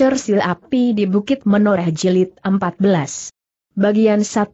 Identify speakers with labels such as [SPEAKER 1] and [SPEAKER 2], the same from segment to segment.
[SPEAKER 1] Cersil api di Bukit Menoreh Jilid 14. Bagian 1.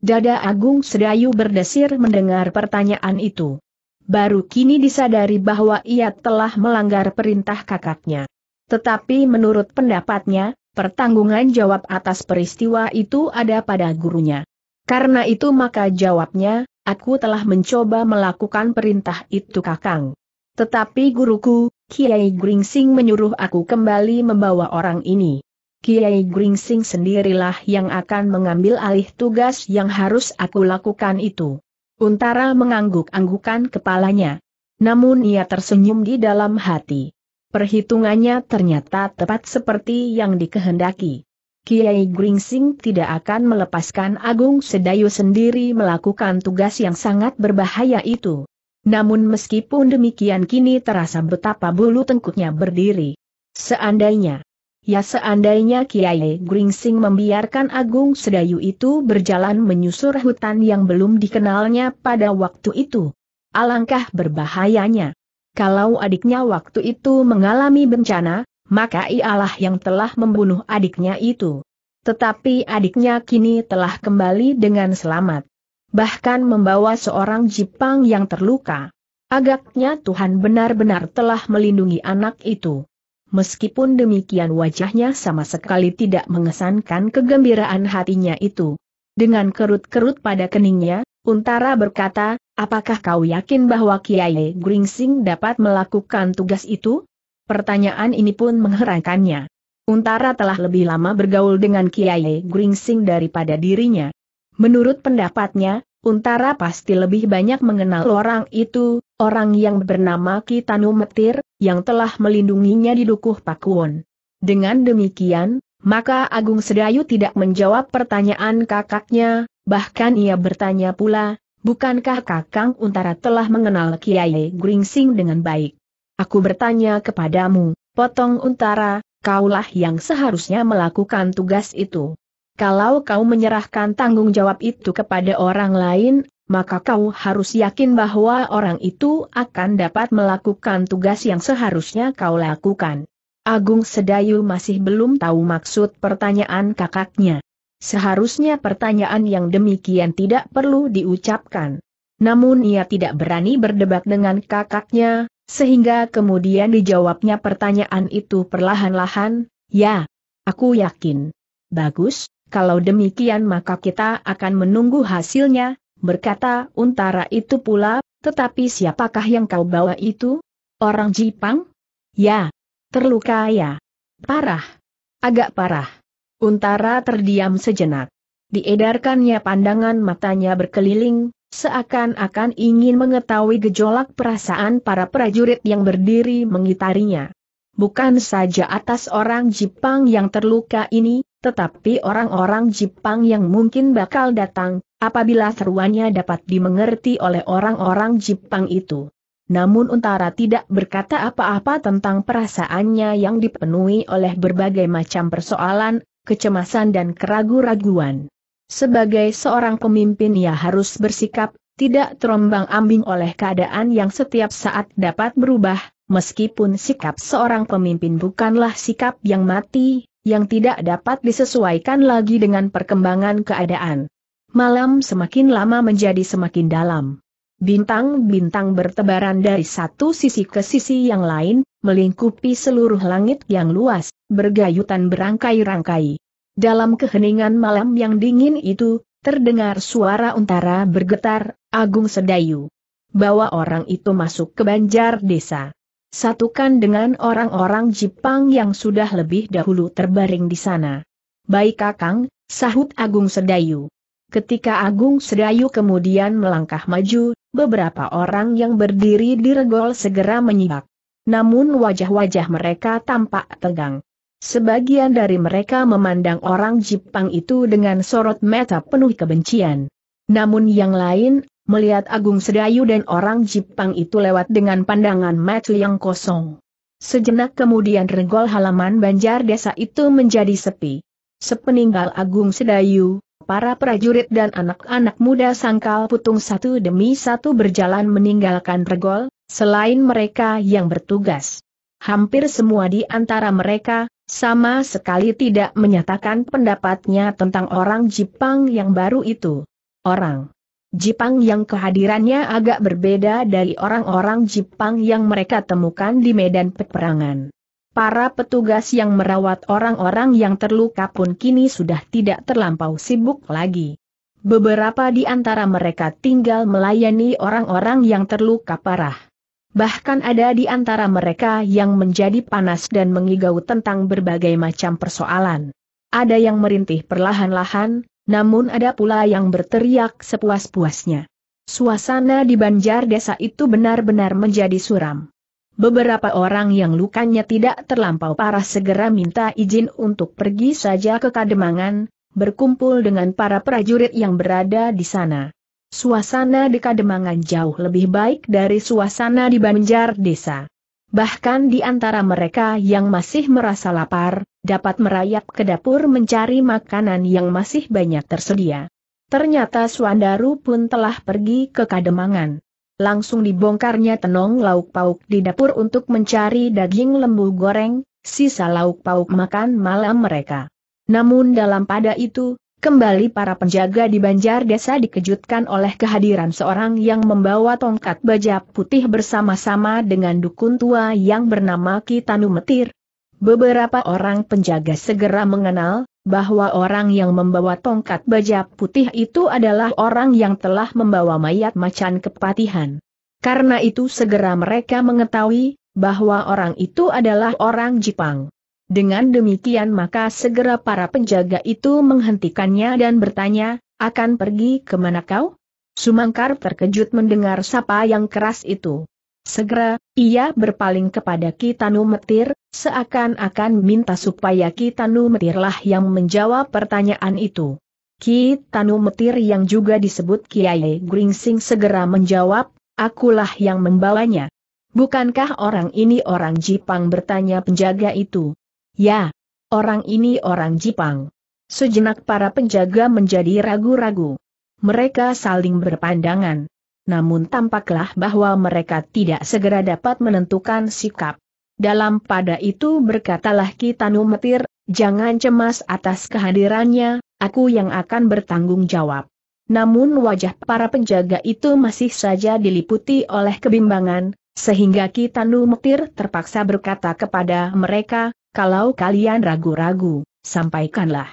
[SPEAKER 1] Dada Agung Sedayu berdesir mendengar pertanyaan itu. Baru kini disadari bahwa ia telah melanggar perintah kakaknya. Tetapi menurut pendapatnya, pertanggungan jawab atas peristiwa itu ada pada gurunya. Karena itu maka jawabnya, aku telah mencoba melakukan perintah itu kakang. Tetapi guruku, Kiai Gringsing menyuruh aku kembali membawa orang ini. Kiai Gringsing sendirilah yang akan mengambil alih tugas yang harus aku lakukan itu. Untara mengangguk-anggukan kepalanya. Namun ia tersenyum di dalam hati. Perhitungannya ternyata tepat seperti yang dikehendaki. Kiai Gringsing tidak akan melepaskan Agung Sedayu sendiri melakukan tugas yang sangat berbahaya itu. Namun meskipun demikian kini terasa betapa bulu tengkuknya berdiri. Seandainya, ya seandainya Kiai Gringsing membiarkan Agung Sedayu itu berjalan menyusur hutan yang belum dikenalnya pada waktu itu. Alangkah berbahayanya. Kalau adiknya waktu itu mengalami bencana, maka ialah yang telah membunuh adiknya itu. Tetapi adiknya kini telah kembali dengan selamat bahkan membawa seorang Jepang yang terluka. Agaknya Tuhan benar-benar telah melindungi anak itu. Meskipun demikian wajahnya sama sekali tidak mengesankan kegembiraan hatinya itu. Dengan kerut-kerut pada keningnya, Untara berkata, apakah kau yakin bahwa Kiai Gringsing dapat melakukan tugas itu? Pertanyaan ini pun mengherankannya. Untara telah lebih lama bergaul dengan Kiai Gringsing daripada dirinya. Menurut pendapatnya, Untara pasti lebih banyak mengenal orang itu, orang yang bernama Kitanu Metir, yang telah melindunginya di Dukuh Pakuwon. Dengan demikian, maka Agung Sedayu tidak menjawab pertanyaan kakaknya, bahkan ia bertanya pula, bukankah kakang Untara telah mengenal Kiai Gringsing dengan baik? Aku bertanya kepadamu, potong Untara, kaulah yang seharusnya melakukan tugas itu. Kalau kau menyerahkan tanggung jawab itu kepada orang lain, maka kau harus yakin bahwa orang itu akan dapat melakukan tugas yang seharusnya kau lakukan. Agung Sedayu masih belum tahu maksud pertanyaan kakaknya. Seharusnya pertanyaan yang demikian tidak perlu diucapkan. Namun ia tidak berani berdebat dengan kakaknya, sehingga kemudian dijawabnya pertanyaan itu perlahan-lahan, ya, aku yakin. Bagus, kalau demikian maka kita akan menunggu hasilnya, berkata untara itu pula, tetapi siapakah yang kau bawa itu? Orang Jipang? Ya. Terluka ya. Parah. Agak parah. Untara terdiam sejenak. Diedarkannya pandangan matanya berkeliling, seakan-akan ingin mengetahui gejolak perasaan para prajurit yang berdiri mengitarinya. Bukan saja atas orang Jepang yang terluka ini, tetapi orang-orang Jepang yang mungkin bakal datang, apabila seruannya dapat dimengerti oleh orang-orang Jepang itu. Namun Untara tidak berkata apa-apa tentang perasaannya yang dipenuhi oleh berbagai macam persoalan, kecemasan dan keragu-raguan. Sebagai seorang pemimpin ia harus bersikap, tidak terombang-ambing oleh keadaan yang setiap saat dapat berubah, meskipun sikap seorang pemimpin bukanlah sikap yang mati, yang tidak dapat disesuaikan lagi dengan perkembangan keadaan. Malam semakin lama menjadi semakin dalam. Bintang-bintang bertebaran dari satu sisi ke sisi yang lain, melingkupi seluruh langit yang luas, bergayutan berangkai-rangkai. Dalam keheningan malam yang dingin itu, terdengar suara untara bergetar, Agung Sedayu. Bawa orang itu masuk ke banjar desa satukan dengan orang-orang Jepang yang sudah lebih dahulu terbaring di sana. Baik Kakang, sahut Agung Sedayu. Ketika Agung Sedayu kemudian melangkah maju, beberapa orang yang berdiri di regol segera menyibak. Namun wajah-wajah mereka tampak tegang. Sebagian dari mereka memandang orang Jepang itu dengan sorot mata penuh kebencian. Namun yang lain melihat Agung Sedayu dan orang Jepang itu lewat dengan pandangan mata yang kosong. Sejenak kemudian regol halaman banjar desa itu menjadi sepi. Sepeninggal Agung Sedayu, para prajurit dan anak-anak muda sangkal putung satu demi satu berjalan meninggalkan regol, selain mereka yang bertugas. Hampir semua di antara mereka, sama sekali tidak menyatakan pendapatnya tentang orang Jepang yang baru itu. Orang Jipang yang kehadirannya agak berbeda dari orang-orang Jipang yang mereka temukan di medan peperangan. Para petugas yang merawat orang-orang yang terluka pun kini sudah tidak terlampau sibuk lagi. Beberapa di antara mereka tinggal melayani orang-orang yang terluka parah. Bahkan ada di antara mereka yang menjadi panas dan mengigau tentang berbagai macam persoalan. Ada yang merintih perlahan-lahan, namun ada pula yang berteriak sepuas-puasnya. Suasana di banjar desa itu benar-benar menjadi suram. Beberapa orang yang lukanya tidak terlampau parah segera minta izin untuk pergi saja ke Kademangan, berkumpul dengan para prajurit yang berada di sana. Suasana di Kademangan jauh lebih baik dari suasana di banjar desa. Bahkan di antara mereka yang masih merasa lapar, dapat merayap ke dapur mencari makanan yang masih banyak tersedia. Ternyata Suandaru pun telah pergi ke kademangan. Langsung dibongkarnya tenong lauk pauk di dapur untuk mencari daging lembu goreng, sisa lauk pauk makan malam mereka. Namun dalam pada itu, Kembali para penjaga di Banjar Desa dikejutkan oleh kehadiran seorang yang membawa tongkat baja putih bersama-sama dengan dukun tua yang bernama Kitanu Metir. Beberapa orang penjaga segera mengenal bahwa orang yang membawa tongkat baja putih itu adalah orang yang telah membawa mayat macan kepatihan. Karena itu segera mereka mengetahui bahwa orang itu adalah orang Jepang. Dengan demikian maka segera para penjaga itu menghentikannya dan bertanya, akan pergi kemana kau? Sumangkar terkejut mendengar sapa yang keras itu. Segera, ia berpaling kepada Kitanu Metir, seakan-akan minta supaya Kitanu Metirlah yang menjawab pertanyaan itu. Kitanu Metir yang juga disebut Kiai Gringsing segera menjawab, akulah yang membawanya. Bukankah orang ini orang Jipang bertanya penjaga itu? Ya, orang ini orang Jepang. Sejenak para penjaga menjadi ragu-ragu. Mereka saling berpandangan. Namun tampaklah bahwa mereka tidak segera dapat menentukan sikap. Dalam pada itu berkatalah Kitanu Metir, jangan cemas atas kehadirannya, aku yang akan bertanggung jawab. Namun wajah para penjaga itu masih saja diliputi oleh kebimbangan, sehingga Kitanu Metir terpaksa berkata kepada mereka, kalau kalian ragu-ragu, sampaikanlah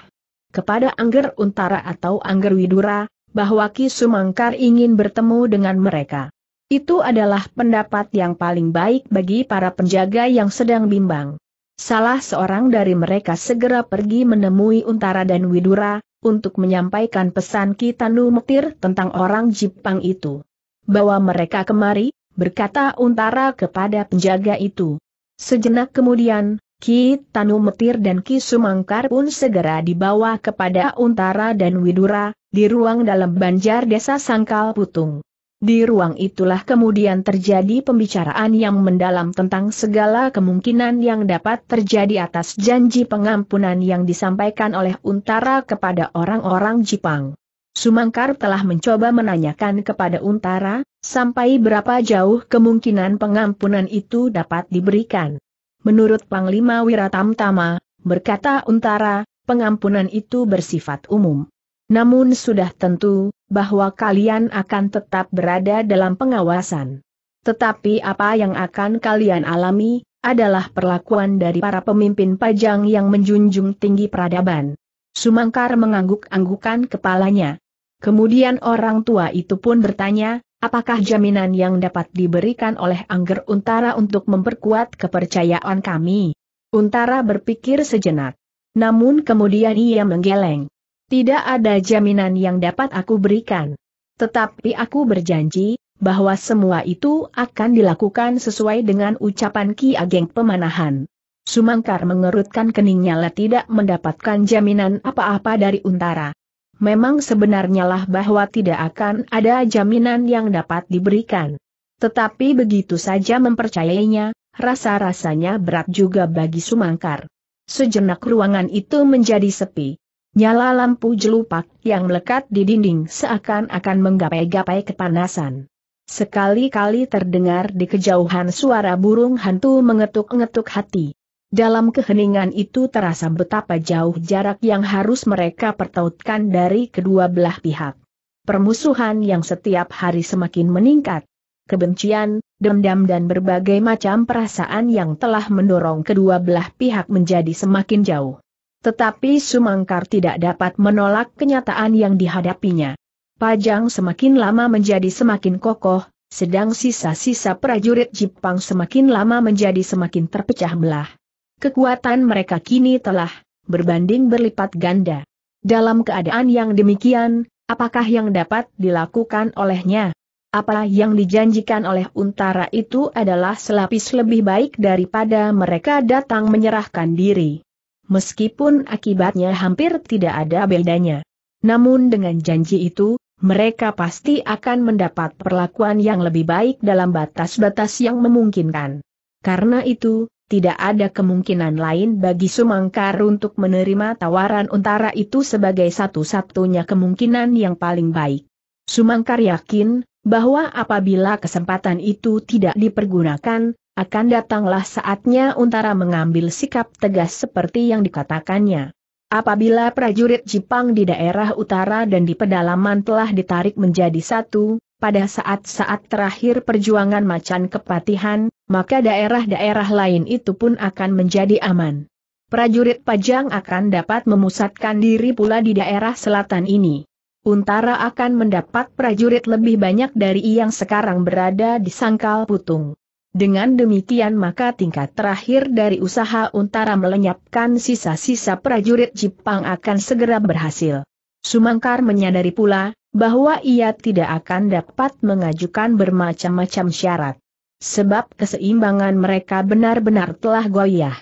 [SPEAKER 1] kepada Angger Untara atau Angger Widura, bahwa Ki Sumangkar ingin bertemu dengan mereka. Itu adalah pendapat yang paling baik bagi para penjaga yang sedang bimbang. Salah seorang dari mereka segera pergi menemui Untara dan Widura, untuk menyampaikan pesan Tanu Mektir tentang orang Jipang itu. Bawa mereka kemari, berkata Untara kepada penjaga itu. Sejenak kemudian, Ki Tanu Metir dan Ki Sumangkar pun segera dibawa kepada Untara dan Widura, di ruang dalam banjar desa Sangkal Putung. Di ruang itulah kemudian terjadi pembicaraan yang mendalam tentang segala kemungkinan yang dapat terjadi atas janji pengampunan yang disampaikan oleh Untara kepada orang-orang Jepang. Sumangkar telah mencoba menanyakan kepada Untara, sampai berapa jauh kemungkinan pengampunan itu dapat diberikan. Menurut Panglima Wiratamtama, berkata Untara, pengampunan itu bersifat umum. Namun sudah tentu, bahwa kalian akan tetap berada dalam pengawasan. Tetapi apa yang akan kalian alami, adalah perlakuan dari para pemimpin pajang yang menjunjung tinggi peradaban. Sumangkar mengangguk-anggukan kepalanya. Kemudian orang tua itu pun bertanya, Apakah jaminan yang dapat diberikan oleh Angger Untara untuk memperkuat kepercayaan kami? Untara berpikir sejenak. Namun kemudian ia menggeleng. Tidak ada jaminan yang dapat aku berikan. Tetapi aku berjanji, bahwa semua itu akan dilakukan sesuai dengan ucapan Ki Ageng Pemanahan. Sumangkar mengerutkan keningnya tidak mendapatkan jaminan apa-apa dari Untara memang sebenarnya lah bahwa tidak akan ada jaminan yang dapat diberikan. Tetapi begitu saja mempercayainya, rasa-rasanya berat juga bagi Sumangkar. Sejenak ruangan itu menjadi sepi. Nyala lampu jelupak yang melekat di dinding seakan-akan menggapai-gapai kepanasan. Sekali-kali terdengar di kejauhan suara burung hantu mengetuk-ngetuk hati. Dalam keheningan itu terasa betapa jauh jarak yang harus mereka pertautkan dari kedua belah pihak. Permusuhan yang setiap hari semakin meningkat. Kebencian, dendam dan berbagai macam perasaan yang telah mendorong kedua belah pihak menjadi semakin jauh. Tetapi Sumangkar tidak dapat menolak kenyataan yang dihadapinya. Pajang semakin lama menjadi semakin kokoh, sedang sisa-sisa prajurit Jepang semakin lama menjadi semakin terpecah belah kekuatan mereka kini telah berbanding berlipat ganda. Dalam keadaan yang demikian, apakah yang dapat dilakukan olehnya? Apa yang dijanjikan oleh untara itu adalah selapis lebih baik daripada mereka datang menyerahkan diri. Meskipun akibatnya hampir tidak ada bedanya. Namun dengan janji itu, mereka pasti akan mendapat perlakuan yang lebih baik dalam batas-batas yang memungkinkan. Karena itu, tidak ada kemungkinan lain bagi Sumangkar untuk menerima tawaran Untara itu sebagai satu-satunya kemungkinan yang paling baik. Sumangkar yakin, bahwa apabila kesempatan itu tidak dipergunakan, akan datanglah saatnya Untara mengambil sikap tegas seperti yang dikatakannya. Apabila prajurit Jepang di daerah utara dan di pedalaman telah ditarik menjadi satu, pada saat-saat terakhir perjuangan macan kepatihan, maka daerah-daerah lain itu pun akan menjadi aman. Prajurit Pajang akan dapat memusatkan diri pula di daerah selatan ini. Untara akan mendapat prajurit lebih banyak dari yang sekarang berada di Sangkal Putung. Dengan demikian maka tingkat terakhir dari usaha Untara melenyapkan sisa-sisa prajurit Jepang akan segera berhasil. Sumangkar menyadari pula, bahwa ia tidak akan dapat mengajukan bermacam-macam syarat. Sebab keseimbangan mereka benar-benar telah goyah.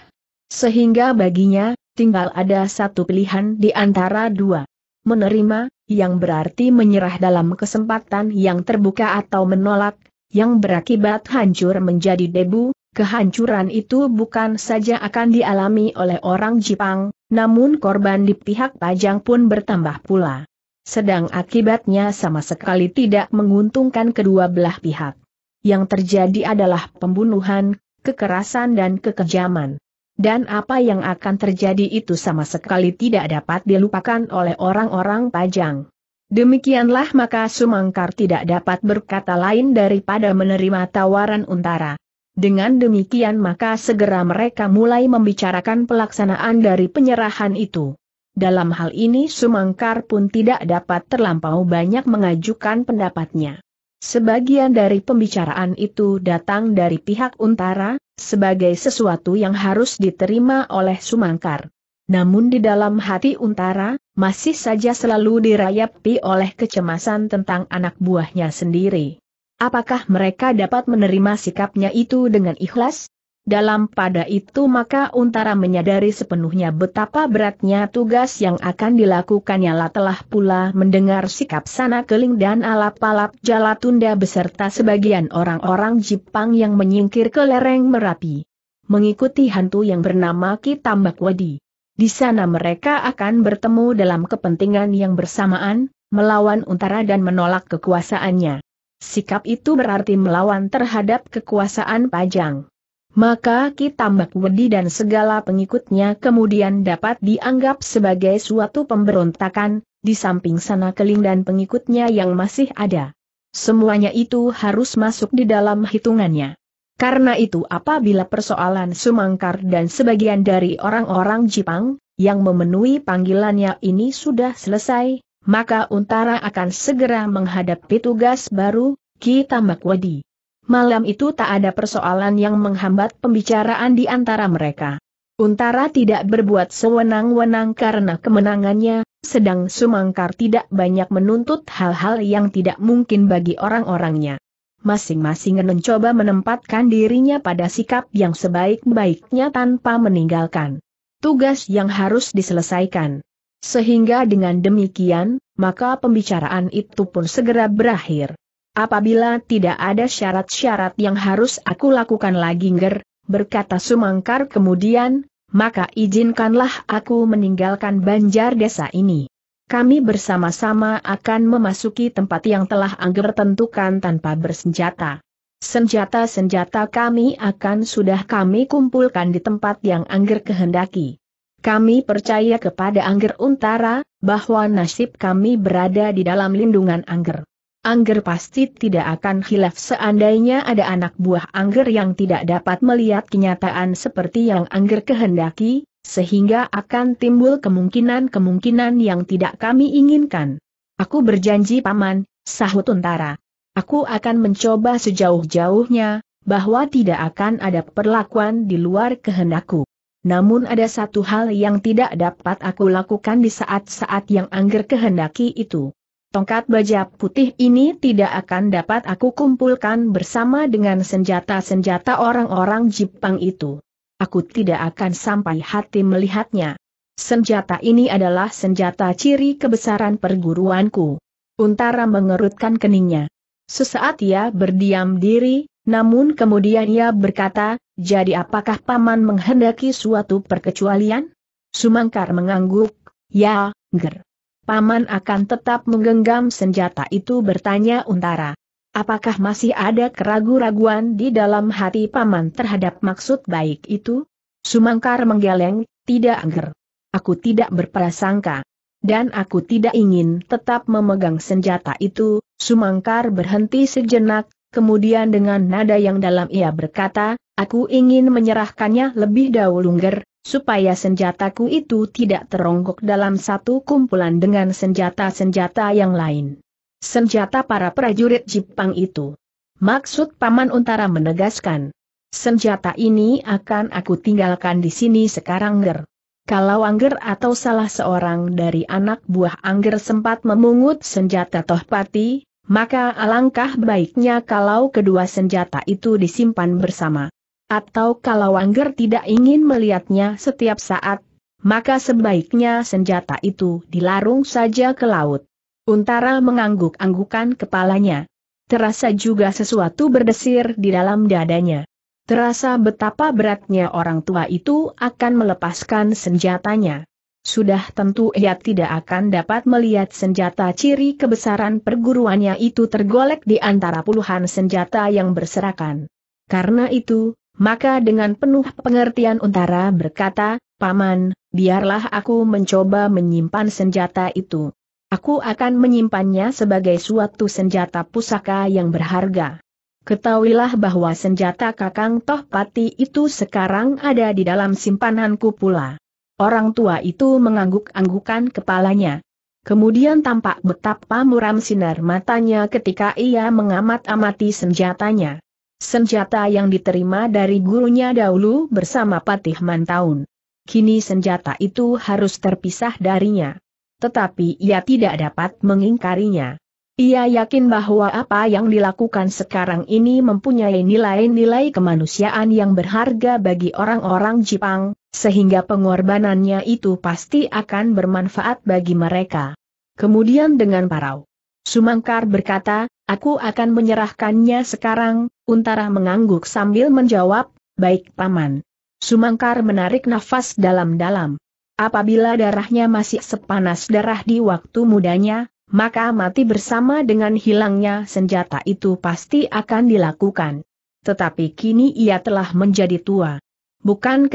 [SPEAKER 1] Sehingga baginya, tinggal ada satu pilihan di antara dua. Menerima, yang berarti menyerah dalam kesempatan yang terbuka atau menolak, yang berakibat hancur menjadi debu, kehancuran itu bukan saja akan dialami oleh orang Jepang, namun korban di pihak pajang pun bertambah pula sedang akibatnya sama sekali tidak menguntungkan kedua belah pihak. Yang terjadi adalah pembunuhan, kekerasan dan kekejaman. Dan apa yang akan terjadi itu sama sekali tidak dapat dilupakan oleh orang-orang Pajang. Demikianlah maka Sumangkar tidak dapat berkata lain daripada menerima tawaran Untara. Dengan demikian maka segera mereka mulai membicarakan pelaksanaan dari penyerahan itu. Dalam hal ini Sumangkar pun tidak dapat terlampau banyak mengajukan pendapatnya. Sebagian dari pembicaraan itu datang dari pihak Untara, sebagai sesuatu yang harus diterima oleh Sumangkar. Namun di dalam hati Untara, masih saja selalu dirayapi oleh kecemasan tentang anak buahnya sendiri. Apakah mereka dapat menerima sikapnya itu dengan ikhlas? Dalam pada itu maka Untara menyadari sepenuhnya betapa beratnya tugas yang akan dilakukannya lah telah pula mendengar sikap sana keling dan alap-alap jalatunda beserta sebagian orang-orang Jepang yang menyingkir ke lereng Merapi. Mengikuti hantu yang bernama Kitambak Wadi. Di sana mereka akan bertemu dalam kepentingan yang bersamaan, melawan Untara dan menolak kekuasaannya. Sikap itu berarti melawan terhadap kekuasaan Pajang maka Ki Tambak Wedi dan segala pengikutnya kemudian dapat dianggap sebagai suatu pemberontakan, di samping sana keling dan pengikutnya yang masih ada. Semuanya itu harus masuk di dalam hitungannya. Karena itu apabila persoalan Sumangkar dan sebagian dari orang-orang Jepang, yang memenuhi panggilannya ini sudah selesai, maka Untara akan segera menghadapi tugas baru, Ki Tambak Wedi malam itu tak ada persoalan yang menghambat pembicaraan di antara mereka. Untara tidak berbuat sewenang-wenang karena kemenangannya, sedang Sumangkar tidak banyak menuntut hal-hal yang tidak mungkin bagi orang-orangnya. Masing-masing mencoba menempatkan dirinya pada sikap yang sebaik-baiknya tanpa meninggalkan tugas yang harus diselesaikan. Sehingga dengan demikian, maka pembicaraan itu pun segera berakhir. Apabila tidak ada syarat-syarat yang harus aku lakukan lagi Nger, berkata Sumangkar kemudian, maka izinkanlah aku meninggalkan banjar desa ini. Kami bersama-sama akan memasuki tempat yang telah Angger tentukan tanpa bersenjata. Senjata-senjata kami akan sudah kami kumpulkan di tempat yang Angger kehendaki. Kami percaya kepada Angger Untara, bahwa nasib kami berada di dalam lindungan Angger. Angger pasti tidak akan hilaf seandainya ada anak buah Angger yang tidak dapat melihat kenyataan seperti yang Angger kehendaki, sehingga akan timbul kemungkinan-kemungkinan yang tidak kami inginkan. Aku berjanji paman, sahut Untara. Aku akan mencoba sejauh-jauhnya, bahwa tidak akan ada perlakuan di luar kehendakku. Namun ada satu hal yang tidak dapat aku lakukan di saat-saat yang Angger kehendaki itu. Tongkat baja putih ini tidak akan dapat aku kumpulkan bersama dengan senjata-senjata orang-orang Jepang itu. Aku tidak akan sampai hati melihatnya. Senjata ini adalah senjata ciri kebesaran perguruanku. Untara mengerutkan keningnya. Sesaat ia berdiam diri, namun kemudian ia berkata, jadi apakah Paman menghendaki suatu perkecualian? Sumangkar mengangguk, ya, ger. Paman akan tetap menggenggam senjata itu bertanya Untara. Apakah masih ada keraguan-raguan di dalam hati Paman terhadap maksud baik itu? Sumangkar menggeleng, tidak angger. Aku tidak berprasangka. Dan aku tidak ingin tetap memegang senjata itu, Sumangkar berhenti sejenak, kemudian dengan nada yang dalam ia berkata, Aku ingin menyerahkannya lebih dahulu ngger, supaya senjataku itu tidak teronggok dalam satu kumpulan dengan senjata-senjata yang lain. Senjata para prajurit Jepang itu. Maksud Paman Untara menegaskan, senjata ini akan aku tinggalkan di sini sekarang ger. Kalau Angger atau salah seorang dari anak buah Angger sempat memungut senjata Tohpati, maka alangkah baiknya kalau kedua senjata itu disimpan bersama atau kalau Angger tidak ingin melihatnya setiap saat, maka sebaiknya senjata itu dilarung saja ke laut. Untara mengangguk-anggukan kepalanya. Terasa juga sesuatu berdesir di dalam dadanya. Terasa betapa beratnya orang tua itu akan melepaskan senjatanya. Sudah tentu ia tidak akan dapat melihat senjata ciri kebesaran perguruannya itu tergolek di antara puluhan senjata yang berserakan. Karena itu, maka dengan penuh pengertian Untara berkata, Paman, biarlah aku mencoba menyimpan senjata itu. Aku akan menyimpannya sebagai suatu senjata pusaka yang berharga. Ketahuilah bahwa senjata Kakang Tohpati itu sekarang ada di dalam simpananku pula. Orang tua itu mengangguk-anggukan kepalanya. Kemudian tampak betapa muram sinar matanya ketika ia mengamat-amati senjatanya. Senjata yang diterima dari gurunya dahulu bersama Patih Mantaun. Kini senjata itu harus terpisah darinya. Tetapi ia tidak dapat mengingkarinya. Ia yakin bahwa apa yang dilakukan sekarang ini mempunyai nilai-nilai kemanusiaan yang berharga bagi orang-orang Jepang, sehingga pengorbanannya itu pasti akan bermanfaat bagi mereka. Kemudian dengan parau. Sumangkar berkata, aku akan menyerahkannya sekarang, Untara mengangguk sambil menjawab, baik paman. Sumangkar menarik nafas dalam-dalam. Apabila darahnya masih sepanas darah di waktu mudanya, maka mati bersama dengan hilangnya senjata itu pasti akan dilakukan. Tetapi kini ia telah menjadi tua. Bukan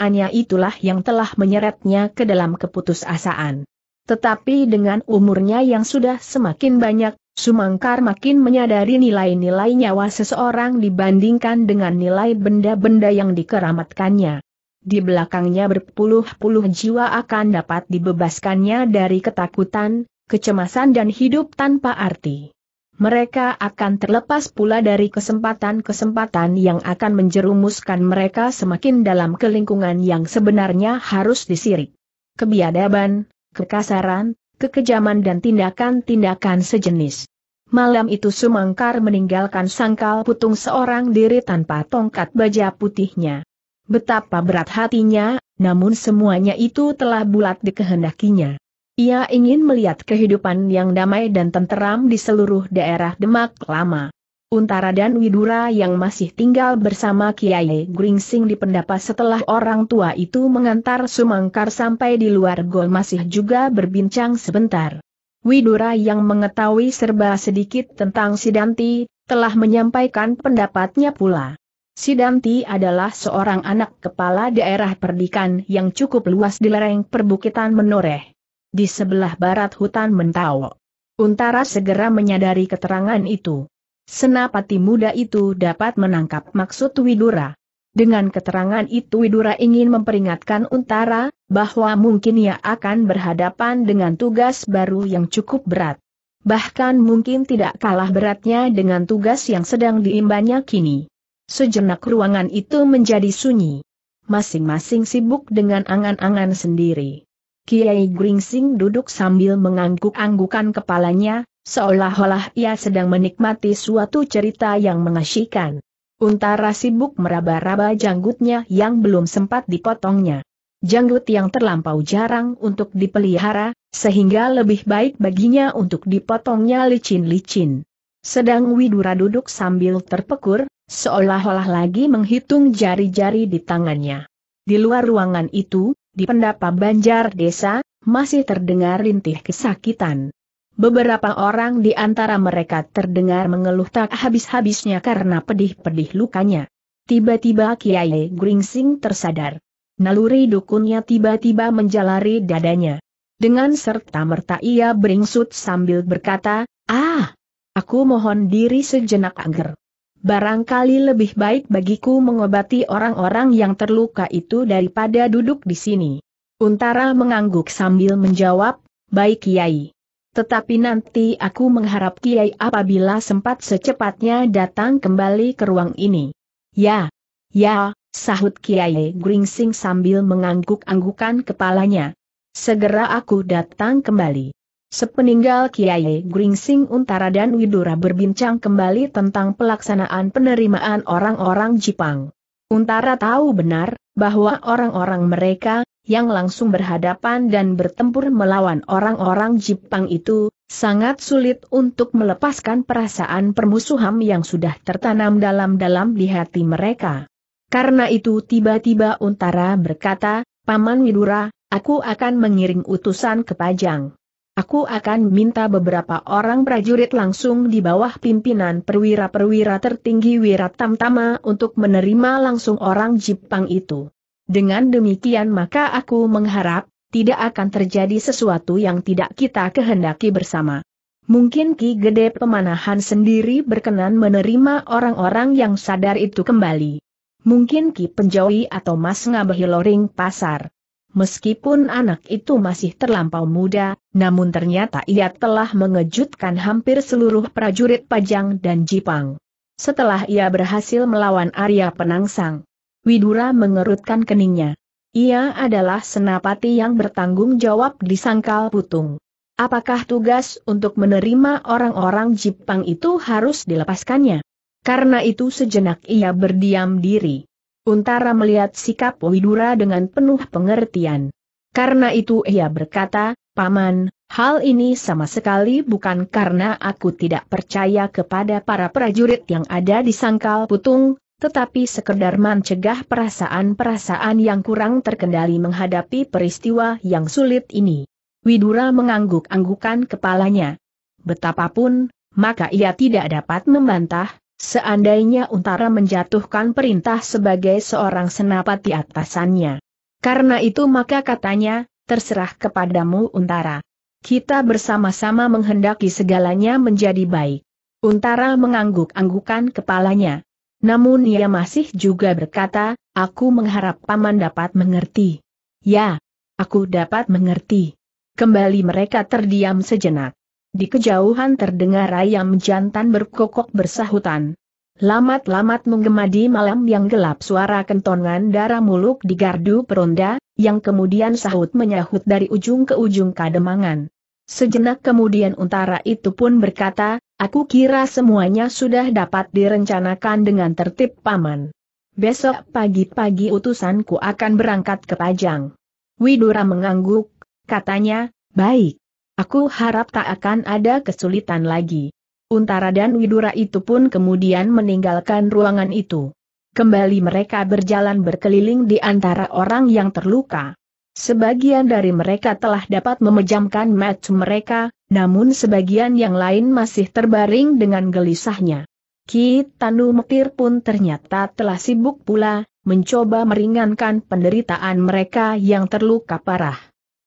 [SPEAKER 1] Anya itulah yang telah menyeretnya ke dalam keputusasaan. Tetapi dengan umurnya yang sudah semakin banyak, Sumangkar makin menyadari nilai-nilai nyawa seseorang dibandingkan dengan nilai benda-benda yang dikeramatkannya. Di belakangnya berpuluh-puluh jiwa akan dapat dibebaskannya dari ketakutan, kecemasan dan hidup tanpa arti. Mereka akan terlepas pula dari kesempatan-kesempatan yang akan menjerumuskan mereka semakin dalam kelingkungan yang sebenarnya harus disirik. Kebiadaban, kekasaran, kekejaman dan tindakan-tindakan sejenis. Malam itu Sumangkar meninggalkan sangkal putung seorang diri tanpa tongkat baja putihnya. Betapa berat hatinya, namun semuanya itu telah bulat dikehendakinya. Ia ingin melihat kehidupan yang damai dan tenteram di seluruh daerah Demak lama. Untara dan Widura yang masih tinggal bersama Kiai Gringsing di pendapat setelah orang tua itu mengantar Sumangkar sampai di luar gol masih juga berbincang sebentar. Widura yang mengetahui serba sedikit tentang Sidanti, telah menyampaikan pendapatnya pula. Sidanti adalah seorang anak kepala daerah perdikan yang cukup luas di lereng perbukitan Menoreh. Di sebelah barat hutan Mentawo. Untara segera menyadari keterangan itu senapati muda itu dapat menangkap maksud Widura. Dengan keterangan itu Widura ingin memperingatkan Untara, bahwa mungkin ia akan berhadapan dengan tugas baru yang cukup berat. Bahkan mungkin tidak kalah beratnya dengan tugas yang sedang diimbannya kini. Sejenak ruangan itu menjadi sunyi. Masing-masing sibuk dengan angan-angan sendiri. Kiai Gringsing duduk sambil mengangguk-anggukan kepalanya, Seolah-olah ia sedang menikmati suatu cerita yang mengasyikan. Untara sibuk meraba-raba janggutnya yang belum sempat dipotongnya. Janggut yang terlampau jarang untuk dipelihara, sehingga lebih baik baginya untuk dipotongnya licin-licin. Sedang Widura duduk sambil terpekur, seolah-olah lagi menghitung jari-jari di tangannya. Di luar ruangan itu, di pendapa banjar desa, masih terdengar rintih kesakitan. Beberapa orang di antara mereka terdengar mengeluh tak habis-habisnya karena pedih-pedih lukanya. Tiba-tiba Kiai Gringsing tersadar. Naluri dukunnya tiba-tiba menjalari dadanya. Dengan serta-merta ia beringsut sambil berkata, Ah, aku mohon diri sejenak agar. Barangkali lebih baik bagiku mengobati orang-orang yang terluka itu daripada duduk di sini. Untara mengangguk sambil menjawab, Baik Kiai. Tetapi nanti aku mengharap Kiai apabila sempat secepatnya datang kembali ke ruang ini. Ya, ya, sahut Kiai Gringsing sambil mengangguk-anggukan kepalanya. Segera aku datang kembali. Sepeninggal Kiai Gringsing Untara dan Widura berbincang kembali tentang pelaksanaan penerimaan orang-orang Jepang. Untara tahu benar bahwa orang-orang mereka yang langsung berhadapan dan bertempur melawan orang-orang Jepang itu, sangat sulit untuk melepaskan perasaan permusuhan yang sudah tertanam dalam-dalam di hati mereka. Karena itu tiba-tiba Untara berkata, Paman Widura, aku akan mengiring utusan ke Pajang. Aku akan minta beberapa orang prajurit langsung di bawah pimpinan perwira-perwira tertinggi Wiratamtama untuk menerima langsung orang Jepang itu. Dengan demikian maka aku mengharap, tidak akan terjadi sesuatu yang tidak kita kehendaki bersama. Mungkin Ki Gede Pemanahan sendiri berkenan menerima orang-orang yang sadar itu kembali. Mungkin Ki Penjawi atau Mas Ngabehi Loring Pasar. Meskipun anak itu masih terlampau muda, namun ternyata ia telah mengejutkan hampir seluruh prajurit Pajang dan Jipang. Setelah ia berhasil melawan Arya Penangsang, Widura mengerutkan keningnya. Ia adalah senapati yang bertanggung jawab di Sangkal Putung. Apakah tugas untuk menerima orang-orang Jepang itu harus dilepaskannya? Karena itu sejenak ia berdiam diri. Untara melihat sikap Widura dengan penuh pengertian. Karena itu ia berkata, Paman, hal ini sama sekali bukan karena aku tidak percaya kepada para prajurit yang ada di Sangkal Putung, tetapi sekedar mencegah perasaan-perasaan yang kurang terkendali menghadapi peristiwa yang sulit ini. Widura mengangguk-anggukan kepalanya. Betapapun, maka ia tidak dapat membantah, seandainya Untara menjatuhkan perintah sebagai seorang senapati atasannya. Karena itu maka katanya, terserah kepadamu Untara. Kita bersama-sama menghendaki segalanya menjadi baik. Untara mengangguk-anggukan kepalanya. Namun ia masih juga berkata, aku mengharap paman dapat mengerti. Ya, aku dapat mengerti. Kembali mereka terdiam sejenak. Di kejauhan terdengar ayam jantan berkokok bersahutan. Lamat-lamat menggemadi malam yang gelap suara kentongan darah muluk di gardu peronda, yang kemudian sahut menyahut dari ujung ke ujung kademangan. Sejenak kemudian untara itu pun berkata, Aku kira semuanya sudah dapat direncanakan dengan tertib paman. Besok pagi-pagi utusanku akan berangkat ke Pajang. Widura mengangguk, katanya, baik. Aku harap tak akan ada kesulitan lagi. Untara dan Widura itu pun kemudian meninggalkan ruangan itu. Kembali mereka berjalan berkeliling di antara orang yang terluka. Sebagian dari mereka telah dapat memejamkan mata mereka, namun sebagian yang lain masih terbaring dengan gelisahnya. Ki Tanu Mekir pun ternyata telah sibuk pula, mencoba meringankan penderitaan mereka yang terluka parah.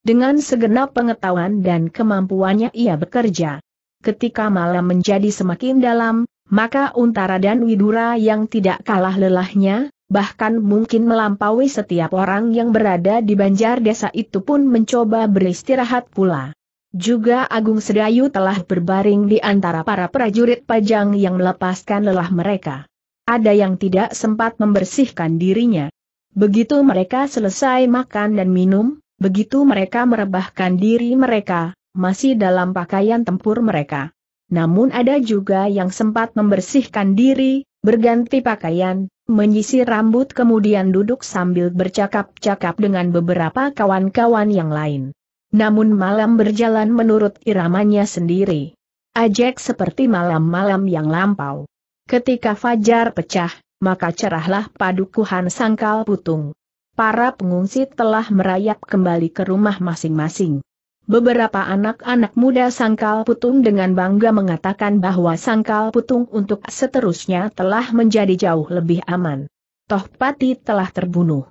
[SPEAKER 1] Dengan segenap pengetahuan dan kemampuannya ia bekerja. Ketika malam menjadi semakin dalam, maka Untara dan Widura yang tidak kalah lelahnya, bahkan mungkin melampaui setiap orang yang berada di banjar desa itu pun mencoba beristirahat pula. Juga Agung Sedayu telah berbaring di antara para prajurit pajang yang melepaskan lelah mereka. Ada yang tidak sempat membersihkan dirinya. Begitu mereka selesai makan dan minum, begitu mereka merebahkan diri mereka, masih dalam pakaian tempur mereka. Namun ada juga yang sempat membersihkan diri, berganti pakaian, menyisir rambut kemudian duduk sambil bercakap-cakap dengan beberapa kawan-kawan yang lain. Namun malam berjalan menurut iramanya sendiri. Ajek seperti malam-malam yang lampau. Ketika fajar pecah, maka cerahlah padukuhan sangkal putung. Para pengungsi telah merayap kembali ke rumah masing-masing. Beberapa anak-anak muda Sangkal Putung dengan bangga mengatakan bahwa Sangkal Putung untuk seterusnya telah menjadi jauh lebih aman. Tohpati telah terbunuh.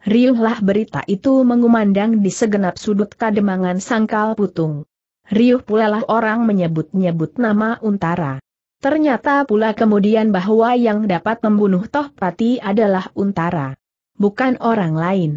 [SPEAKER 1] Riuhlah berita itu mengumandang di segenap sudut kademangan sangkal putung. Riuh pulalah orang menyebut-nyebut nama Untara. Ternyata pula kemudian bahwa yang dapat membunuh Tohpati adalah Untara. Bukan orang lain.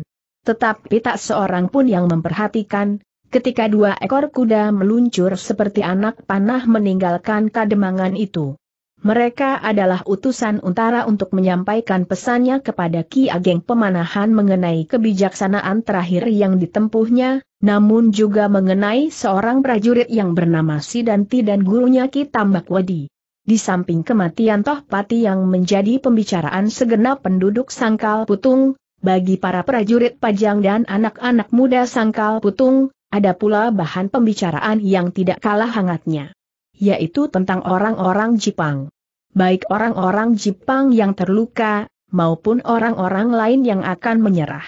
[SPEAKER 1] Tetapi tak seorang pun yang memperhatikan, ketika dua ekor kuda meluncur seperti anak panah meninggalkan kademangan itu. Mereka adalah utusan utara untuk menyampaikan pesannya kepada Ki Ageng Pemanahan mengenai kebijaksanaan terakhir yang ditempuhnya, namun juga mengenai seorang prajurit yang bernama Sidanti dan gurunya Ki Tambak Wadi. Di samping kematian Tohpati yang menjadi pembicaraan segenap penduduk Sangkal Putung, bagi para prajurit pajang dan anak-anak muda Sangkal Putung, ada pula bahan pembicaraan yang tidak kalah hangatnya yaitu tentang orang-orang Jepang baik orang-orang Jepang yang terluka, maupun orang-orang lain yang akan menyerah.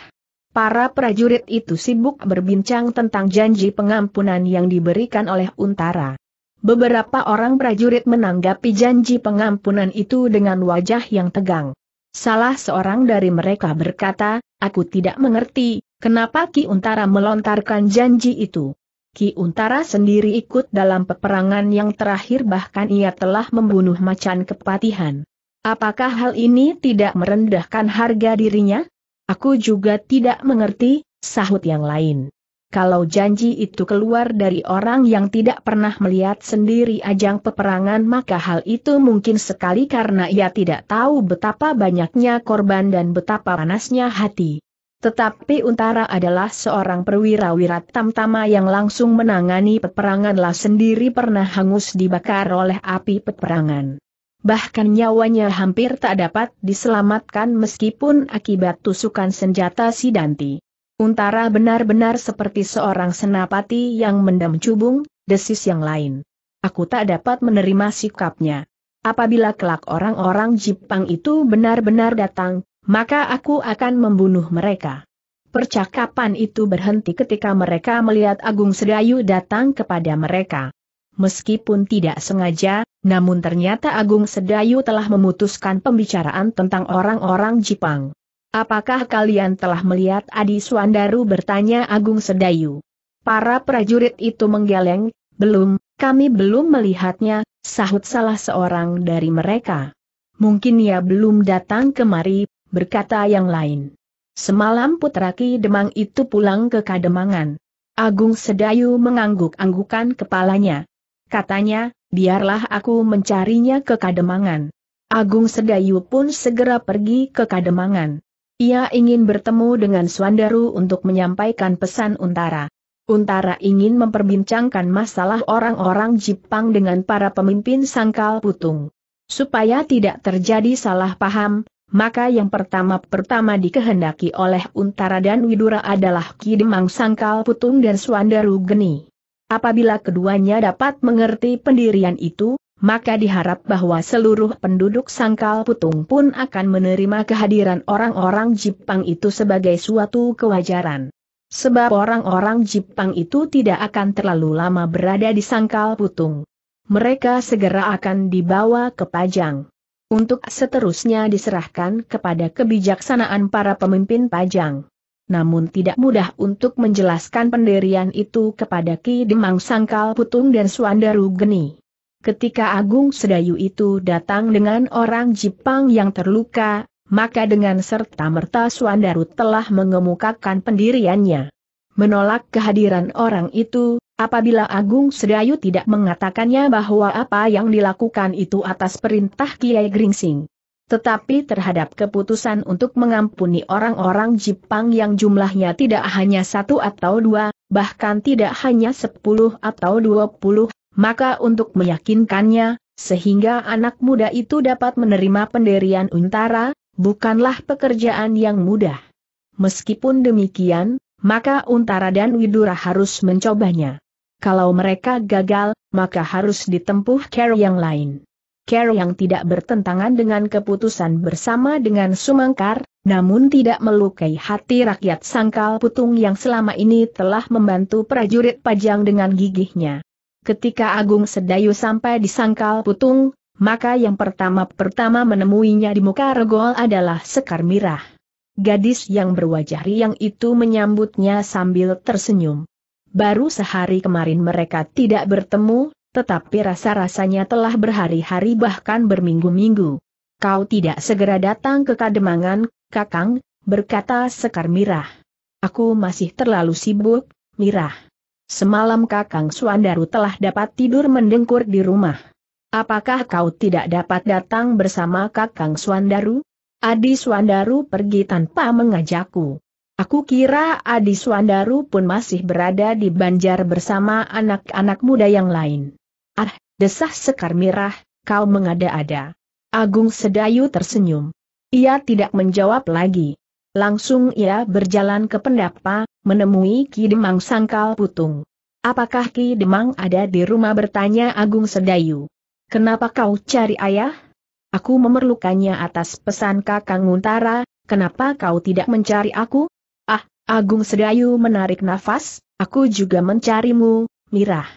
[SPEAKER 1] Para prajurit itu sibuk berbincang tentang janji pengampunan yang diberikan oleh Untara. Beberapa orang prajurit menanggapi janji pengampunan itu dengan wajah yang tegang. Salah seorang dari mereka berkata, aku tidak mengerti, kenapa Ki Untara melontarkan janji itu. Ki Untara sendiri ikut dalam peperangan yang terakhir bahkan ia telah membunuh macan kepatihan. Apakah hal ini tidak merendahkan harga dirinya? Aku juga tidak mengerti, sahut yang lain. Kalau janji itu keluar dari orang yang tidak pernah melihat sendiri ajang peperangan maka hal itu mungkin sekali karena ia tidak tahu betapa banyaknya korban dan betapa panasnya hati. Tetapi Untara adalah seorang perwira wirat tamtama yang langsung menangani peperangan lah sendiri pernah hangus dibakar oleh api peperangan. Bahkan nyawanya hampir tak dapat diselamatkan meskipun akibat tusukan senjata Sidanti. Untara benar-benar seperti seorang senapati yang mendam cubung, desis yang lain. Aku tak dapat menerima sikapnya. Apabila kelak orang-orang Jepang itu benar-benar datang, maka aku akan membunuh mereka. Percakapan itu berhenti ketika mereka melihat Agung Sedayu datang kepada mereka. Meskipun tidak sengaja, namun ternyata Agung Sedayu telah memutuskan pembicaraan tentang orang-orang Jepang. Apakah kalian telah melihat Adi Suandaru bertanya Agung Sedayu? Para prajurit itu menggeleng, belum, kami belum melihatnya, sahut salah seorang dari mereka. Mungkin ia belum datang kemari, berkata yang lain. Semalam putraki Demang itu pulang ke Kademangan. Agung Sedayu mengangguk-anggukan kepalanya. Katanya, biarlah aku mencarinya ke Kademangan. Agung Sedayu pun segera pergi ke Kademangan. Ia ingin bertemu dengan Swandaru untuk menyampaikan pesan Untara. Untara ingin memperbincangkan masalah orang-orang Jepang dengan para pemimpin sangkal putung. Supaya tidak terjadi salah paham, maka yang pertama-pertama dikehendaki oleh Untara dan Widura adalah Kidemang Sangkal Putung dan Swandaru Geni. Apabila keduanya dapat mengerti pendirian itu, maka diharap bahwa seluruh penduduk Sangkal Putung pun akan menerima kehadiran orang-orang Jepang itu sebagai suatu kewajaran. Sebab orang-orang Jepang itu tidak akan terlalu lama berada di Sangkal Putung. Mereka segera akan dibawa ke Pajang untuk seterusnya diserahkan kepada kebijaksanaan para pemimpin pajang. Namun tidak mudah untuk menjelaskan pendirian itu kepada Ki Demang Sangkal Putung dan Suandaru Geni. Ketika Agung Sedayu itu datang dengan orang Jepang yang terluka, maka dengan serta-merta Suandaru telah mengemukakan pendiriannya. Menolak kehadiran orang itu, Apabila Agung Sedayu tidak mengatakannya bahwa apa yang dilakukan itu atas perintah Kiai Gringsing. Tetapi terhadap keputusan untuk mengampuni orang-orang Jepang yang jumlahnya tidak hanya satu atau dua, bahkan tidak hanya sepuluh atau dua puluh, maka untuk meyakinkannya, sehingga anak muda itu dapat menerima penderian untara, bukanlah pekerjaan yang mudah. Meskipun demikian, maka Untara dan Widura harus mencobanya kalau mereka gagal, maka harus ditempuh care yang lain. Care yang tidak bertentangan dengan keputusan bersama dengan Sumangkar, namun tidak melukai hati rakyat sangkal putung yang selama ini telah membantu prajurit pajang dengan gigihnya. Ketika Agung Sedayu sampai di sangkal putung, maka yang pertama-pertama menemuinya di muka regol adalah Sekar Mirah. Gadis yang berwajah riang itu menyambutnya sambil tersenyum baru sehari kemarin mereka tidak bertemu, tetapi rasa-rasanya telah berhari-hari bahkan berminggu-minggu. Kau tidak segera datang ke Kademangan, Kakang, berkata Sekar Mirah. Aku masih terlalu sibuk, Mirah. Semalam Kakang Suandaru telah dapat tidur mendengkur di rumah. Apakah kau tidak dapat datang bersama Kakang Suandaru? Adi Suandaru pergi tanpa mengajakku. Aku kira Adi Swandaru pun masih berada di Banjar bersama anak-anak muda yang lain. Ah, desah Sekar Mirah, kau mengada-ada. Agung Sedayu tersenyum. Ia tidak menjawab lagi. Langsung ia berjalan ke pendapa, menemui Ki Demang Sangkal Putung. Apakah Ki Demang ada di rumah bertanya Agung Sedayu. Kenapa kau cari ayah? Aku memerlukannya atas pesan kakang Untara, kenapa kau tidak mencari aku? Agung Sedayu menarik nafas, aku juga mencarimu, Mirah.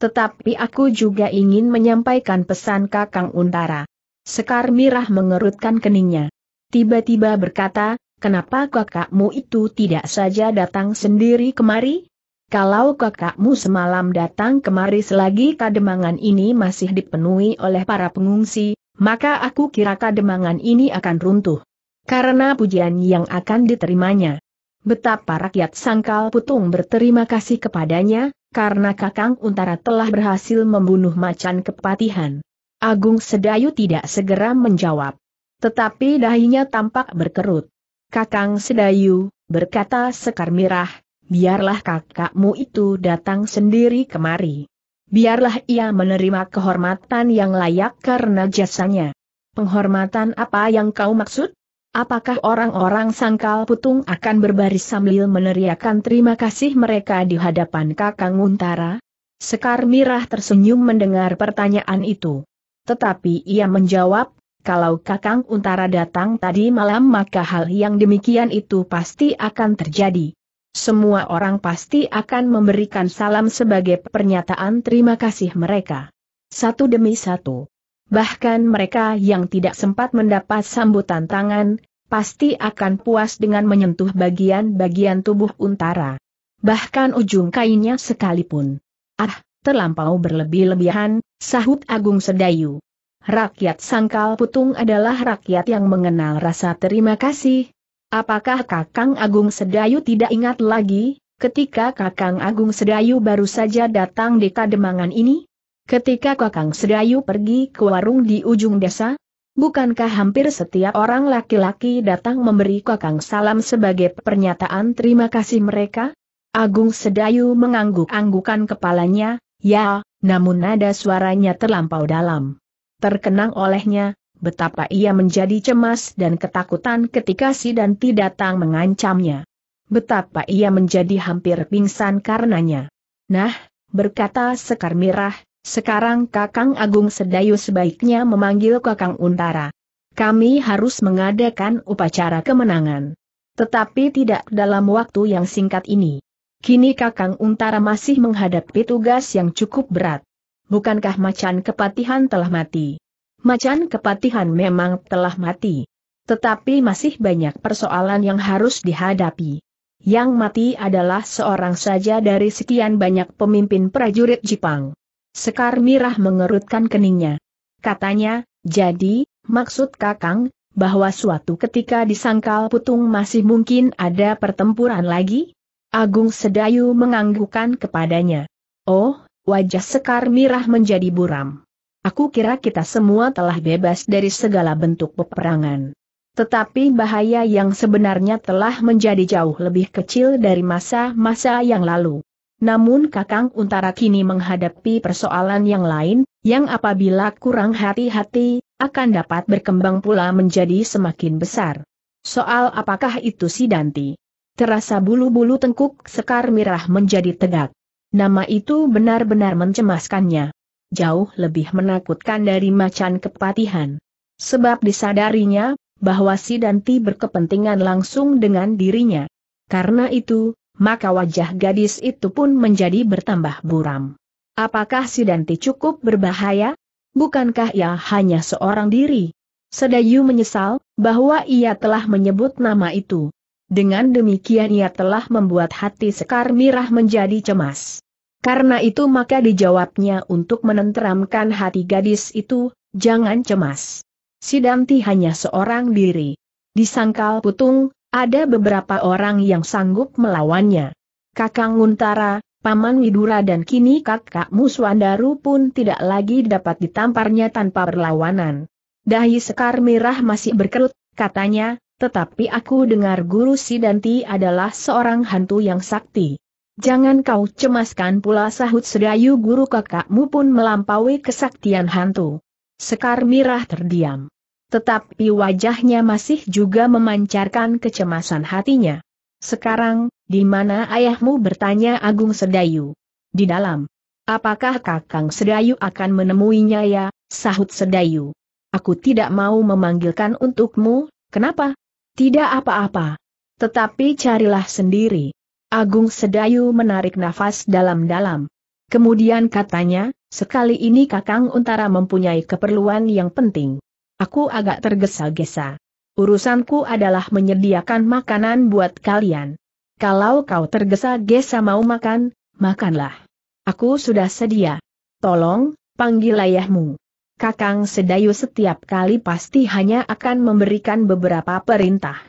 [SPEAKER 1] Tetapi aku juga ingin menyampaikan pesan Kakang Untara. Sekar Mirah mengerutkan keningnya. Tiba-tiba berkata, kenapa kakakmu itu tidak saja datang sendiri kemari? Kalau kakakmu semalam datang kemari selagi kademangan ini masih dipenuhi oleh para pengungsi, maka aku kira kademangan ini akan runtuh. Karena pujian yang akan diterimanya betapa rakyat Sangkal Putung berterima kasih kepadanya, karena Kakang Untara telah berhasil membunuh macan kepatihan. Agung Sedayu tidak segera menjawab. Tetapi dahinya tampak berkerut. Kakang Sedayu, berkata Sekar Mirah, biarlah kakakmu itu datang sendiri kemari. Biarlah ia menerima kehormatan yang layak karena jasanya. Penghormatan apa yang kau maksud? Apakah orang-orang sangkal putung akan berbaris sambil meneriakan terima kasih mereka di hadapan Kakang Untara? Sekar Mirah tersenyum mendengar pertanyaan itu. Tetapi ia menjawab, kalau Kakang Untara datang tadi malam maka hal yang demikian itu pasti akan terjadi. Semua orang pasti akan memberikan salam sebagai pernyataan terima kasih mereka. Satu demi satu bahkan mereka yang tidak sempat mendapat sambutan tangan, pasti akan puas dengan menyentuh bagian-bagian tubuh untara. Bahkan ujung kainnya sekalipun. Ah, terlampau berlebih-lebihan, sahut Agung Sedayu. Rakyat Sangkal Putung adalah rakyat yang mengenal rasa terima kasih. Apakah Kakang Agung Sedayu tidak ingat lagi, ketika Kakang Agung Sedayu baru saja datang di Kademangan ini? Ketika Kakang Sedayu pergi ke warung di ujung desa, bukankah hampir setiap orang laki-laki datang memberi Kakang salam sebagai pernyataan terima kasih mereka? Agung Sedayu mengangguk-anggukan kepalanya, ya, namun nada suaranya terlampau dalam. Terkenang olehnya, betapa ia menjadi cemas dan ketakutan ketika si Danti datang mengancamnya. Betapa ia menjadi hampir pingsan karenanya. Nah, berkata Sekar Mirah, sekarang Kakang Agung Sedayu sebaiknya memanggil Kakang Untara. Kami harus mengadakan upacara kemenangan. Tetapi tidak dalam waktu yang singkat ini. Kini Kakang Untara masih menghadapi tugas yang cukup berat. Bukankah macan kepatihan telah mati? Macan kepatihan memang telah mati. Tetapi masih banyak persoalan yang harus dihadapi. Yang mati adalah seorang saja dari sekian banyak pemimpin prajurit Jepang. Sekar Mirah mengerutkan keningnya. Katanya, jadi, maksud Kakang, bahwa suatu ketika di Sangkal Putung masih mungkin ada pertempuran lagi? Agung Sedayu menganggukan kepadanya. Oh, wajah Sekar Mirah menjadi buram. Aku kira kita semua telah bebas dari segala bentuk peperangan. Tetapi bahaya yang sebenarnya telah menjadi jauh lebih kecil dari masa-masa yang lalu. Namun Kakang Untara kini menghadapi persoalan yang lain, yang apabila kurang hati-hati, akan dapat berkembang pula menjadi semakin besar. Soal apakah itu si Danti? Terasa bulu-bulu tengkuk sekar mirah menjadi tegak. Nama itu benar-benar mencemaskannya. Jauh lebih menakutkan dari macan kepatihan. Sebab disadarinya, bahwa si Danti berkepentingan langsung dengan dirinya. Karena itu, maka wajah gadis itu pun menjadi bertambah buram. Apakah si Danti cukup berbahaya? Bukankah ia hanya seorang diri? Sedayu menyesal, bahwa ia telah menyebut nama itu. Dengan demikian ia telah membuat hati Sekar Mirah menjadi cemas. Karena itu maka dijawabnya untuk menenteramkan hati gadis itu, jangan cemas. Sidanti hanya seorang diri. Disangkal putung, ada beberapa orang yang sanggup melawannya. Kakang Untara, Paman Widura dan kini kakak Muswandaru pun tidak lagi dapat ditamparnya tanpa perlawanan. Dahi Sekar Mirah masih berkerut, katanya, tetapi aku dengar Guru Sidanti adalah seorang hantu yang sakti. Jangan kau cemaskan pula sahut sedayu guru kakakmu pun melampaui kesaktian hantu. Sekar Mirah terdiam tetapi wajahnya masih juga memancarkan kecemasan hatinya. Sekarang, di mana ayahmu bertanya Agung Sedayu? Di dalam. Apakah Kakang Sedayu akan menemuinya ya, sahut Sedayu? Aku tidak mau memanggilkan untukmu, kenapa? Tidak apa-apa. Tetapi carilah sendiri. Agung Sedayu menarik nafas dalam-dalam. Kemudian katanya, sekali ini Kakang Untara mempunyai keperluan yang penting. Aku agak tergesa-gesa. Urusanku adalah menyediakan makanan buat kalian. Kalau kau tergesa-gesa mau makan, makanlah. Aku sudah sedia. Tolong, panggil ayahmu. Kakang Sedayu setiap kali pasti hanya akan memberikan beberapa perintah.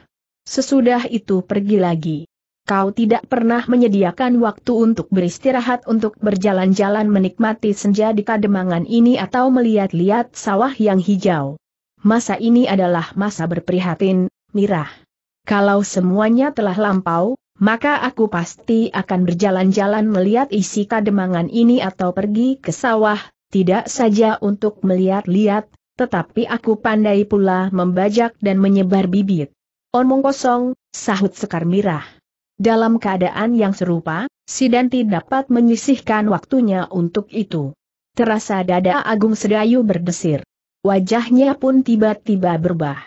[SPEAKER 1] Sesudah itu pergi lagi. Kau tidak pernah menyediakan waktu untuk beristirahat untuk berjalan-jalan menikmati senja di kademangan ini atau melihat-lihat sawah yang hijau masa ini adalah masa berprihatin, mirah. Kalau semuanya telah lampau, maka aku pasti akan berjalan-jalan melihat isi kademangan ini atau pergi ke sawah, tidak saja untuk melihat-lihat, tetapi aku pandai pula membajak dan menyebar bibit. Omong kosong, sahut Sekar Mirah. Dalam keadaan yang serupa, Sidanti dapat menyisihkan waktunya untuk itu. Terasa dada Agung Sedayu berdesir. Wajahnya pun tiba-tiba berubah.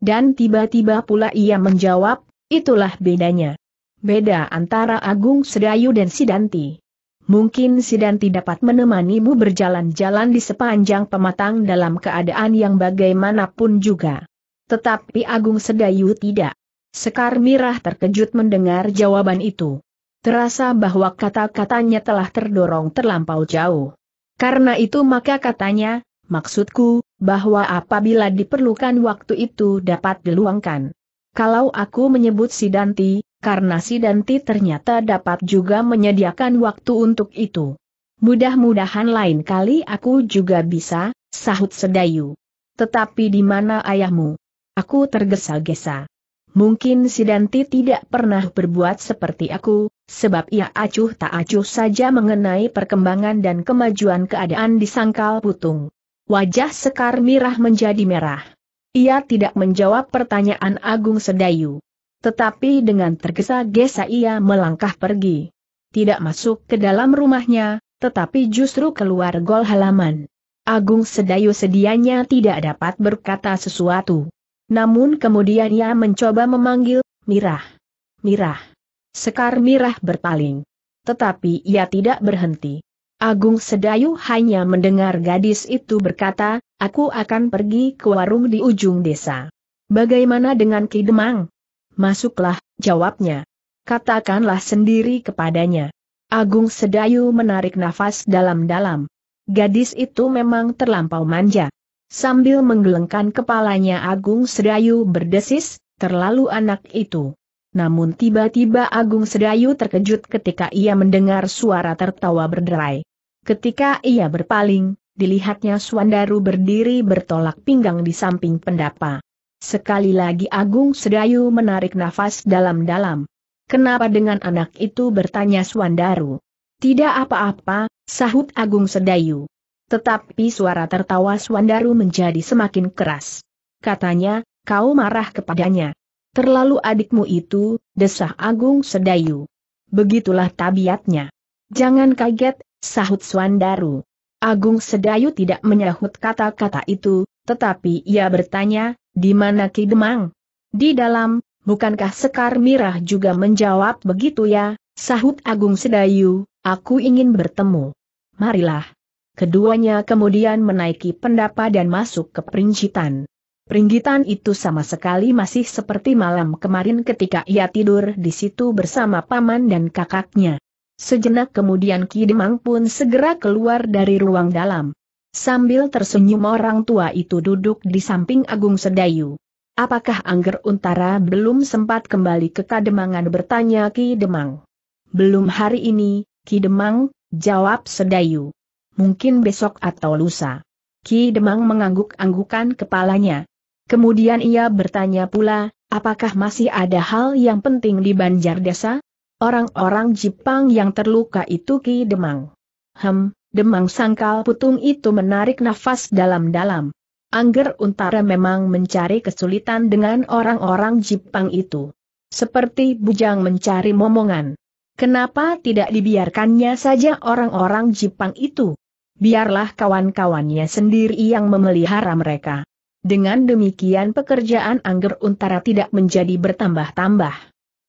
[SPEAKER 1] Dan tiba-tiba pula ia menjawab, itulah bedanya. Beda antara Agung Sedayu dan Sidanti. Mungkin Sidanti dapat menemanimu berjalan-jalan di sepanjang pematang dalam keadaan yang bagaimanapun juga. Tetapi Agung Sedayu tidak. Sekar Mirah terkejut mendengar jawaban itu. Terasa bahwa kata-katanya telah terdorong terlampau jauh. Karena itu maka katanya, Maksudku, bahwa apabila diperlukan waktu itu dapat diluangkan. Kalau aku menyebut si Danti, karena si Danti ternyata dapat juga menyediakan waktu untuk itu. Mudah-mudahan lain kali aku juga bisa, sahut Sedayu. Tetapi di mana ayahmu? Aku tergesa-gesa. Mungkin si Danti tidak pernah berbuat seperti aku, sebab ia acuh tak acuh saja mengenai perkembangan dan kemajuan keadaan di sangkal putung. Wajah Sekar Mirah menjadi merah. Ia tidak menjawab pertanyaan Agung Sedayu. Tetapi dengan tergesa-gesa ia melangkah pergi. Tidak masuk ke dalam rumahnya, tetapi justru keluar gol halaman. Agung Sedayu sedianya tidak dapat berkata sesuatu. Namun kemudian ia mencoba memanggil, Mirah. Mirah. Sekar Mirah berpaling. Tetapi ia tidak berhenti. Agung Sedayu hanya mendengar gadis itu berkata, aku akan pergi ke warung di ujung desa. Bagaimana dengan Ki Demang? Masuklah, jawabnya. Katakanlah sendiri kepadanya. Agung Sedayu menarik nafas dalam-dalam. Gadis itu memang terlampau manja. Sambil menggelengkan kepalanya Agung Sedayu berdesis, terlalu anak itu. Namun tiba-tiba Agung Sedayu terkejut ketika ia mendengar suara tertawa berderai. Ketika ia berpaling, dilihatnya Suandaru berdiri bertolak pinggang di samping pendapa. Sekali lagi Agung Sedayu menarik nafas dalam-dalam. Kenapa dengan anak itu bertanya Suandaru? Tidak apa-apa, sahut Agung Sedayu. Tetapi suara tertawa Suandaru menjadi semakin keras. Katanya, kau marah kepadanya. Terlalu adikmu itu, desah Agung Sedayu. Begitulah tabiatnya. Jangan kaget, sahut Swandaru. Agung Sedayu tidak menyahut kata-kata itu, tetapi ia bertanya, di mana Ki Demang? Di dalam, bukankah Sekar Mirah juga menjawab begitu ya, sahut Agung Sedayu, aku ingin bertemu. Marilah. Keduanya kemudian menaiki pendapa dan masuk ke perincitan. Peringgitan itu sama sekali masih seperti malam kemarin ketika ia tidur di situ bersama paman dan kakaknya. Sejenak kemudian Ki Demang pun segera keluar dari ruang dalam. Sambil tersenyum orang tua itu duduk di samping Agung Sedayu. Apakah Angger Untara belum sempat kembali ke Kademangan bertanya Ki Demang? Belum hari ini, Ki Demang, jawab Sedayu. Mungkin besok atau lusa. Ki Demang mengangguk-anggukan kepalanya. Kemudian ia bertanya pula, apakah masih ada hal yang penting di Banjar Desa? Orang-orang Jepang yang terluka itu Ki Demang. Hem, Demang sangkal putung itu menarik nafas dalam-dalam. Angger Untara memang mencari kesulitan dengan orang-orang Jepang itu. Seperti bujang mencari momongan. Kenapa tidak dibiarkannya saja orang-orang Jepang itu? Biarlah kawan-kawannya sendiri yang memelihara mereka. Dengan demikian pekerjaan Angger Untara tidak menjadi bertambah-tambah.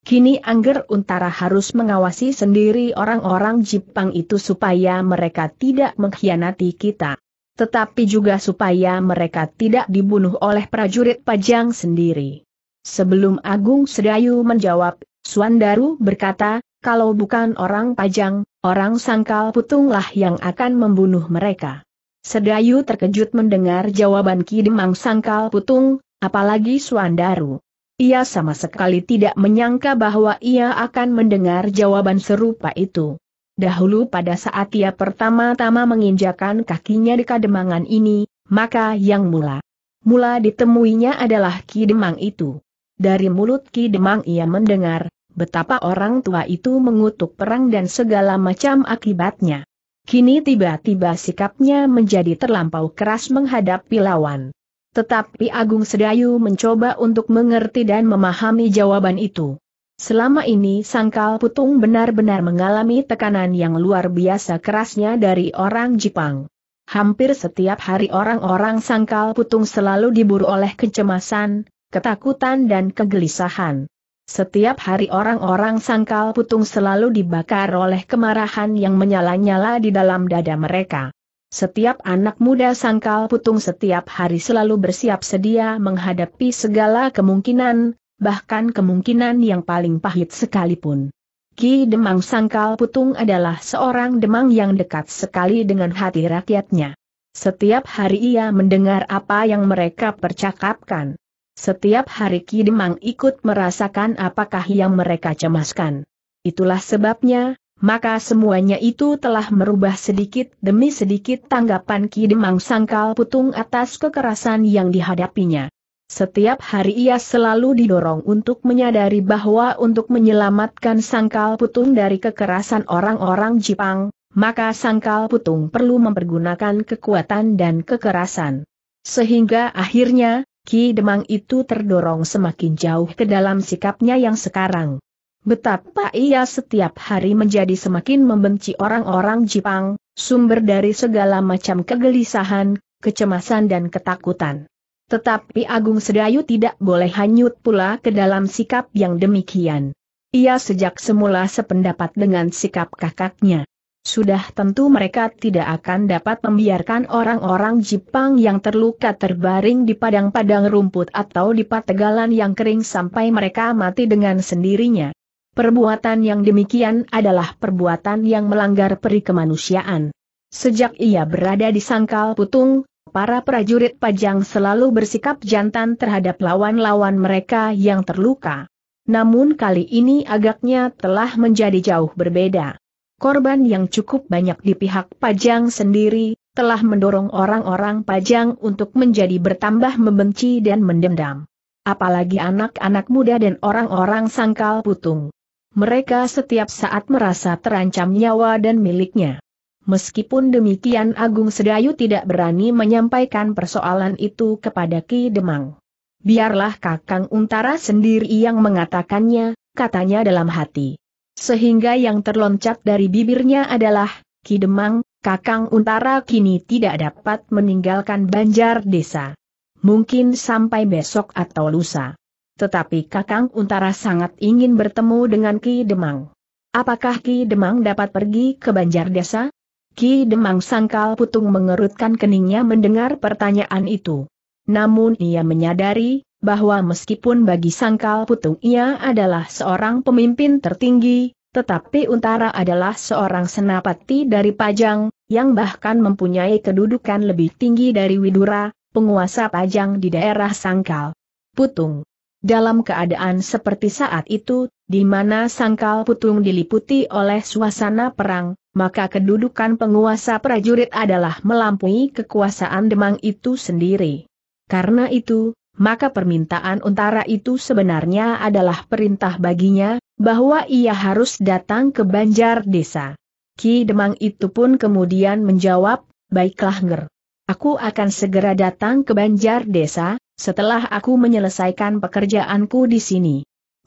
[SPEAKER 1] Kini Angger Untara harus mengawasi sendiri orang-orang Jepang itu supaya mereka tidak mengkhianati kita. Tetapi juga supaya mereka tidak dibunuh oleh prajurit pajang sendiri. Sebelum Agung Sedayu menjawab, Suandaru berkata, kalau bukan orang pajang, orang sangkal putunglah yang akan membunuh mereka. Sedayu terkejut mendengar jawaban Ki Demang Sangkal Putung, apalagi Suandaru. Ia sama sekali tidak menyangka bahwa ia akan mendengar jawaban serupa itu. Dahulu pada saat ia pertama-tama menginjakan kakinya di kademangan ini, maka yang mula. Mula ditemuinya adalah Ki Demang itu. Dari mulut Ki Demang ia mendengar, betapa orang tua itu mengutuk perang dan segala macam akibatnya. Kini tiba-tiba sikapnya menjadi terlampau keras menghadapi lawan. Tetapi Agung Sedayu mencoba untuk mengerti dan memahami jawaban itu. Selama ini Sangkal Putung benar-benar mengalami tekanan yang luar biasa kerasnya dari orang Jepang. Hampir setiap hari orang-orang Sangkal Putung selalu diburu oleh kecemasan, ketakutan dan kegelisahan. Setiap hari orang-orang sangkal putung selalu dibakar oleh kemarahan yang menyala-nyala di dalam dada mereka. Setiap anak muda sangkal putung setiap hari selalu bersiap sedia menghadapi segala kemungkinan, bahkan kemungkinan yang paling pahit sekalipun. Ki Demang Sangkal Putung adalah seorang demang yang dekat sekali dengan hati rakyatnya. Setiap hari ia mendengar apa yang mereka percakapkan. Setiap hari Ki Demang ikut merasakan apakah yang mereka cemaskan. Itulah sebabnya, maka semuanya itu telah merubah sedikit demi sedikit tanggapan Ki Demang sangkal putung atas kekerasan yang dihadapinya. Setiap hari ia selalu didorong untuk menyadari bahwa untuk menyelamatkan sangkal putung dari kekerasan orang-orang Jepang, maka sangkal putung perlu mempergunakan kekuatan dan kekerasan. Sehingga akhirnya, Ki Demang itu terdorong semakin jauh ke dalam sikapnya yang sekarang. Betapa ia setiap hari menjadi semakin membenci orang-orang Jepang, sumber dari segala macam kegelisahan, kecemasan dan ketakutan. Tetapi Agung Sedayu tidak boleh hanyut pula ke dalam sikap yang demikian. Ia sejak semula sependapat dengan sikap kakaknya sudah tentu mereka tidak akan dapat membiarkan orang-orang Jepang yang terluka terbaring di padang-padang rumput atau di pategalan yang kering sampai mereka mati dengan sendirinya. Perbuatan yang demikian adalah perbuatan yang melanggar peri kemanusiaan. Sejak ia berada di sangkal putung, para prajurit pajang selalu bersikap jantan terhadap lawan-lawan mereka yang terluka. Namun kali ini agaknya telah menjadi jauh berbeda korban yang cukup banyak di pihak Pajang sendiri, telah mendorong orang-orang Pajang untuk menjadi bertambah membenci dan mendendam. Apalagi anak-anak muda dan orang-orang sangkal putung. Mereka setiap saat merasa terancam nyawa dan miliknya. Meskipun demikian Agung Sedayu tidak berani menyampaikan persoalan itu kepada Ki Demang. Biarlah Kakang Untara sendiri yang mengatakannya, katanya dalam hati. Sehingga yang terloncat dari bibirnya adalah, Ki Demang, Kakang Untara kini tidak dapat meninggalkan banjar desa. Mungkin sampai besok atau lusa. Tetapi Kakang Untara sangat ingin bertemu dengan Ki Demang. Apakah Ki Demang dapat pergi ke banjar desa? Ki Demang sangkal putung mengerutkan keningnya mendengar pertanyaan itu. Namun ia menyadari, bahwa meskipun bagi Sangkal Putung ia adalah seorang pemimpin tertinggi, tetapi Untara adalah seorang senapati dari Pajang, yang bahkan mempunyai kedudukan lebih tinggi dari Widura, penguasa Pajang di daerah Sangkal Putung. Dalam keadaan seperti saat itu, di mana Sangkal Putung diliputi oleh suasana perang, maka kedudukan penguasa prajurit adalah melampaui kekuasaan Demang itu sendiri. Karena itu, maka permintaan Untara itu sebenarnya adalah perintah baginya, bahwa ia harus datang ke Banjar Desa. Ki Demang itu pun kemudian menjawab, baiklah Nger. Aku akan segera datang ke Banjar Desa, setelah aku menyelesaikan pekerjaanku di sini.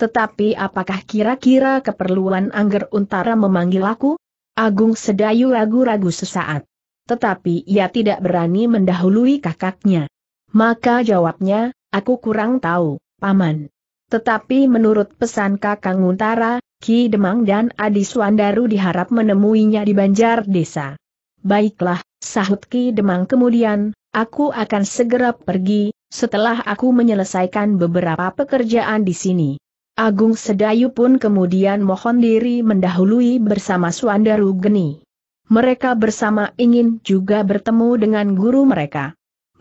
[SPEAKER 1] Tetapi apakah kira-kira keperluan Angger Untara memanggil aku? Agung Sedayu ragu-ragu sesaat. Tetapi ia tidak berani mendahului kakaknya. Maka jawabnya, Aku kurang tahu, Paman. Tetapi menurut pesan Kakang Untara, Ki Demang dan Adi Swandaru diharap menemuinya di Banjar Desa. Baiklah, sahut Ki Demang kemudian, aku akan segera pergi, setelah aku menyelesaikan beberapa pekerjaan di sini. Agung Sedayu pun kemudian mohon diri mendahului bersama Swandaru Geni. Mereka bersama ingin juga bertemu dengan guru mereka.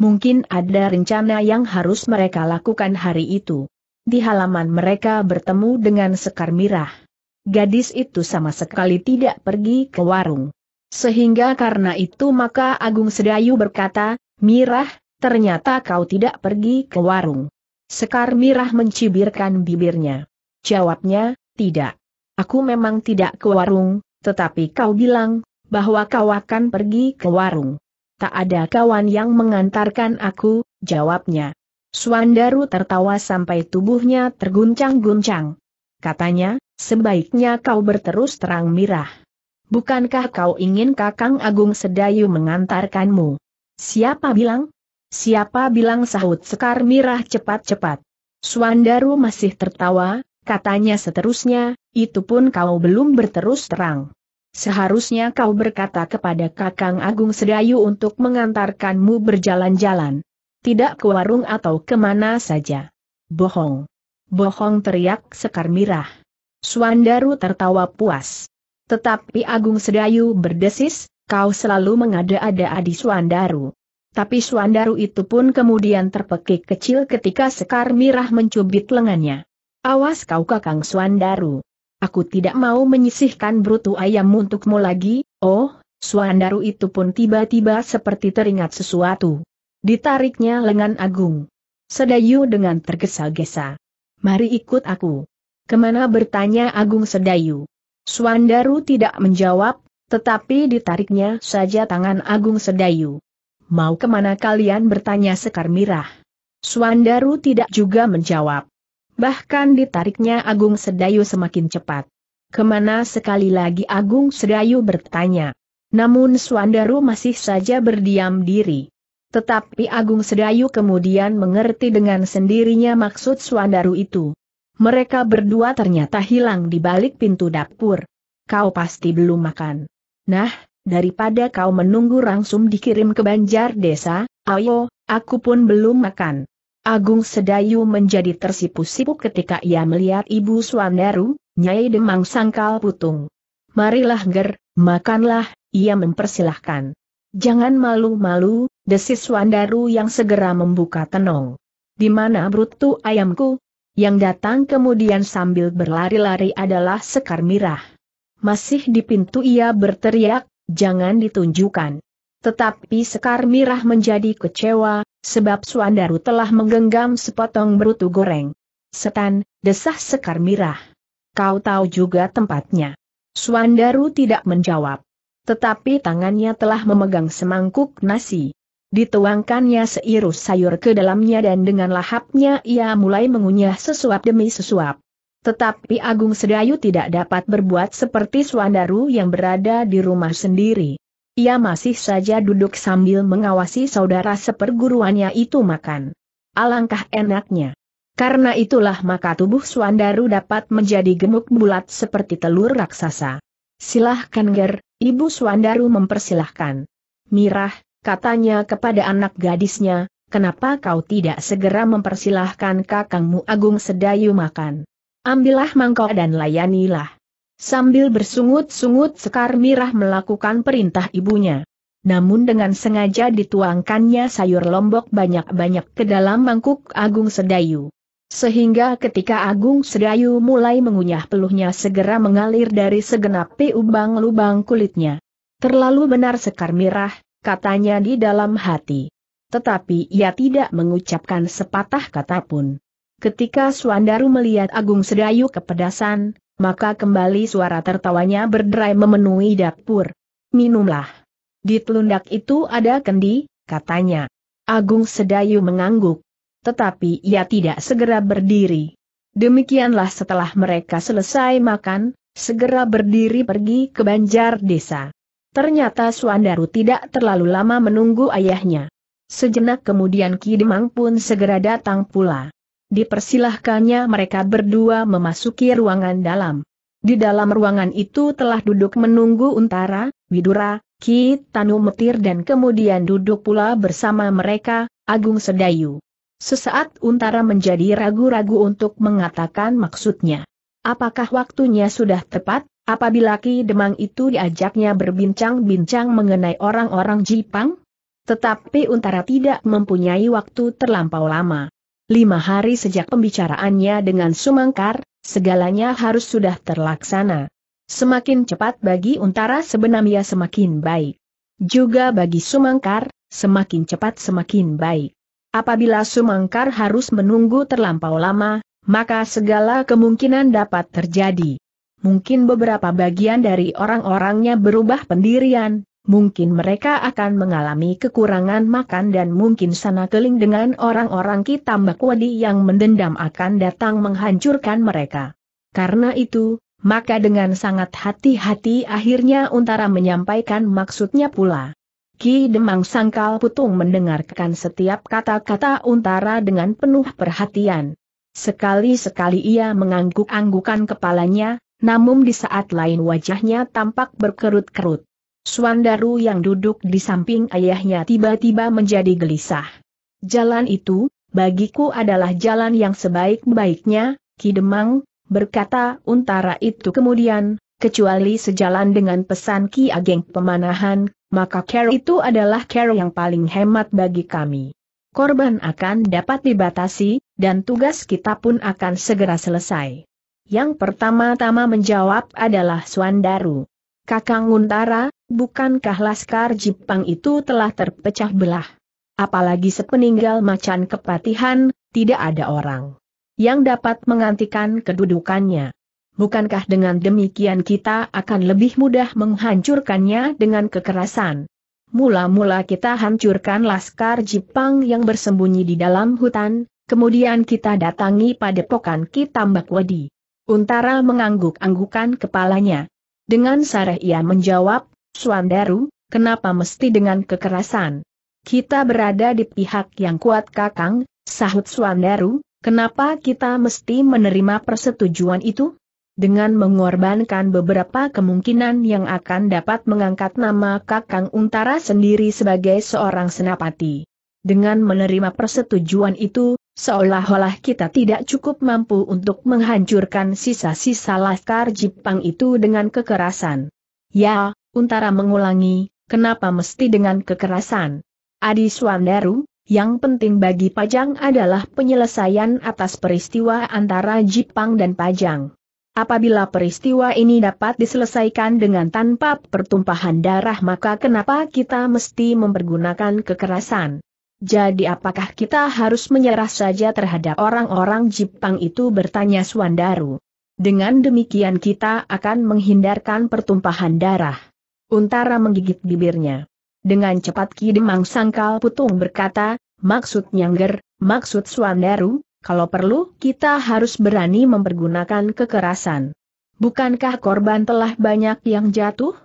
[SPEAKER 1] Mungkin ada rencana yang harus mereka lakukan hari itu. Di halaman mereka bertemu dengan Sekar Mirah. Gadis itu sama sekali tidak pergi ke warung. Sehingga karena itu maka Agung Sedayu berkata, Mirah, ternyata kau tidak pergi ke warung. Sekar Mirah mencibirkan bibirnya. Jawabnya, tidak. Aku memang tidak ke warung, tetapi kau bilang, bahwa kau akan pergi ke warung. Tak ada kawan yang mengantarkan aku, jawabnya. Suandaru tertawa sampai tubuhnya terguncang-guncang. Katanya, sebaiknya kau berterus terang mirah. Bukankah kau ingin Kakang Agung Sedayu mengantarkanmu? Siapa bilang? Siapa bilang sahut Sekar Mirah cepat-cepat? Suandaru masih tertawa, katanya seterusnya, itu pun kau belum berterus terang. Seharusnya kau berkata kepada Kakang Agung Sedayu untuk mengantarkanmu berjalan-jalan. Tidak ke warung atau kemana saja. Bohong. Bohong teriak Sekar Mirah. Suandaru tertawa puas. Tetapi Agung Sedayu berdesis, kau selalu mengada-ada Adi Suandaru. Tapi Suandaru itu pun kemudian terpekik kecil ketika Sekar Mirah mencubit lengannya. Awas kau kakang Suandaru. Aku tidak mau menyisihkan brutu ayam untukmu lagi, oh, Suandaru itu pun tiba-tiba seperti teringat sesuatu. Ditariknya lengan Agung. Sedayu dengan tergesa-gesa. Mari ikut aku. Kemana bertanya Agung Sedayu. Suandaru tidak menjawab, tetapi ditariknya saja tangan Agung Sedayu. Mau kemana kalian bertanya Sekar Mirah. Suandaru tidak juga menjawab bahkan ditariknya Agung Sedayu semakin cepat. Kemana sekali lagi Agung Sedayu bertanya. Namun Suandaru masih saja berdiam diri. Tetapi Agung Sedayu kemudian mengerti dengan sendirinya maksud Suandaru itu. Mereka berdua ternyata hilang di balik pintu dapur. Kau pasti belum makan. Nah, daripada kau menunggu langsung dikirim ke Banjar Desa, ayo, aku pun belum makan. Agung Sedayu menjadi tersipu-sipu ketika ia melihat ibu Swandaru, Nyai Demang Sangkal Putung. Marilah ger, makanlah, ia mempersilahkan. Jangan malu-malu, desis Swandaru yang segera membuka tenong. Di mana brutu ayamku? Yang datang kemudian sambil berlari-lari adalah Sekar Mirah. Masih di pintu ia berteriak, jangan ditunjukkan. Tetapi Sekar Mirah menjadi kecewa, Sebab Suandaru telah menggenggam sepotong berutu goreng. Setan, desah Sekar Mirah. Kau tahu juga tempatnya. Suandaru tidak menjawab. Tetapi tangannya telah memegang semangkuk nasi. Dituangkannya seirus sayur ke dalamnya dan dengan lahapnya ia mulai mengunyah sesuap demi sesuap. Tetapi Agung Sedayu tidak dapat berbuat seperti Suandaru yang berada di rumah sendiri ia masih saja duduk sambil mengawasi saudara seperguruannya itu makan. Alangkah enaknya. Karena itulah maka tubuh Suandaru dapat menjadi gemuk bulat seperti telur raksasa. Silahkan Ger, Ibu Suandaru mempersilahkan. Mirah, katanya kepada anak gadisnya, kenapa kau tidak segera mempersilahkan kakangmu Agung Sedayu makan? Ambillah mangkok dan layanilah. Sambil bersungut-sungut Sekar Mirah melakukan perintah ibunya. Namun dengan sengaja dituangkannya sayur lombok banyak-banyak ke dalam mangkuk Agung Sedayu. Sehingga ketika Agung Sedayu mulai mengunyah peluhnya segera mengalir dari segenap piubang lubang kulitnya. Terlalu benar Sekar Mirah, katanya di dalam hati. Tetapi ia tidak mengucapkan sepatah kata pun. Ketika Suandaru melihat Agung Sedayu kepedasan, maka kembali suara tertawanya berderai memenuhi dapur. Minumlah. Di telundak itu ada kendi, katanya. Agung Sedayu mengangguk. Tetapi ia tidak segera berdiri. Demikianlah setelah mereka selesai makan, segera berdiri pergi ke banjar desa. Ternyata Suandaru tidak terlalu lama menunggu ayahnya. Sejenak kemudian Kidemang pun segera datang pula dipersilahkannya mereka berdua memasuki ruangan dalam. Di dalam ruangan itu telah duduk menunggu Untara, Widura, Ki Tanu Metir dan kemudian duduk pula bersama mereka, Agung Sedayu. Sesaat Untara menjadi ragu-ragu untuk mengatakan maksudnya. Apakah waktunya sudah tepat, apabila Ki Demang itu diajaknya berbincang-bincang mengenai orang-orang Jipang? Tetapi Untara tidak mempunyai waktu terlampau lama lima hari sejak pembicaraannya dengan Sumangkar, segalanya harus sudah terlaksana. Semakin cepat bagi Untara sebenarnya semakin baik. Juga bagi Sumangkar, semakin cepat semakin baik. Apabila Sumangkar harus menunggu terlampau lama, maka segala kemungkinan dapat terjadi. Mungkin beberapa bagian dari orang-orangnya berubah pendirian, mungkin mereka akan mengalami kekurangan makan dan mungkin sana keling dengan orang-orang kita Mbakwadi yang mendendam akan datang menghancurkan mereka. Karena itu, maka dengan sangat hati-hati akhirnya Untara menyampaikan maksudnya pula. Ki Demang Sangkal Putung mendengarkan setiap kata-kata Untara dengan penuh perhatian. Sekali-sekali ia mengangguk-anggukan kepalanya, namun di saat lain wajahnya tampak berkerut-kerut. Suandaru yang duduk di samping ayahnya tiba-tiba menjadi gelisah. Jalan itu, bagiku adalah jalan yang sebaik-baiknya, Kidemang, berkata untara itu kemudian, kecuali sejalan dengan pesan Ki Ageng Pemanahan, maka care itu adalah care yang paling hemat bagi kami. Korban akan dapat dibatasi, dan tugas kita pun akan segera selesai. Yang pertama-tama menjawab adalah Suandaru. Kakang Untara, Bukankah Laskar Jepang itu telah terpecah belah? Apalagi sepeninggal macan kepatihan, tidak ada orang yang dapat mengantikan kedudukannya. Bukankah dengan demikian kita akan lebih mudah menghancurkannya dengan kekerasan? Mula-mula kita hancurkan laskar Jepang yang bersembunyi di dalam hutan, kemudian kita datangi padepokan Kitambak Wadi. Untara mengangguk-anggukan kepalanya. Dengan sarah ia menjawab, Swandaru, kenapa mesti dengan kekerasan? Kita berada di pihak yang kuat kakang, sahut Swandaru, kenapa kita mesti menerima persetujuan itu? Dengan mengorbankan beberapa kemungkinan yang akan dapat mengangkat nama kakang Untara sendiri sebagai seorang senapati. Dengan menerima persetujuan itu, seolah-olah kita tidak cukup mampu untuk menghancurkan sisa-sisa laskar Jepang itu dengan kekerasan. Ya, Untara mengulangi, kenapa mesti dengan kekerasan? Adi Swandaru, yang penting bagi Pajang adalah penyelesaian atas peristiwa antara Jipang dan Pajang. Apabila peristiwa ini dapat diselesaikan dengan tanpa pertumpahan darah maka kenapa kita mesti mempergunakan kekerasan? Jadi apakah kita harus menyerah saja terhadap orang-orang Jipang itu bertanya Swandaru? Dengan demikian kita akan menghindarkan pertumpahan darah. Untara menggigit bibirnya. Dengan cepat Ki Demang Sangkal Putung berkata, maksud Nyangger, maksud Suandaru, kalau perlu kita harus berani mempergunakan kekerasan. Bukankah korban telah banyak yang jatuh?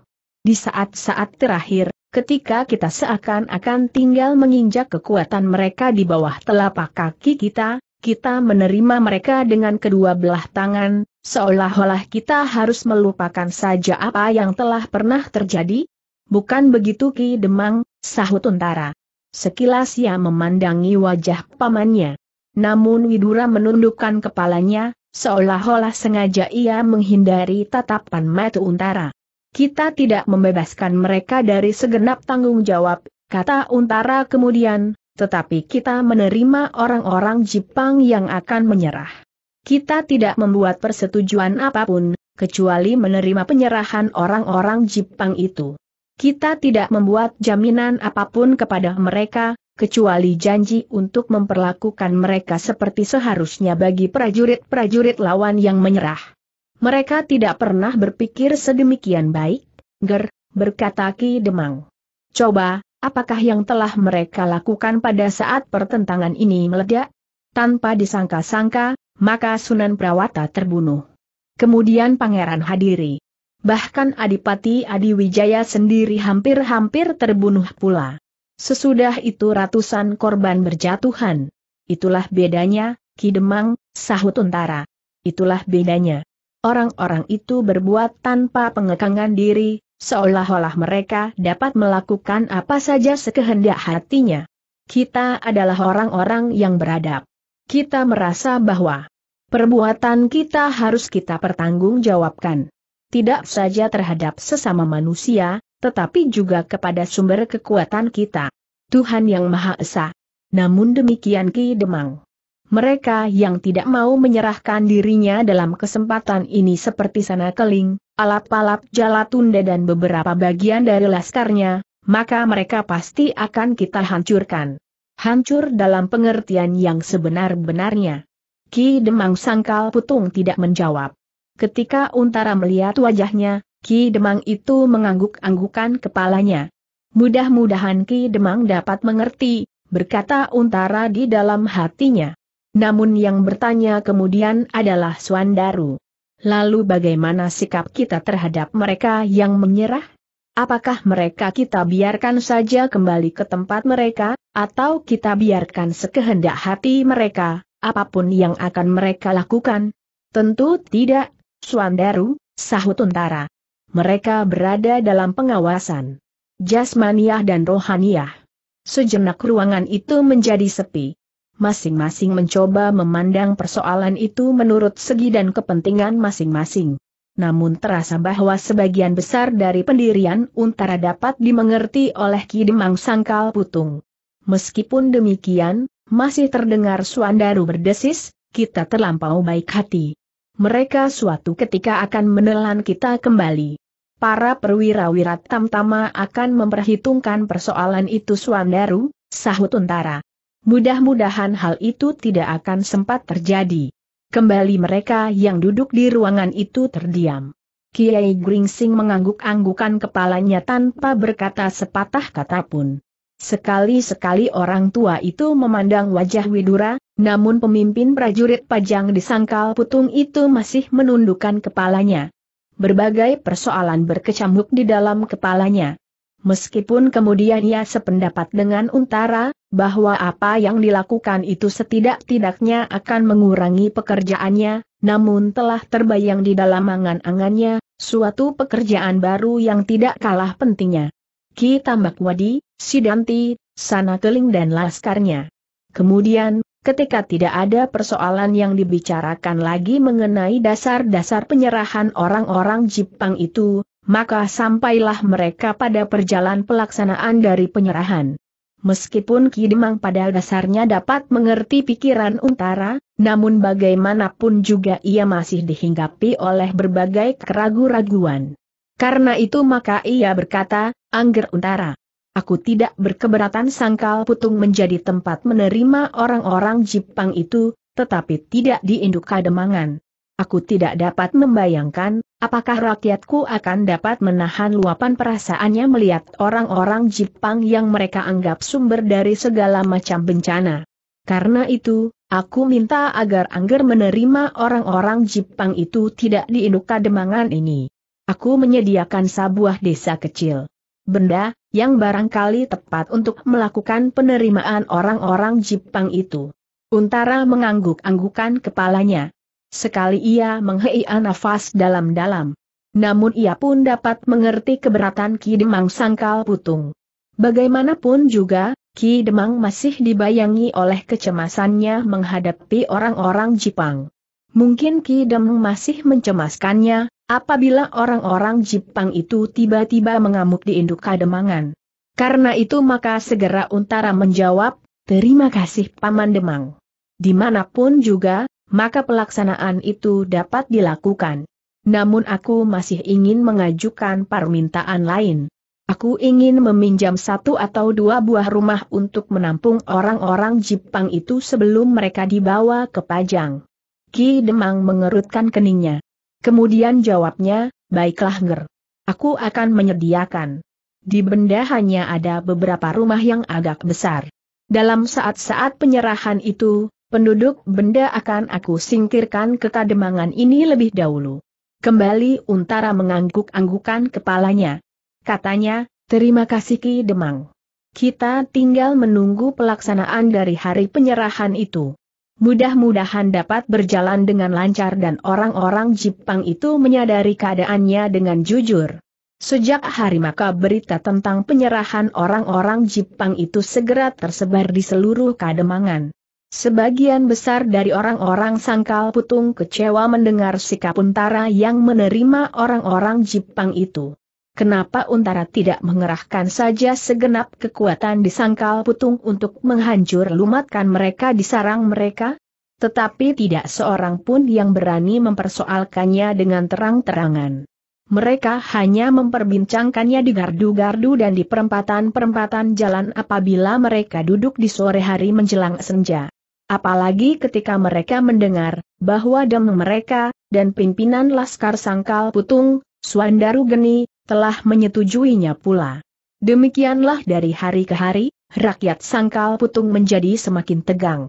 [SPEAKER 1] Di saat-saat terakhir, ketika kita seakan-akan tinggal menginjak kekuatan mereka di bawah telapak kaki kita, kita menerima mereka dengan kedua belah tangan, Seolah-olah kita harus melupakan saja apa yang telah pernah terjadi? Bukan begitu Ki Demang, sahut Untara. Sekilas ia memandangi wajah pamannya. Namun Widura menundukkan kepalanya, seolah-olah sengaja ia menghindari tatapan mata Untara. Kita tidak membebaskan mereka dari segenap tanggung jawab, kata Untara kemudian, tetapi kita menerima orang-orang Jepang yang akan menyerah. Kita tidak membuat persetujuan apapun, kecuali menerima penyerahan orang-orang Jepang itu. Kita tidak membuat jaminan apapun kepada mereka, kecuali janji untuk memperlakukan mereka seperti seharusnya bagi prajurit-prajurit lawan yang menyerah. Mereka tidak pernah berpikir sedemikian baik, ger, berkata Ki Demang. Coba, apakah yang telah mereka lakukan pada saat pertentangan ini meledak? Tanpa disangka-sangka, maka Sunan Prawata terbunuh. Kemudian Pangeran Hadiri. Bahkan Adipati Adiwijaya sendiri hampir-hampir terbunuh pula. Sesudah itu ratusan korban berjatuhan. Itulah bedanya, Kidemang, sahut Untara. Itulah bedanya. Orang-orang itu berbuat tanpa pengekangan diri, seolah-olah mereka dapat melakukan apa saja sekehendak hatinya. Kita adalah orang-orang yang beradab kita merasa bahwa perbuatan kita harus kita pertanggungjawabkan. Tidak saja terhadap sesama manusia, tetapi juga kepada sumber kekuatan kita. Tuhan Yang Maha Esa. Namun demikian Ki Demang. Mereka yang tidak mau menyerahkan dirinya dalam kesempatan ini seperti sana keling, alap-alap tunda dan beberapa bagian dari laskarnya, maka mereka pasti akan kita hancurkan hancur dalam pengertian yang sebenar-benarnya. Ki Demang Sangkal Putung tidak menjawab. Ketika Untara melihat wajahnya, Ki Demang itu mengangguk-anggukan kepalanya. Mudah-mudahan Ki Demang dapat mengerti, berkata Untara di dalam hatinya. Namun yang bertanya kemudian adalah Swandaru. Lalu bagaimana sikap kita terhadap mereka yang menyerah? Apakah mereka kita biarkan saja kembali ke tempat mereka, atau kita biarkan sekehendak hati mereka, apapun yang akan mereka lakukan? Tentu tidak, Suandaru, sahut Untara. Mereka berada dalam pengawasan. Jasmaniah dan rohaniah. Sejenak ruangan itu menjadi sepi. Masing-masing mencoba memandang persoalan itu menurut segi dan kepentingan masing-masing namun terasa bahwa sebagian besar dari pendirian Untara dapat dimengerti oleh Ki Demang Sangkal Putung. Meskipun demikian, masih terdengar Suandaru berdesis, kita terlampau baik hati. Mereka suatu ketika akan menelan kita kembali. Para perwira-wira tamtama akan memperhitungkan persoalan itu Suandaru, sahut Untara. Mudah-mudahan hal itu tidak akan sempat terjadi. Kembali mereka yang duduk di ruangan itu terdiam. Kiai Gringsing mengangguk-anggukan kepalanya tanpa berkata sepatah kata pun. Sekali-sekali orang tua itu memandang wajah Widura, namun pemimpin prajurit pajang di sangkal putung itu masih menundukkan kepalanya. Berbagai persoalan berkecamuk di dalam kepalanya. Meskipun kemudian ia sependapat dengan Untara, bahwa apa yang dilakukan itu setidak-tidaknya akan mengurangi pekerjaannya, namun telah terbayang di dalam angan-angannya, suatu pekerjaan baru yang tidak kalah pentingnya. Ki Tambak Wadi, Sidanti, Sana Keling dan Laskarnya. Kemudian, ketika tidak ada persoalan yang dibicarakan lagi mengenai dasar-dasar penyerahan orang-orang Jepang itu, maka sampailah mereka pada perjalanan pelaksanaan dari penyerahan. Meskipun Kidemang pada dasarnya dapat mengerti pikiran Untara, namun bagaimanapun juga ia masih dihinggapi oleh berbagai keraguan-raguan. Karena itu maka ia berkata, Angger Untara, aku tidak berkeberatan sangkal putung menjadi tempat menerima orang-orang Jepang itu, tetapi tidak di kademangan. Aku tidak dapat membayangkan, Apakah rakyatku akan dapat menahan luapan perasaannya melihat orang-orang Jepang yang mereka anggap sumber dari segala macam bencana? Karena itu, aku minta agar Angger menerima orang-orang Jepang itu tidak diinduk kademangan ini. Aku menyediakan sebuah desa kecil. Benda, yang barangkali tepat untuk melakukan penerimaan orang-orang Jepang itu. Untara mengangguk-anggukan kepalanya. Sekali ia menghela nafas dalam-dalam. Namun ia pun dapat mengerti keberatan Ki Demang sangkal putung. Bagaimanapun juga, Ki Demang masih dibayangi oleh kecemasannya menghadapi orang-orang Jepang. Mungkin Ki Demang masih mencemaskannya, apabila orang-orang Jepang itu tiba-tiba mengamuk di induk Kademangan. Karena itu maka segera Untara menjawab, terima kasih Paman Demang. Dimanapun juga, maka pelaksanaan itu dapat dilakukan. Namun aku masih ingin mengajukan permintaan lain. Aku ingin meminjam satu atau dua buah rumah untuk menampung orang-orang Jepang itu sebelum mereka dibawa ke Pajang. Ki Demang mengerutkan keningnya. Kemudian jawabnya, baiklah Nger. Aku akan menyediakan. Di benda hanya ada beberapa rumah yang agak besar. Dalam saat-saat penyerahan itu, penduduk benda akan aku singkirkan ke Kademangan ini lebih dahulu. Kembali Untara mengangguk-anggukan kepalanya. Katanya, terima kasih Ki Demang. Kita tinggal menunggu pelaksanaan dari hari penyerahan itu. Mudah-mudahan dapat berjalan dengan lancar dan orang-orang Jepang itu menyadari keadaannya dengan jujur. Sejak hari maka berita tentang penyerahan orang-orang Jepang itu segera tersebar di seluruh kademangan. Sebagian besar dari orang-orang sangkal putung kecewa mendengar sikap Untara yang menerima orang-orang Jepang itu. Kenapa Untara tidak mengerahkan saja segenap kekuatan di sangkal putung untuk menghancur lumatkan mereka di sarang mereka? Tetapi tidak seorang pun yang berani mempersoalkannya dengan terang-terangan. Mereka hanya memperbincangkannya di gardu-gardu dan di perempatan-perempatan jalan apabila mereka duduk di sore hari menjelang senja. Apalagi ketika mereka mendengar, bahwa dem mereka, dan pimpinan Laskar Sangkal Putung, Suandaru Geni, telah menyetujuinya pula. Demikianlah dari hari ke hari, rakyat Sangkal Putung menjadi semakin tegang.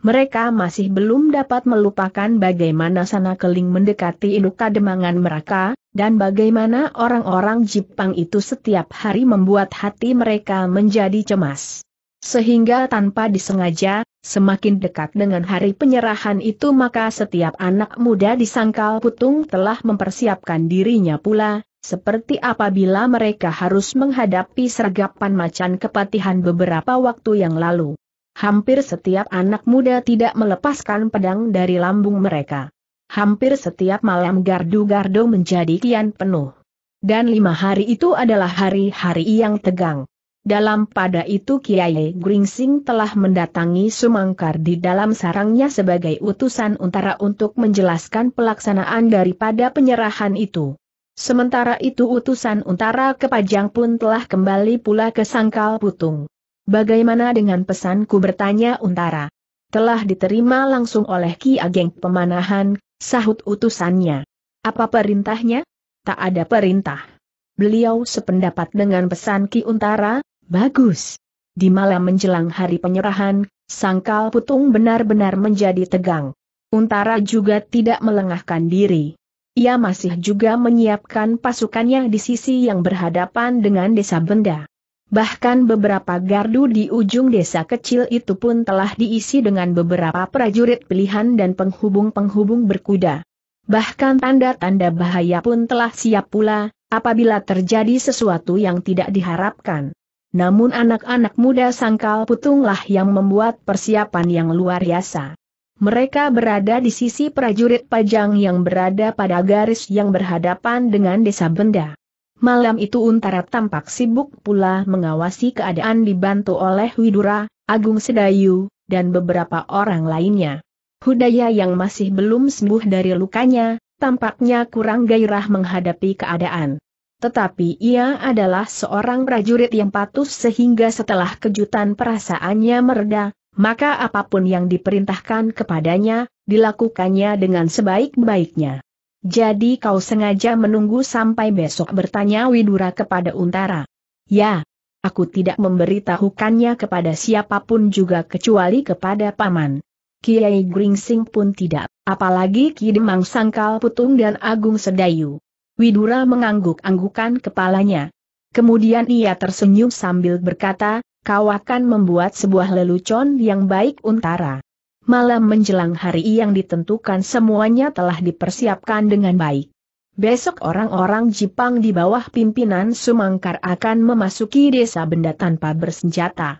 [SPEAKER 1] Mereka masih belum dapat melupakan bagaimana sana keling mendekati induk kademangan mereka, dan bagaimana orang-orang Jepang itu setiap hari membuat hati mereka menjadi cemas. Sehingga tanpa disengaja, Semakin dekat dengan hari penyerahan itu maka setiap anak muda di Sangkal Putung telah mempersiapkan dirinya pula, seperti apabila mereka harus menghadapi sergapan macan kepatihan beberapa waktu yang lalu. Hampir setiap anak muda tidak melepaskan pedang dari lambung mereka. Hampir setiap malam gardu-gardu menjadi kian penuh. Dan lima hari itu adalah hari-hari yang tegang. Dalam pada itu Kiai Gringsing telah mendatangi Sumangkar di dalam sarangnya sebagai utusan Untara untuk menjelaskan pelaksanaan daripada penyerahan itu. Sementara itu utusan Untara ke Pajang pun telah kembali pula ke Sangkal Putung. Bagaimana dengan pesanku bertanya Untara? Telah diterima langsung oleh Ki Ageng Pemanahan, sahut utusannya. Apa perintahnya? Tak ada perintah. Beliau sependapat dengan pesan Ki Untara, Bagus. Di malam menjelang hari penyerahan, sangkal putung benar-benar menjadi tegang. Untara juga tidak melengahkan diri. Ia masih juga menyiapkan pasukannya di sisi yang berhadapan dengan desa benda. Bahkan beberapa gardu di ujung desa kecil itu pun telah diisi dengan beberapa prajurit pilihan dan penghubung-penghubung berkuda. Bahkan tanda-tanda bahaya pun telah siap pula, apabila terjadi sesuatu yang tidak diharapkan namun anak-anak muda sangkal putunglah yang membuat persiapan yang luar biasa. Mereka berada di sisi prajurit pajang yang berada pada garis yang berhadapan dengan desa benda. Malam itu Untara tampak sibuk pula mengawasi keadaan dibantu oleh Widura, Agung Sedayu, dan beberapa orang lainnya. Hudaya yang masih belum sembuh dari lukanya, tampaknya kurang gairah menghadapi keadaan. Tetapi ia adalah seorang prajurit yang patuh sehingga setelah kejutan perasaannya mereda, maka apapun yang diperintahkan kepadanya, dilakukannya dengan sebaik-baiknya. Jadi kau sengaja menunggu sampai besok bertanya Widura kepada Untara. Ya, aku tidak memberitahukannya kepada siapapun juga kecuali kepada Paman. Kiai Gringsing pun tidak, apalagi Ki Demang Sangkal Putung dan Agung Sedayu. Widura mengangguk-anggukan kepalanya. Kemudian ia tersenyum sambil berkata, kau akan membuat sebuah lelucon yang baik untara. Malam menjelang hari yang ditentukan semuanya telah dipersiapkan dengan baik. Besok orang-orang Jepang di bawah pimpinan Sumangkar akan memasuki desa benda tanpa bersenjata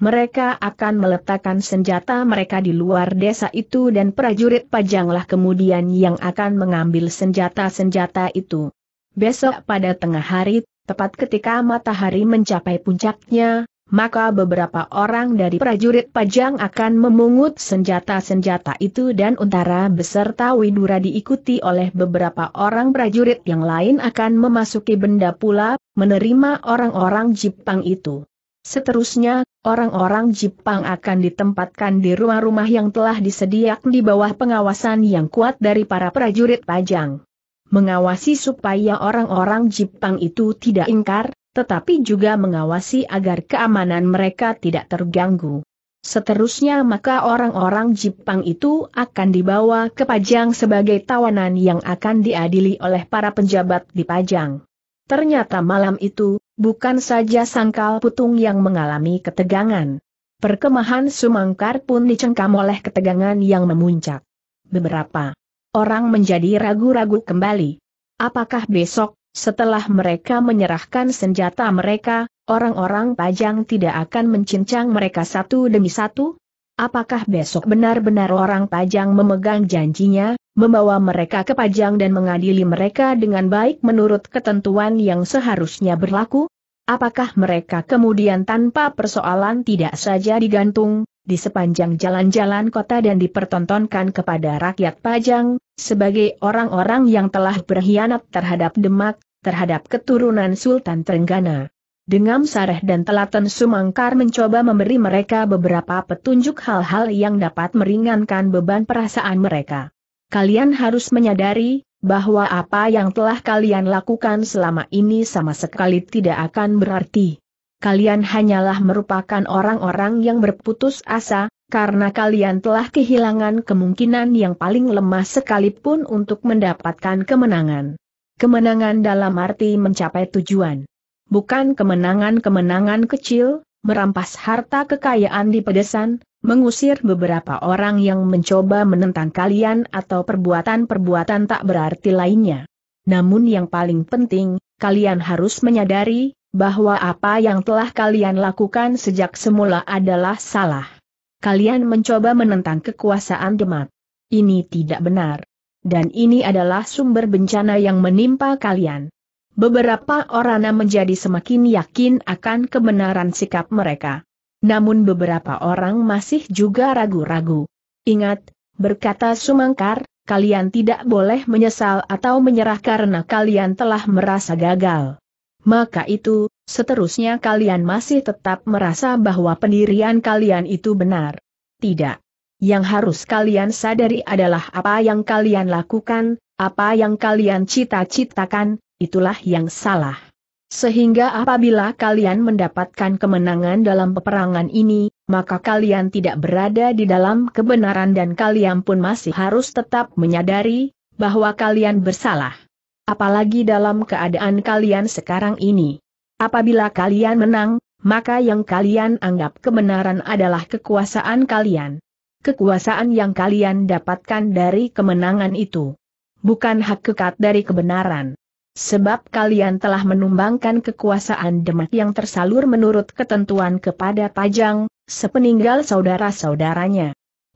[SPEAKER 1] mereka akan meletakkan senjata mereka di luar desa itu dan prajurit pajanglah kemudian yang akan mengambil senjata-senjata itu. Besok pada tengah hari, tepat ketika matahari mencapai puncaknya, maka beberapa orang dari prajurit pajang akan memungut senjata-senjata itu dan untara beserta Widura diikuti oleh beberapa orang prajurit yang lain akan memasuki benda pula, menerima orang-orang Jepang itu. Seterusnya, orang-orang Jepang akan ditempatkan di rumah-rumah yang telah disediakan di bawah pengawasan yang kuat dari para prajurit pajang. Mengawasi supaya orang-orang Jepang itu tidak ingkar, tetapi juga mengawasi agar keamanan mereka tidak terganggu. Seterusnya maka orang-orang Jepang itu akan dibawa ke Pajang sebagai tawanan yang akan diadili oleh para penjabat di Pajang. Ternyata malam itu, Bukan saja sangkal putung yang mengalami ketegangan. Perkemahan Sumangkar pun dicengkam oleh ketegangan yang memuncak. Beberapa orang menjadi ragu-ragu kembali. Apakah besok, setelah mereka menyerahkan senjata mereka, orang-orang pajang tidak akan mencincang mereka satu demi satu? Apakah besok benar-benar orang Pajang memegang janjinya, membawa mereka ke Pajang dan mengadili mereka dengan baik menurut ketentuan yang seharusnya berlaku? Apakah mereka kemudian tanpa persoalan tidak saja digantung, di sepanjang jalan-jalan kota dan dipertontonkan kepada rakyat Pajang, sebagai orang-orang yang telah berkhianat terhadap Demak, terhadap keturunan Sultan Trenggana? Dengan Sareh dan Telaten Sumangkar mencoba memberi mereka beberapa petunjuk hal-hal yang dapat meringankan beban perasaan mereka. Kalian harus menyadari, bahwa apa yang telah kalian lakukan selama ini sama sekali tidak akan berarti. Kalian hanyalah merupakan orang-orang yang berputus asa, karena kalian telah kehilangan kemungkinan yang paling lemah sekalipun untuk mendapatkan kemenangan. Kemenangan dalam arti mencapai tujuan bukan kemenangan-kemenangan kecil, merampas harta kekayaan di pedesan, mengusir beberapa orang yang mencoba menentang kalian atau perbuatan-perbuatan tak berarti lainnya. Namun yang paling penting, kalian harus menyadari, bahwa apa yang telah kalian lakukan sejak semula adalah salah. Kalian mencoba menentang kekuasaan Demak. Ini tidak benar. Dan ini adalah sumber bencana yang menimpa kalian beberapa orang menjadi semakin yakin akan kebenaran sikap mereka. Namun beberapa orang masih juga ragu-ragu. Ingat, berkata Sumangkar, kalian tidak boleh menyesal atau menyerah karena kalian telah merasa gagal. Maka itu, seterusnya kalian masih tetap merasa bahwa pendirian kalian itu benar. Tidak. Yang harus kalian sadari adalah apa yang kalian lakukan, apa yang kalian cita-citakan, itulah yang salah. Sehingga apabila kalian mendapatkan kemenangan dalam peperangan ini, maka kalian tidak berada di dalam kebenaran dan kalian pun masih harus tetap menyadari bahwa kalian bersalah. Apalagi dalam keadaan kalian sekarang ini. Apabila kalian menang, maka yang kalian anggap kebenaran adalah kekuasaan kalian. Kekuasaan yang kalian dapatkan dari kemenangan itu. Bukan hak kekat dari kebenaran sebab kalian telah menumbangkan kekuasaan Demak yang tersalur menurut ketentuan kepada Pajang, sepeninggal saudara-saudaranya.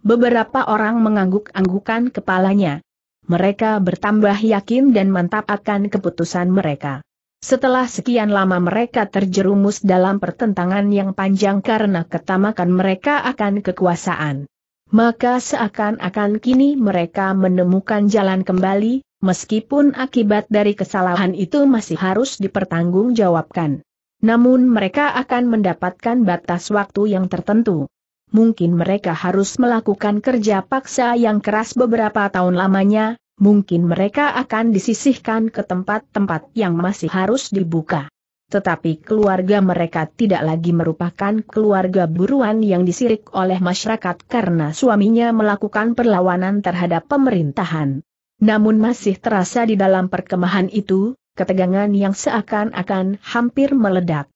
[SPEAKER 1] Beberapa orang mengangguk-anggukan kepalanya. Mereka bertambah yakin dan mantap akan keputusan mereka. Setelah sekian lama mereka terjerumus dalam pertentangan yang panjang karena ketamakan mereka akan kekuasaan. Maka seakan-akan kini mereka menemukan jalan kembali, meskipun akibat dari kesalahan itu masih harus dipertanggungjawabkan. Namun mereka akan mendapatkan batas waktu yang tertentu. Mungkin mereka harus melakukan kerja paksa yang keras beberapa tahun lamanya, mungkin mereka akan disisihkan ke tempat-tempat yang masih harus dibuka. Tetapi keluarga mereka tidak lagi merupakan keluarga buruan yang disirik oleh masyarakat karena suaminya melakukan perlawanan terhadap pemerintahan. Namun masih terasa di dalam perkemahan itu, ketegangan yang seakan-akan hampir meledak.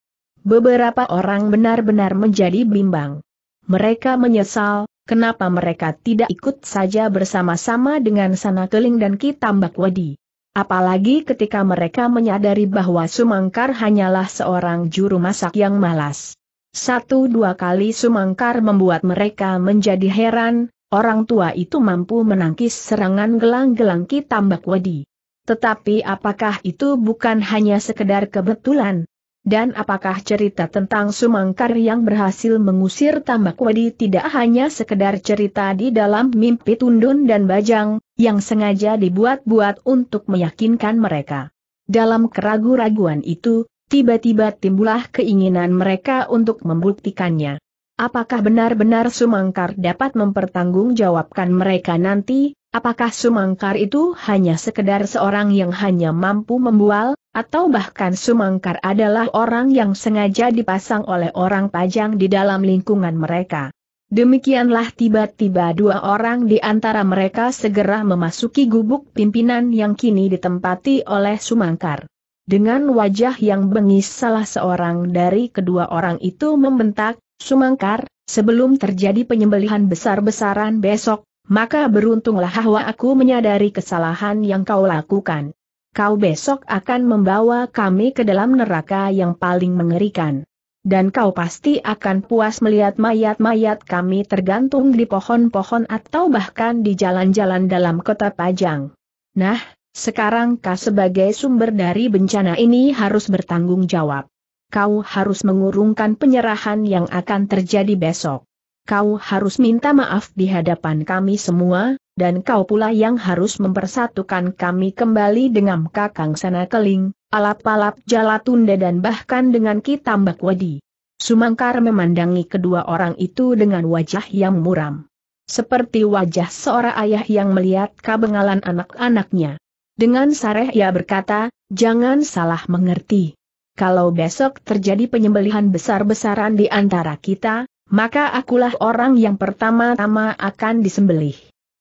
[SPEAKER 1] Beberapa orang benar-benar menjadi bimbang. Mereka menyesal, kenapa mereka tidak ikut saja bersama-sama dengan Sana Keling dan Kitambak Wadi. Apalagi ketika mereka menyadari bahwa Sumangkar hanyalah seorang juru masak yang malas. Satu dua kali Sumangkar membuat mereka menjadi heran, Orang tua itu mampu menangkis serangan gelang-gelang tambak wedi. Tetapi apakah itu bukan hanya sekedar kebetulan? Dan apakah cerita tentang Sumangkar yang berhasil mengusir tambak wedi tidak hanya sekedar cerita di dalam mimpi Tundun dan Bajang, yang sengaja dibuat-buat untuk meyakinkan mereka? Dalam keraguan raguan itu, tiba-tiba timbullah keinginan mereka untuk membuktikannya. Apakah benar-benar Sumangkar dapat mempertanggungjawabkan mereka nanti? Apakah Sumangkar itu hanya sekedar seorang yang hanya mampu membual, atau bahkan Sumangkar adalah orang yang sengaja dipasang oleh orang pajang di dalam lingkungan mereka? Demikianlah tiba-tiba dua orang di antara mereka segera memasuki gubuk pimpinan yang kini ditempati oleh Sumangkar. Dengan wajah yang bengis salah seorang dari kedua orang itu membentak, Sumangkar, sebelum terjadi penyembelihan besar-besaran besok, maka beruntunglah Hawa aku menyadari kesalahan yang kau lakukan. Kau besok akan membawa kami ke dalam neraka yang paling mengerikan. Dan kau pasti akan puas melihat mayat-mayat kami tergantung di pohon-pohon atau bahkan di jalan-jalan dalam kota Pajang. Nah, sekarang kau sebagai sumber dari bencana ini harus bertanggung jawab kau harus mengurungkan penyerahan yang akan terjadi besok. Kau harus minta maaf di hadapan kami semua, dan kau pula yang harus mempersatukan kami kembali dengan Kakang Sana Keling, alap-alap Jalatunda dan bahkan dengan Kitambak Wadi. Sumangkar memandangi kedua orang itu dengan wajah yang muram. Seperti wajah seorang ayah yang melihat kebengalan anak-anaknya. Dengan sareh ia berkata, jangan salah mengerti kalau besok terjadi penyembelihan besar-besaran di antara kita, maka akulah orang yang pertama-tama akan disembelih.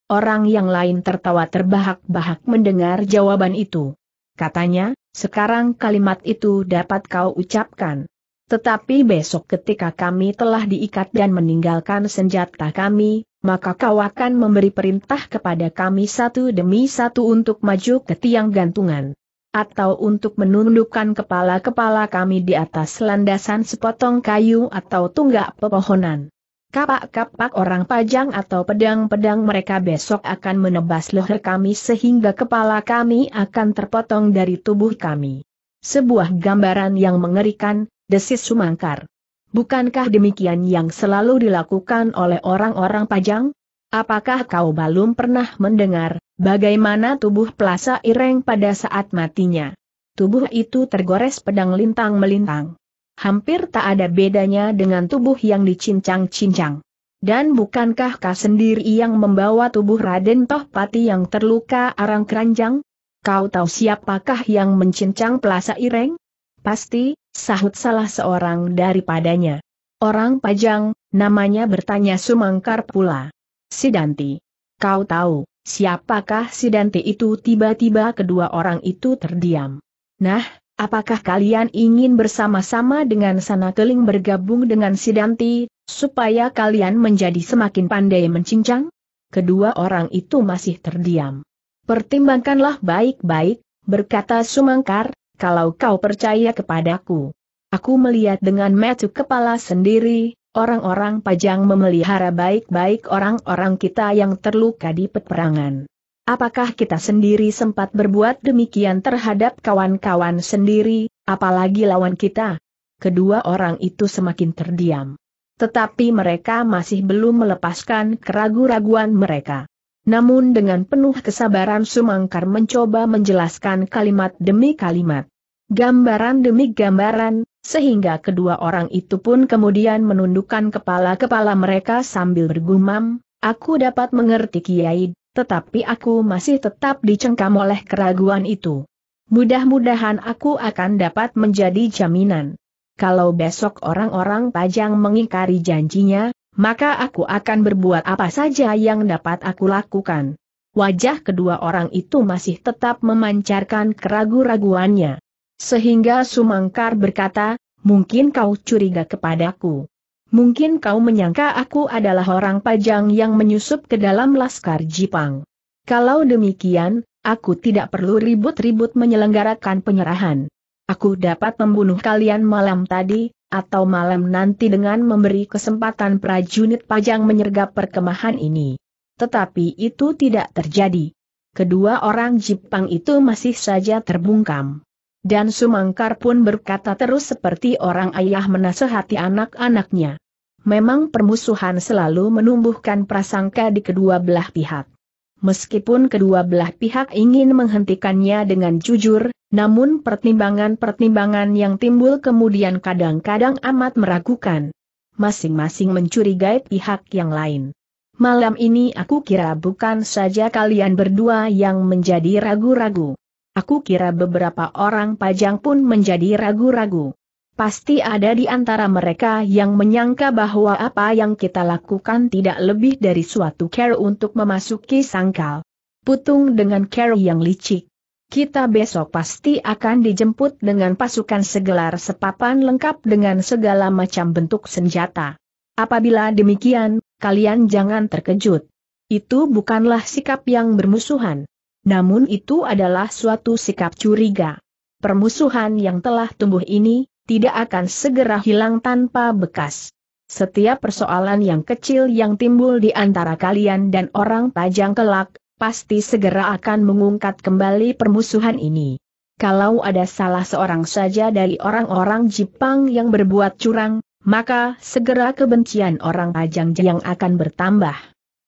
[SPEAKER 1] Orang yang lain tertawa terbahak-bahak mendengar jawaban itu. Katanya, sekarang kalimat itu dapat kau ucapkan. Tetapi besok ketika kami telah diikat dan meninggalkan senjata kami, maka kau akan memberi perintah kepada kami satu demi satu untuk maju ke tiang gantungan atau untuk menundukkan kepala-kepala kami di atas landasan sepotong kayu atau tunggak pepohonan. Kapak-kapak orang pajang atau pedang-pedang mereka besok akan menebas leher kami sehingga kepala kami akan terpotong dari tubuh kami. Sebuah gambaran yang mengerikan, desis Sumangkar. Bukankah demikian yang selalu dilakukan oleh orang-orang pajang? Apakah kau belum pernah mendengar, Bagaimana tubuh pelasa Ireng pada saat matinya? Tubuh itu tergores pedang lintang melintang. Hampir tak ada bedanya dengan tubuh yang dicincang-cincang. Dan bukankah kau sendiri yang membawa tubuh Raden Tohpati yang terluka arang keranjang? Kau tahu siapakah yang mencincang pelasa ireng? Pasti, sahut salah seorang daripadanya. Orang pajang, namanya bertanya Sumangkar pula. Sidanti. Kau tahu, Siapakah si Dante itu tiba-tiba kedua orang itu terdiam. Nah, apakah kalian ingin bersama-sama dengan sana keling bergabung dengan si Dante, supaya kalian menjadi semakin pandai mencincang? Kedua orang itu masih terdiam. Pertimbangkanlah baik-baik, berkata Sumangkar, kalau kau percaya kepadaku. Aku melihat dengan metu kepala sendiri, Orang-orang Pajang memelihara baik-baik orang-orang kita yang terluka di peperangan. Apakah kita sendiri sempat berbuat demikian terhadap kawan-kawan sendiri, apalagi lawan kita? Kedua orang itu semakin terdiam. Tetapi mereka masih belum melepaskan keraguan-raguan mereka. Namun dengan penuh kesabaran Sumangkar mencoba menjelaskan kalimat demi kalimat. Gambaran demi gambaran, sehingga kedua orang itu pun kemudian menundukkan kepala-kepala mereka sambil bergumam, aku dapat mengerti Kiai, tetapi aku masih tetap dicengkam oleh keraguan itu. Mudah-mudahan aku akan dapat menjadi jaminan. Kalau besok orang-orang pajang mengingkari janjinya, maka aku akan berbuat apa saja yang dapat aku lakukan. Wajah kedua orang itu masih tetap memancarkan keraguan raguannya sehingga Sumangkar berkata, mungkin kau curiga kepadaku. Mungkin kau menyangka aku adalah orang pajang yang menyusup ke dalam Laskar Jipang. Kalau demikian, aku tidak perlu ribut-ribut menyelenggarakan penyerahan. Aku dapat membunuh kalian malam tadi, atau malam nanti dengan memberi kesempatan prajurit pajang menyergap perkemahan ini. Tetapi itu tidak terjadi. Kedua orang Jipang itu masih saja terbungkam. Dan Sumangkar pun berkata terus seperti orang ayah menasehati anak-anaknya. Memang permusuhan selalu menumbuhkan prasangka di kedua belah pihak. Meskipun kedua belah pihak ingin menghentikannya dengan jujur, namun pertimbangan-pertimbangan yang timbul kemudian kadang-kadang amat meragukan. Masing-masing mencurigai pihak yang lain. Malam ini aku kira bukan saja kalian berdua yang menjadi ragu-ragu. Aku kira beberapa orang pajang pun menjadi ragu-ragu. Pasti ada di antara mereka yang menyangka bahwa apa yang kita lakukan tidak lebih dari suatu care untuk memasuki sangkal. Putung dengan care yang licik. Kita besok pasti akan dijemput dengan pasukan segelar sepapan lengkap dengan segala macam bentuk senjata. Apabila demikian, kalian jangan terkejut. Itu bukanlah sikap yang bermusuhan namun itu adalah suatu sikap curiga. Permusuhan yang telah tumbuh ini, tidak akan segera hilang tanpa bekas. Setiap persoalan yang kecil yang timbul di antara kalian dan orang pajang kelak, pasti segera akan mengungkat kembali permusuhan ini. Kalau ada salah seorang saja dari orang-orang Jepang yang berbuat curang, maka segera kebencian orang Pajang yang akan bertambah.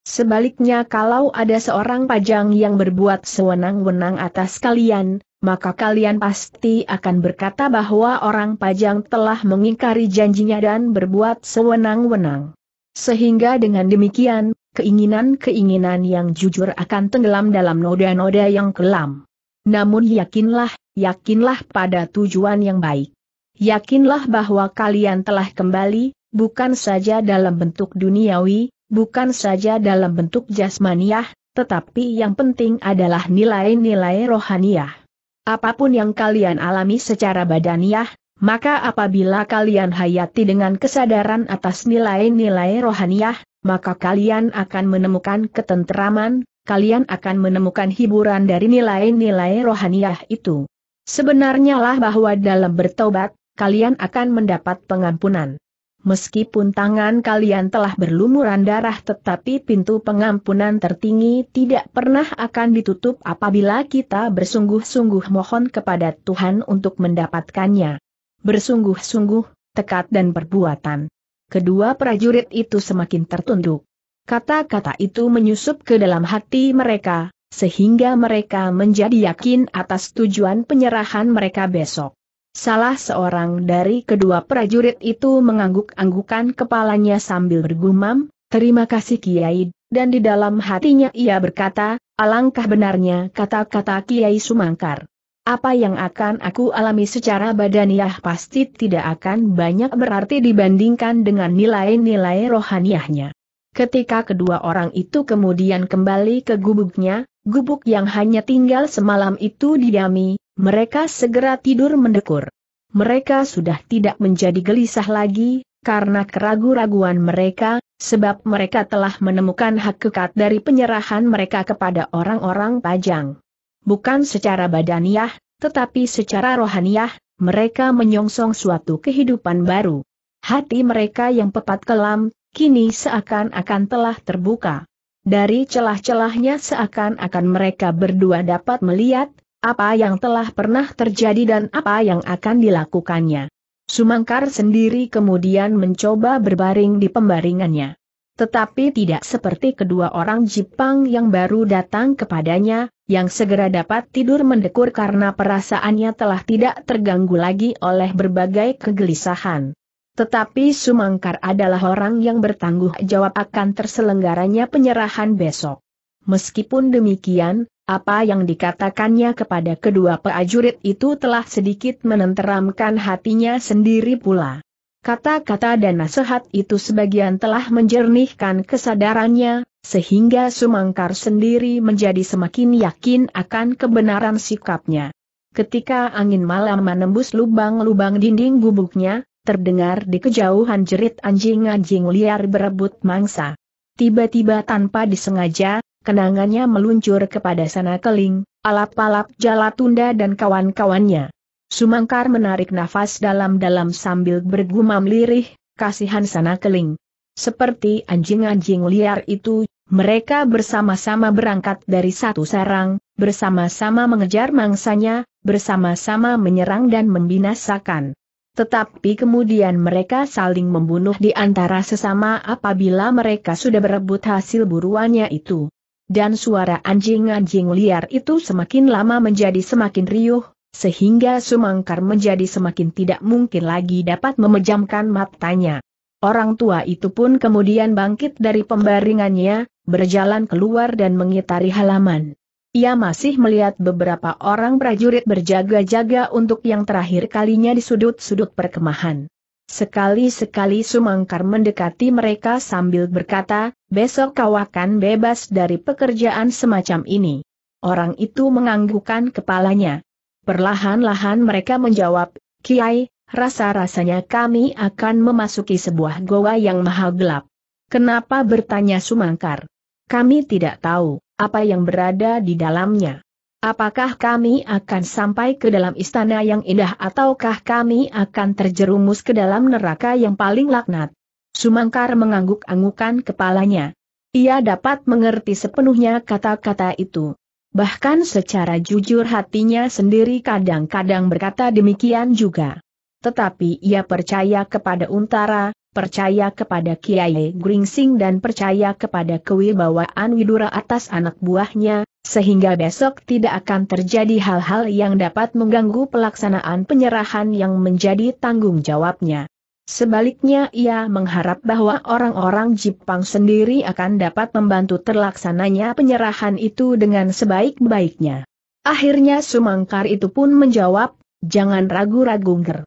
[SPEAKER 1] Sebaliknya kalau ada seorang pajang yang berbuat sewenang-wenang atas kalian, maka kalian pasti akan berkata bahwa orang pajang telah mengingkari janjinya dan berbuat sewenang-wenang. Sehingga dengan demikian, keinginan-keinginan yang jujur akan tenggelam dalam noda-noda yang kelam. Namun yakinlah, yakinlah pada tujuan yang baik. Yakinlah bahwa kalian telah kembali, bukan saja dalam bentuk duniawi, bukan saja dalam bentuk jasmaniah, tetapi yang penting adalah nilai-nilai rohaniah. Apapun yang kalian alami secara badaniah, maka apabila kalian hayati dengan kesadaran atas nilai-nilai rohaniah, maka kalian akan menemukan ketentraman, kalian akan menemukan hiburan dari nilai-nilai rohaniah itu. Sebenarnya lah bahwa dalam bertobat, kalian akan mendapat pengampunan. Meskipun tangan kalian telah berlumuran darah tetapi pintu pengampunan tertinggi tidak pernah akan ditutup apabila kita bersungguh-sungguh mohon kepada Tuhan untuk mendapatkannya. Bersungguh-sungguh, tekad dan perbuatan. Kedua prajurit itu semakin tertunduk. Kata-kata itu menyusup ke dalam hati mereka, sehingga mereka menjadi yakin atas tujuan penyerahan mereka besok. Salah seorang dari kedua prajurit itu mengangguk-anggukan kepalanya sambil bergumam, terima kasih Kiai, dan di dalam hatinya ia berkata, alangkah benarnya kata-kata Kiai Sumangkar. Apa yang akan aku alami secara badaniah pasti tidak akan banyak berarti dibandingkan dengan nilai-nilai rohaniahnya. Ketika kedua orang itu kemudian kembali ke gubuknya, gubuk yang hanya tinggal semalam itu diami, mereka segera tidur mendekur. Mereka sudah tidak menjadi gelisah lagi, karena keraguan raguan mereka, sebab mereka telah menemukan hakikat dari penyerahan mereka kepada orang-orang pajang. Bukan secara badaniah, tetapi secara rohaniah, mereka menyongsong suatu kehidupan baru. Hati mereka yang pepat kelam, kini seakan-akan telah terbuka. Dari celah-celahnya seakan-akan mereka berdua dapat melihat, apa yang telah pernah terjadi dan apa yang akan dilakukannya. Sumangkar sendiri kemudian mencoba berbaring di pembaringannya. Tetapi tidak seperti kedua orang Jepang yang baru datang kepadanya, yang segera dapat tidur mendekur karena perasaannya telah tidak terganggu lagi oleh berbagai kegelisahan. Tetapi Sumangkar adalah orang yang bertanggung jawab akan terselenggaranya penyerahan besok. Meskipun demikian, apa yang dikatakannya kepada kedua prajurit itu telah sedikit menenteramkan hatinya sendiri pula. Kata-kata dan nasihat itu sebagian telah menjernihkan kesadarannya, sehingga Sumangkar sendiri menjadi semakin yakin akan kebenaran sikapnya. Ketika angin malam menembus lubang-lubang dinding gubuknya, terdengar di kejauhan jerit anjing-anjing liar berebut mangsa. Tiba-tiba tanpa disengaja, kenangannya meluncur kepada sana keling, alap-alap jalatunda dan kawan-kawannya. Sumangkar menarik nafas dalam-dalam sambil bergumam lirih, kasihan sana keling. Seperti anjing-anjing liar itu, mereka bersama-sama berangkat dari satu sarang, bersama-sama mengejar mangsanya, bersama-sama menyerang dan membinasakan. Tetapi kemudian mereka saling membunuh di antara sesama apabila mereka sudah berebut hasil buruannya itu dan suara anjing-anjing liar itu semakin lama menjadi semakin riuh, sehingga Sumangkar menjadi semakin tidak mungkin lagi dapat memejamkan matanya. Orang tua itu pun kemudian bangkit dari pembaringannya, berjalan keluar dan mengitari halaman. Ia masih melihat beberapa orang prajurit berjaga-jaga untuk yang terakhir kalinya di sudut-sudut perkemahan. Sekali-sekali Sumangkar mendekati mereka sambil berkata, besok kau akan bebas dari pekerjaan semacam ini. Orang itu menganggukkan kepalanya. Perlahan-lahan mereka menjawab, Kiai, rasa-rasanya kami akan memasuki sebuah goa yang mahal gelap. Kenapa bertanya Sumangkar? Kami tidak tahu, apa yang berada di dalamnya. Apakah kami akan sampai ke dalam istana yang indah ataukah kami akan terjerumus ke dalam neraka yang paling laknat? Sumangkar mengangguk-anggukan kepalanya. Ia dapat mengerti sepenuhnya kata-kata itu. Bahkan secara jujur hatinya sendiri kadang-kadang berkata demikian juga. Tetapi ia percaya kepada Untara, percaya kepada Kiai Gringsing dan percaya kepada kewibawaan Widura atas anak buahnya, sehingga besok tidak akan terjadi hal-hal yang dapat mengganggu pelaksanaan penyerahan yang menjadi tanggung jawabnya. Sebaliknya ia mengharap bahwa orang-orang Jepang sendiri akan dapat membantu terlaksananya penyerahan itu dengan sebaik-baiknya. Akhirnya Sumangkar itu pun menjawab, jangan ragu-ragu ger.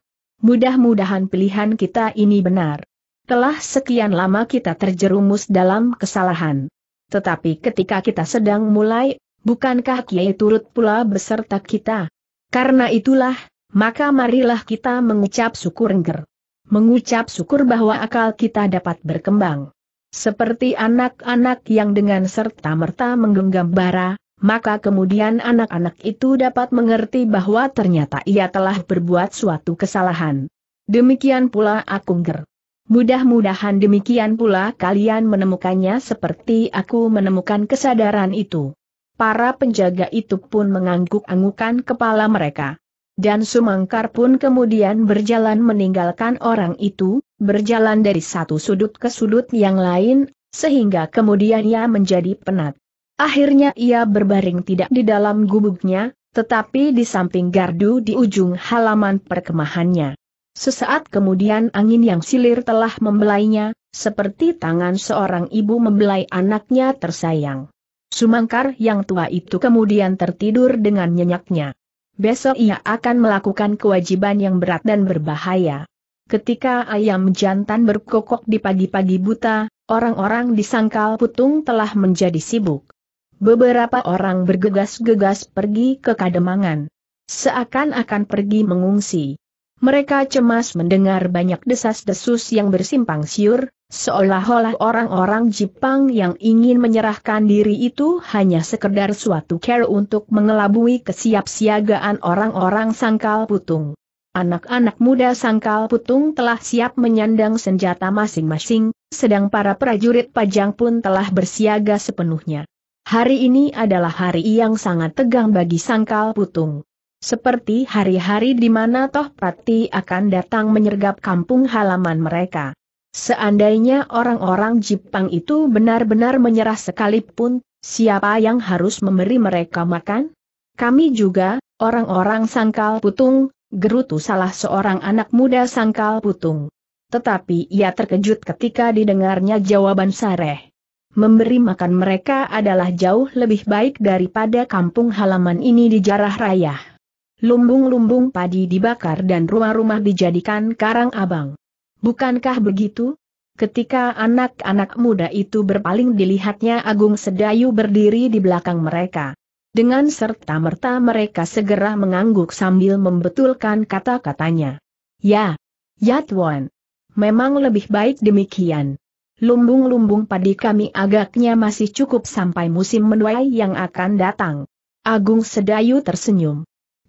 [SPEAKER 1] Mudah-mudahan pilihan kita ini benar. Telah sekian lama kita terjerumus dalam kesalahan. Tetapi ketika kita sedang mulai, bukankah Kiai turut pula beserta kita? Karena itulah, maka marilah kita mengucap syukur engger. Mengucap syukur bahwa akal kita dapat berkembang. Seperti anak-anak yang dengan serta-merta menggenggam bara, maka kemudian anak-anak itu dapat mengerti bahwa ternyata ia telah berbuat suatu kesalahan. Demikian pula aku ngger. Mudah-mudahan demikian pula kalian menemukannya seperti aku menemukan kesadaran itu. Para penjaga itu pun mengangguk-anggukan kepala mereka. Dan Sumangkar pun kemudian berjalan meninggalkan orang itu, berjalan dari satu sudut ke sudut yang lain, sehingga kemudian ia menjadi penat. Akhirnya ia berbaring tidak di dalam gubuknya, tetapi di samping gardu di ujung halaman perkemahannya. Sesaat kemudian angin yang silir telah membelainya, seperti tangan seorang ibu membelai anaknya tersayang. Sumangkar yang tua itu kemudian tertidur dengan nyenyaknya. Besok ia akan melakukan kewajiban yang berat dan berbahaya. Ketika ayam jantan berkokok di pagi-pagi buta, orang-orang di sangkal putung telah menjadi sibuk. Beberapa orang bergegas-gegas pergi ke kademangan. Seakan-akan pergi mengungsi. Mereka cemas mendengar banyak desas-desus yang bersimpang siur, seolah-olah orang-orang Jepang yang ingin menyerahkan diri itu hanya sekedar suatu care untuk mengelabui kesiapsiagaan orang-orang sangkal putung. Anak-anak muda sangkal putung telah siap menyandang senjata masing-masing, sedang para prajurit pajang pun telah bersiaga sepenuhnya. Hari ini adalah hari yang sangat tegang bagi sangkal putung seperti hari-hari di mana Toh Prati akan datang menyergap kampung halaman mereka. Seandainya orang-orang Jepang itu benar-benar menyerah sekalipun, siapa yang harus memberi mereka makan? Kami juga, orang-orang sangkal putung, gerutu salah seorang anak muda sangkal putung. Tetapi ia terkejut ketika didengarnya jawaban Sareh. Memberi makan mereka adalah jauh lebih baik daripada kampung halaman ini di jarah Raya lumbung-lumbung padi dibakar dan rumah-rumah dijadikan karang abang. Bukankah begitu? Ketika anak-anak muda itu berpaling dilihatnya Agung Sedayu berdiri di belakang mereka. Dengan serta-merta mereka segera mengangguk sambil membetulkan kata-katanya. Ya, ya Tuan. Memang lebih baik demikian. Lumbung-lumbung padi kami agaknya masih cukup sampai musim menuai yang akan datang. Agung Sedayu tersenyum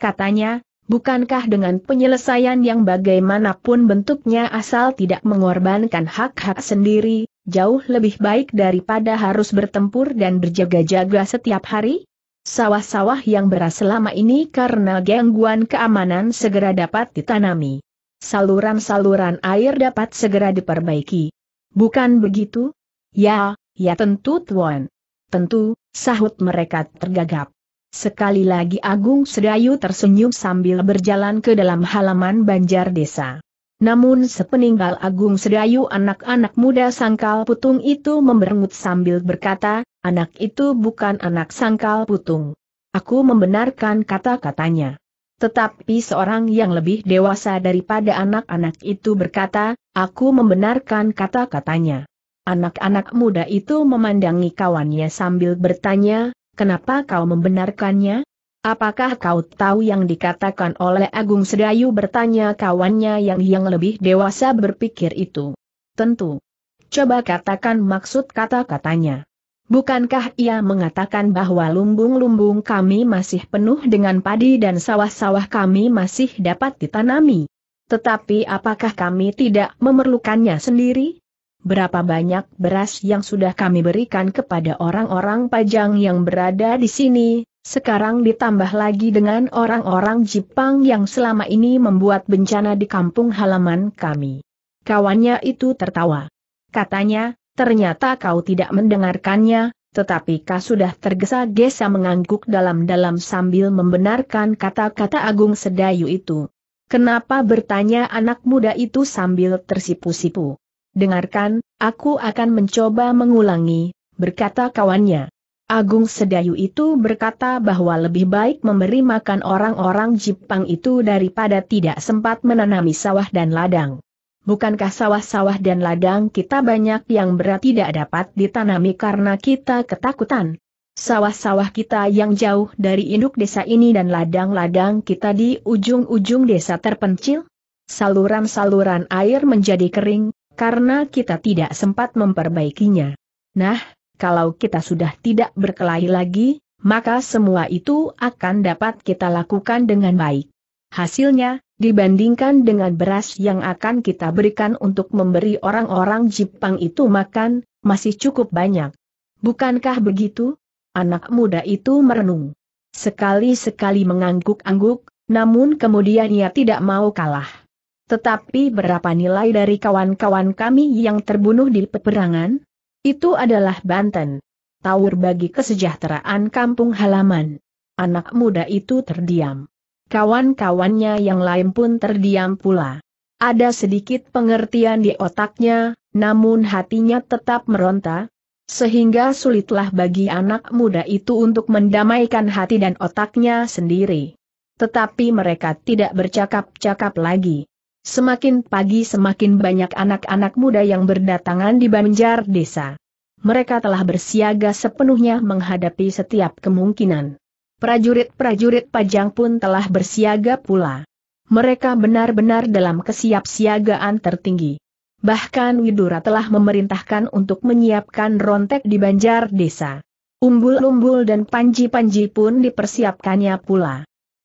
[SPEAKER 1] katanya, bukankah dengan penyelesaian yang bagaimanapun bentuknya asal tidak mengorbankan hak-hak sendiri, jauh lebih baik daripada harus bertempur dan berjaga-jaga setiap hari? Sawah-sawah yang beras selama ini karena gangguan keamanan segera dapat ditanami. Saluran-saluran air dapat segera diperbaiki. Bukan begitu? Ya, ya tentu Tuan. Tentu, sahut mereka tergagap. Sekali lagi Agung Sedayu tersenyum sambil berjalan ke dalam halaman banjar desa. Namun sepeninggal Agung Sedayu anak-anak muda sangkal putung itu memberengut sambil berkata, anak itu bukan anak sangkal putung. Aku membenarkan kata-katanya. Tetapi seorang yang lebih dewasa daripada anak-anak itu berkata, aku membenarkan kata-katanya. Anak-anak muda itu memandangi kawannya sambil bertanya, Kenapa kau membenarkannya? Apakah kau tahu yang dikatakan oleh Agung Sedayu bertanya kawannya yang yang lebih dewasa berpikir itu? Tentu. Coba katakan maksud kata-katanya. Bukankah ia mengatakan bahwa lumbung-lumbung kami masih penuh dengan padi dan sawah-sawah kami masih dapat ditanami? Tetapi apakah kami tidak memerlukannya sendiri? berapa banyak beras yang sudah kami berikan kepada orang-orang pajang yang berada di sini, sekarang ditambah lagi dengan orang-orang Jepang yang selama ini membuat bencana di kampung halaman kami. Kawannya itu tertawa. Katanya, ternyata kau tidak mendengarkannya, tetapi kau sudah tergesa-gesa mengangguk dalam-dalam sambil membenarkan kata-kata Agung Sedayu itu. Kenapa bertanya anak muda itu sambil tersipu-sipu? Dengarkan, aku akan mencoba mengulangi, berkata kawannya. Agung Sedayu itu berkata bahwa lebih baik memberi makan orang-orang Jepang itu daripada tidak sempat menanami sawah dan ladang. Bukankah sawah-sawah dan ladang kita banyak yang berat tidak dapat ditanami karena kita ketakutan? Sawah-sawah kita yang jauh dari induk desa ini dan ladang-ladang kita di ujung-ujung desa terpencil? Saluran-saluran air menjadi kering, karena kita tidak sempat memperbaikinya. Nah, kalau kita sudah tidak berkelahi lagi, maka semua itu akan dapat kita lakukan dengan baik. Hasilnya, dibandingkan dengan beras yang akan kita berikan untuk memberi orang-orang Jepang itu makan, masih cukup banyak. Bukankah begitu? Anak muda itu merenung. Sekali-sekali mengangguk-angguk, namun kemudian ia tidak mau kalah. Tetapi berapa nilai dari kawan-kawan kami yang terbunuh di peperangan? Itu adalah Banten. Tawur bagi kesejahteraan kampung halaman. Anak muda itu terdiam. Kawan-kawannya yang lain pun terdiam pula. Ada sedikit pengertian di otaknya, namun hatinya tetap meronta, sehingga sulitlah bagi anak muda itu untuk mendamaikan hati dan otaknya sendiri. Tetapi mereka tidak bercakap-cakap lagi. Semakin pagi semakin banyak anak-anak muda yang berdatangan di banjar desa. Mereka telah bersiaga sepenuhnya menghadapi setiap kemungkinan. Prajurit-prajurit pajang pun telah bersiaga pula. Mereka benar-benar dalam kesiapsiagaan tertinggi. Bahkan Widura telah memerintahkan untuk menyiapkan rontek di banjar desa. Umbul-umbul dan panji-panji pun dipersiapkannya pula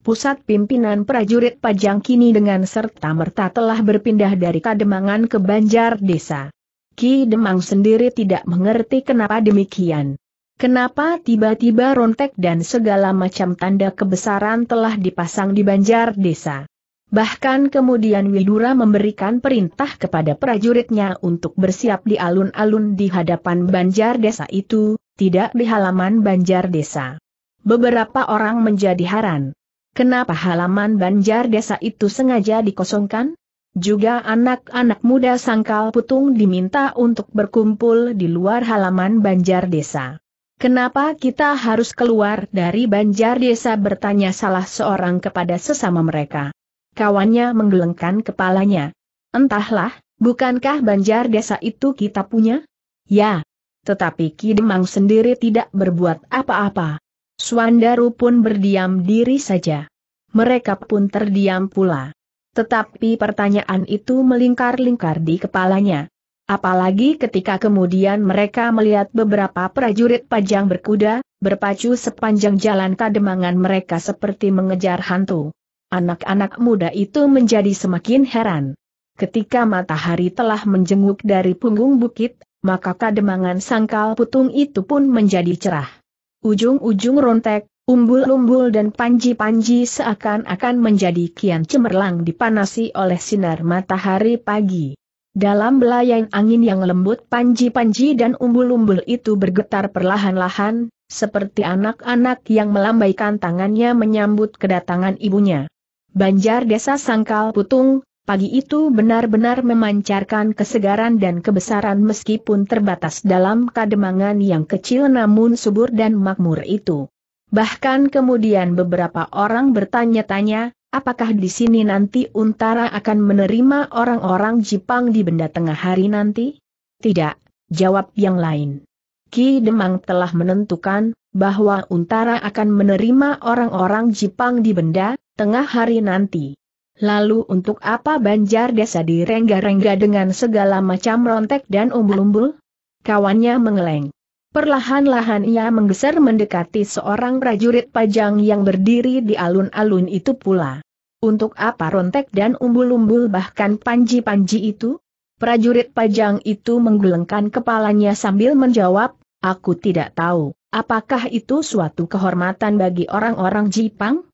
[SPEAKER 1] pusat pimpinan prajurit Pajang kini dengan serta-merta telah berpindah dari Kademangan ke Banjar Desa. Ki Demang sendiri tidak mengerti kenapa demikian. Kenapa tiba-tiba rontek dan segala macam tanda kebesaran telah dipasang di Banjar Desa. Bahkan kemudian Widura memberikan perintah kepada prajuritnya untuk bersiap di alun-alun di hadapan banjar desa itu, tidak di halaman banjar desa. Beberapa orang menjadi haran. Kenapa halaman banjar desa itu sengaja dikosongkan? Juga anak-anak muda sangkal putung diminta untuk berkumpul di luar halaman banjar desa. Kenapa kita harus keluar dari banjar desa bertanya salah seorang kepada sesama mereka. Kawannya menggelengkan kepalanya. Entahlah, bukankah banjar desa itu kita punya? Ya. Tetapi Kidemang sendiri tidak berbuat apa-apa. Suandaru pun berdiam diri saja. Mereka pun terdiam pula. Tetapi pertanyaan itu melingkar-lingkar di kepalanya. Apalagi ketika kemudian mereka melihat beberapa prajurit pajang berkuda, berpacu sepanjang jalan kademangan mereka seperti mengejar hantu. Anak-anak muda itu menjadi semakin heran. Ketika matahari telah menjenguk dari punggung bukit, maka kademangan sangkal putung itu pun menjadi cerah. Ujung-ujung rontek, umbul-umbul dan panji-panji seakan-akan menjadi kian cemerlang dipanasi oleh sinar matahari pagi. Dalam belayan angin yang lembut panji-panji dan umbul-umbul itu bergetar perlahan-lahan, seperti anak-anak yang melambaikan tangannya menyambut kedatangan ibunya. Banjar desa Sangkal Putung, Pagi itu benar-benar memancarkan kesegaran dan kebesaran meskipun terbatas dalam kademangan yang kecil namun subur dan makmur itu. Bahkan kemudian beberapa orang bertanya-tanya, apakah di sini nanti Untara akan menerima orang-orang Jepang di benda tengah hari nanti? Tidak, jawab yang lain. Ki Demang telah menentukan bahwa Untara akan menerima orang-orang Jepang di benda tengah hari nanti. Lalu untuk apa banjar desa direngga-rengga dengan segala macam rontek dan umbul-umbul? Kawannya mengeleng. Perlahan-lahan ia menggeser mendekati seorang prajurit pajang yang berdiri di alun-alun itu pula. Untuk apa rontek dan umbul-umbul bahkan panji-panji itu? Prajurit pajang itu menggelengkan kepalanya sambil menjawab, aku tidak tahu, apakah itu suatu kehormatan bagi orang-orang Jipang?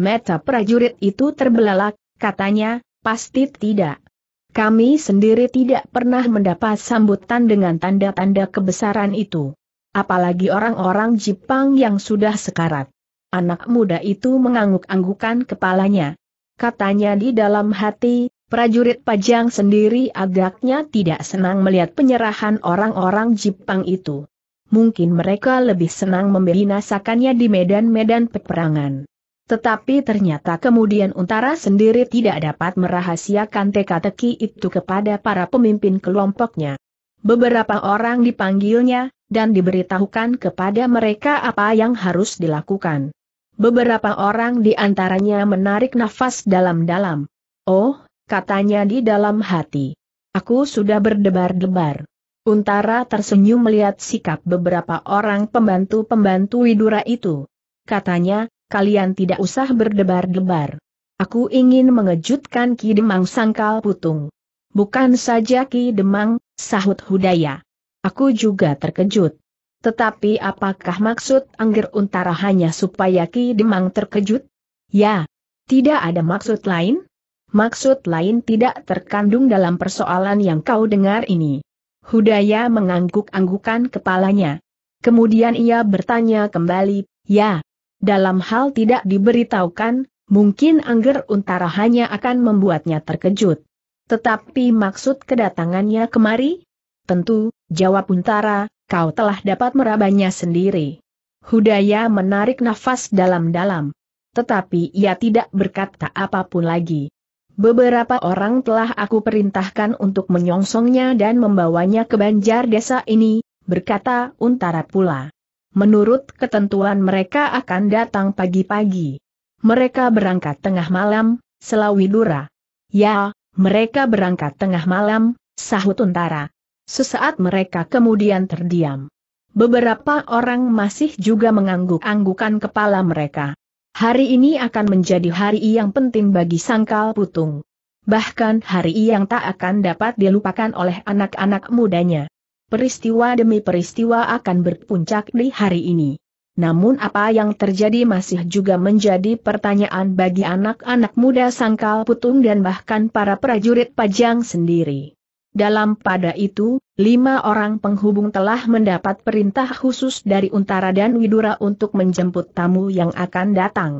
[SPEAKER 1] Meta prajurit itu terbelalak, Katanya, pasti tidak. Kami sendiri tidak pernah mendapat sambutan dengan tanda-tanda kebesaran itu. Apalagi orang-orang Jepang yang sudah sekarat. Anak muda itu mengangguk-anggukan kepalanya. Katanya di dalam hati, prajurit pajang sendiri agaknya tidak senang melihat penyerahan orang-orang Jepang itu mungkin mereka lebih senang membinasakannya di medan-medan peperangan. Tetapi ternyata kemudian Untara sendiri tidak dapat merahasiakan teka-teki itu kepada para pemimpin kelompoknya. Beberapa orang dipanggilnya, dan diberitahukan kepada mereka apa yang harus dilakukan. Beberapa orang di antaranya menarik nafas dalam-dalam. Oh, katanya di dalam hati. Aku sudah berdebar-debar. Untara tersenyum melihat sikap beberapa orang pembantu-pembantu Widura itu. Katanya, kalian tidak usah berdebar-debar. Aku ingin mengejutkan Ki Demang Sangkal Putung. Bukan saja Ki Demang, sahut Hudaya. Aku juga terkejut. Tetapi apakah maksud Angger Untara hanya supaya Ki Demang terkejut? Ya. Tidak ada maksud lain? Maksud lain tidak terkandung dalam persoalan yang kau dengar ini. Hudaya mengangguk-anggukan kepalanya. Kemudian ia bertanya kembali, ya, dalam hal tidak diberitahukan, mungkin Angger Untara hanya akan membuatnya terkejut. Tetapi maksud kedatangannya kemari? Tentu, jawab Untara, kau telah dapat merabanya sendiri. Hudaya menarik nafas dalam-dalam. Tetapi ia tidak berkata apapun lagi. Beberapa orang telah aku perintahkan untuk menyongsongnya dan membawanya ke banjar desa ini, berkata Untara pula. Menurut ketentuan mereka akan datang pagi-pagi. Mereka berangkat tengah malam, selawi dura. Ya, mereka berangkat tengah malam, sahut untara. Sesaat mereka kemudian terdiam. Beberapa orang masih juga mengangguk-anggukan kepala mereka. Hari ini akan menjadi hari yang penting bagi sangkal putung. Bahkan hari yang tak akan dapat dilupakan oleh anak-anak mudanya peristiwa demi peristiwa akan berpuncak di hari ini. Namun apa yang terjadi masih juga menjadi pertanyaan bagi anak-anak muda sangkal putung dan bahkan para prajurit pajang sendiri. Dalam pada itu, lima orang penghubung telah mendapat perintah khusus dari Untara dan Widura untuk menjemput tamu yang akan datang.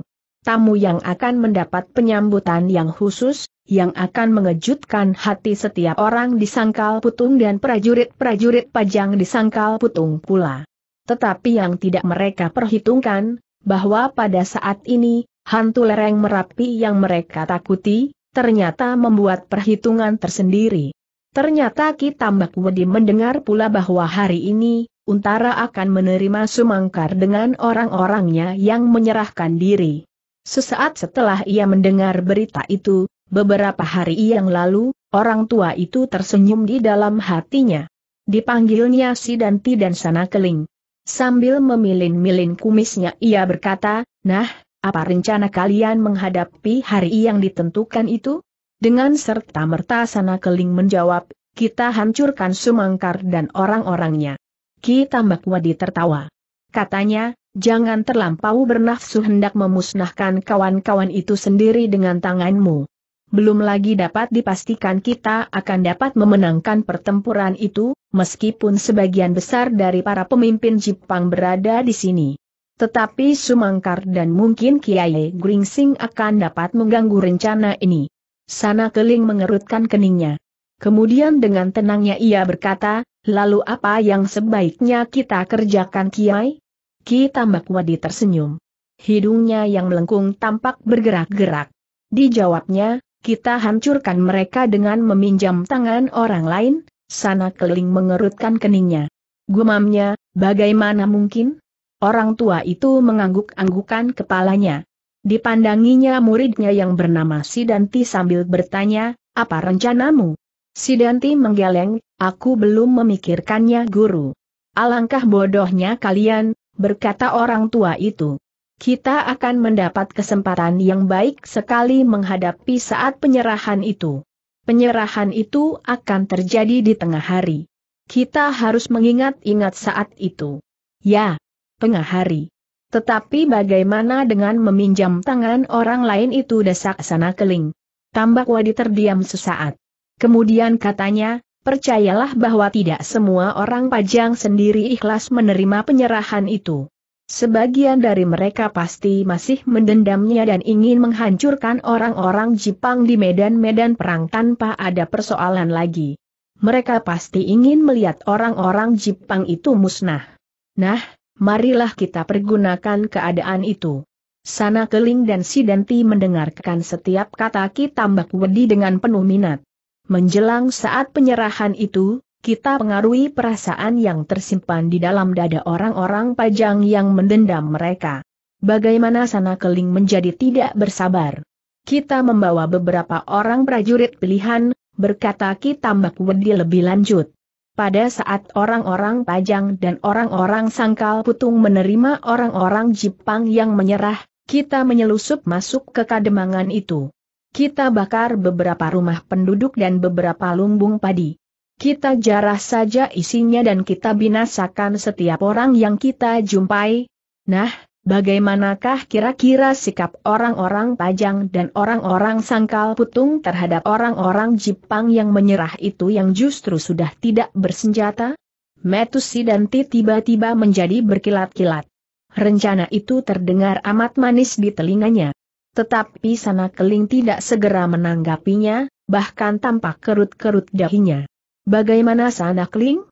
[SPEAKER 1] Tamu yang akan mendapat penyambutan yang khusus, yang akan mengejutkan hati setiap orang di Sangkal Putung dan prajurit-prajurit pajang di Sangkal Putung pula. Tetapi yang tidak mereka perhitungkan, bahwa pada saat ini, hantu lereng Merapi yang mereka takuti, ternyata membuat perhitungan tersendiri. Ternyata Ki Tambak Wedi mendengar pula bahwa hari ini, Untara akan menerima Sumangkar dengan orang-orangnya yang menyerahkan diri. Sesaat setelah ia mendengar berita itu, Beberapa hari yang lalu, orang tua itu tersenyum di dalam hatinya. Dipanggilnya si Danti dan sana keling. Sambil memilin-milin kumisnya ia berkata, Nah, apa rencana kalian menghadapi hari yang ditentukan itu? Dengan serta-merta sana keling menjawab, kita hancurkan Sumangkar dan orang-orangnya. Ki Tambak Wadi tertawa. Katanya, jangan terlampau bernafsu hendak memusnahkan kawan-kawan itu sendiri dengan tanganmu belum lagi dapat dipastikan kita akan dapat memenangkan pertempuran itu, meskipun sebagian besar dari para pemimpin Jepang berada di sini. Tetapi Sumangkar dan mungkin Kiai Gringsing akan dapat mengganggu rencana ini. Sana Keling mengerutkan keningnya. Kemudian dengan tenangnya ia berkata, lalu apa yang sebaiknya kita kerjakan Kiai? Ki Tambak Wadi tersenyum. Hidungnya yang melengkung tampak bergerak-gerak. Dijawabnya, kita hancurkan mereka dengan meminjam tangan orang lain, sana keling mengerutkan keningnya. Gumamnya, bagaimana mungkin? Orang tua itu mengangguk-anggukan kepalanya. Dipandanginya muridnya yang bernama Sidanti sambil bertanya, apa rencanamu? Sidanti menggeleng, aku belum memikirkannya guru. Alangkah bodohnya kalian, berkata orang tua itu kita akan mendapat kesempatan yang baik sekali menghadapi saat penyerahan itu. Penyerahan itu akan terjadi di tengah hari. Kita harus mengingat-ingat saat itu. Ya, tengah hari. Tetapi bagaimana dengan meminjam tangan orang lain itu desak sana keling. Tambak wadi terdiam sesaat. Kemudian katanya, percayalah bahwa tidak semua orang pajang sendiri ikhlas menerima penyerahan itu. Sebagian dari mereka pasti masih mendendamnya dan ingin menghancurkan orang-orang Jepang di medan-medan perang tanpa ada persoalan lagi. Mereka pasti ingin melihat orang-orang Jepang itu musnah. Nah, marilah kita pergunakan keadaan itu. Sana Keling dan Sidanti mendengarkan setiap kata Ki Tambak Wedi dengan penuh minat. Menjelang saat penyerahan itu, kita pengaruhi perasaan yang tersimpan di dalam dada orang-orang pajang yang mendendam mereka. Bagaimana sana keling menjadi tidak bersabar? Kita membawa beberapa orang prajurit pilihan, berkata Ki Tambak Wedi lebih lanjut. Pada saat orang-orang pajang dan orang-orang sangkal putung menerima orang-orang Jepang yang menyerah, kita menyelusup masuk ke kademangan itu. Kita bakar beberapa rumah penduduk dan beberapa lumbung padi. Kita jarah saja isinya dan kita binasakan setiap orang yang kita jumpai. Nah, bagaimanakah kira-kira sikap orang-orang Pajang dan orang-orang Sangkal Putung terhadap orang-orang Jepang yang menyerah itu yang justru sudah tidak bersenjata? Metusi dan Ti tiba-tiba menjadi berkilat-kilat. Rencana itu terdengar amat manis di telinganya. Tetapi Sana Keling tidak segera menanggapinya, bahkan tampak kerut-kerut dahinya. Bagaimana Sanakling?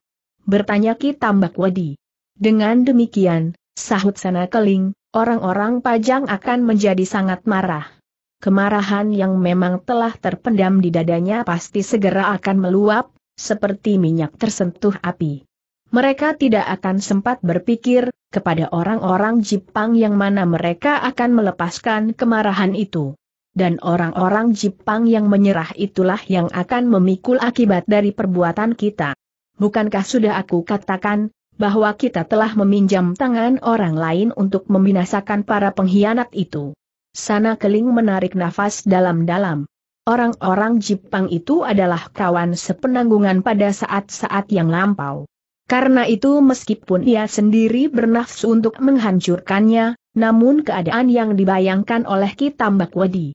[SPEAKER 1] Bertanya Ki Tambak Wadi. Dengan demikian, sahut Sanakling, orang-orang pajang akan menjadi sangat marah. Kemarahan yang memang telah terpendam di dadanya pasti segera akan meluap, seperti minyak tersentuh api. Mereka tidak akan sempat berpikir, kepada orang-orang Jepang yang mana mereka akan melepaskan kemarahan itu dan orang-orang Jepang yang menyerah itulah yang akan memikul akibat dari perbuatan kita. Bukankah sudah aku katakan, bahwa kita telah meminjam tangan orang lain untuk membinasakan para pengkhianat itu? Sana Keling menarik nafas dalam-dalam. Orang-orang Jepang itu adalah kawan sepenanggungan pada saat-saat yang lampau. Karena itu meskipun ia sendiri bernafsu untuk menghancurkannya, namun keadaan yang dibayangkan oleh Kitambak Wadi